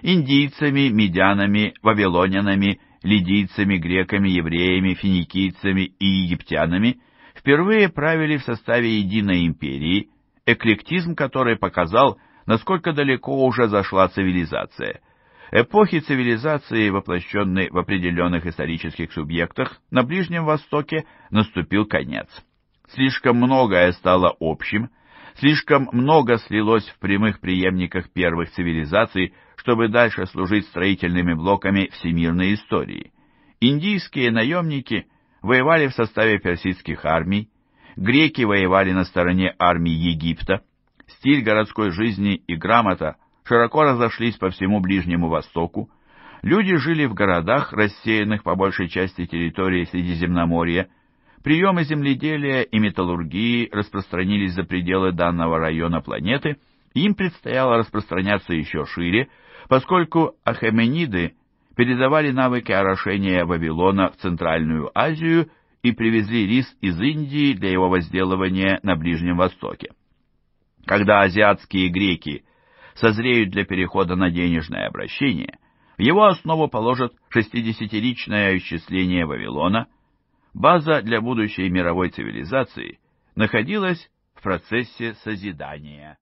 Индийцами, медянами, вавилонянами, лидийцами, греками, евреями, финикийцами и египтянами впервые правили в составе единой империи, эклектизм которой показал, насколько далеко уже зашла цивилизация. Эпохи цивилизации, воплощенной в определенных исторических субъектах, на Ближнем Востоке наступил конец. Слишком многое стало общим, слишком много слилось в прямых преемниках первых цивилизаций, чтобы дальше служить строительными блоками всемирной истории. Индийские наемники воевали в составе персидских армий, греки воевали на стороне армии Египта, стиль городской жизни и грамота широко разошлись по всему Ближнему Востоку, люди жили в городах, рассеянных по большей части территории Средиземноморья, приемы земледелия и металлургии распространились за пределы данного района планеты, им предстояло распространяться еще шире, поскольку ахемениды передавали навыки орошения Вавилона в Центральную Азию и привезли рис из Индии для его возделывания на Ближнем Востоке. Когда азиатские греки созреют для перехода на денежное обращение, в его основу положат 60-ричное исчисление Вавилона. База для будущей мировой цивилизации находилась в процессе созидания.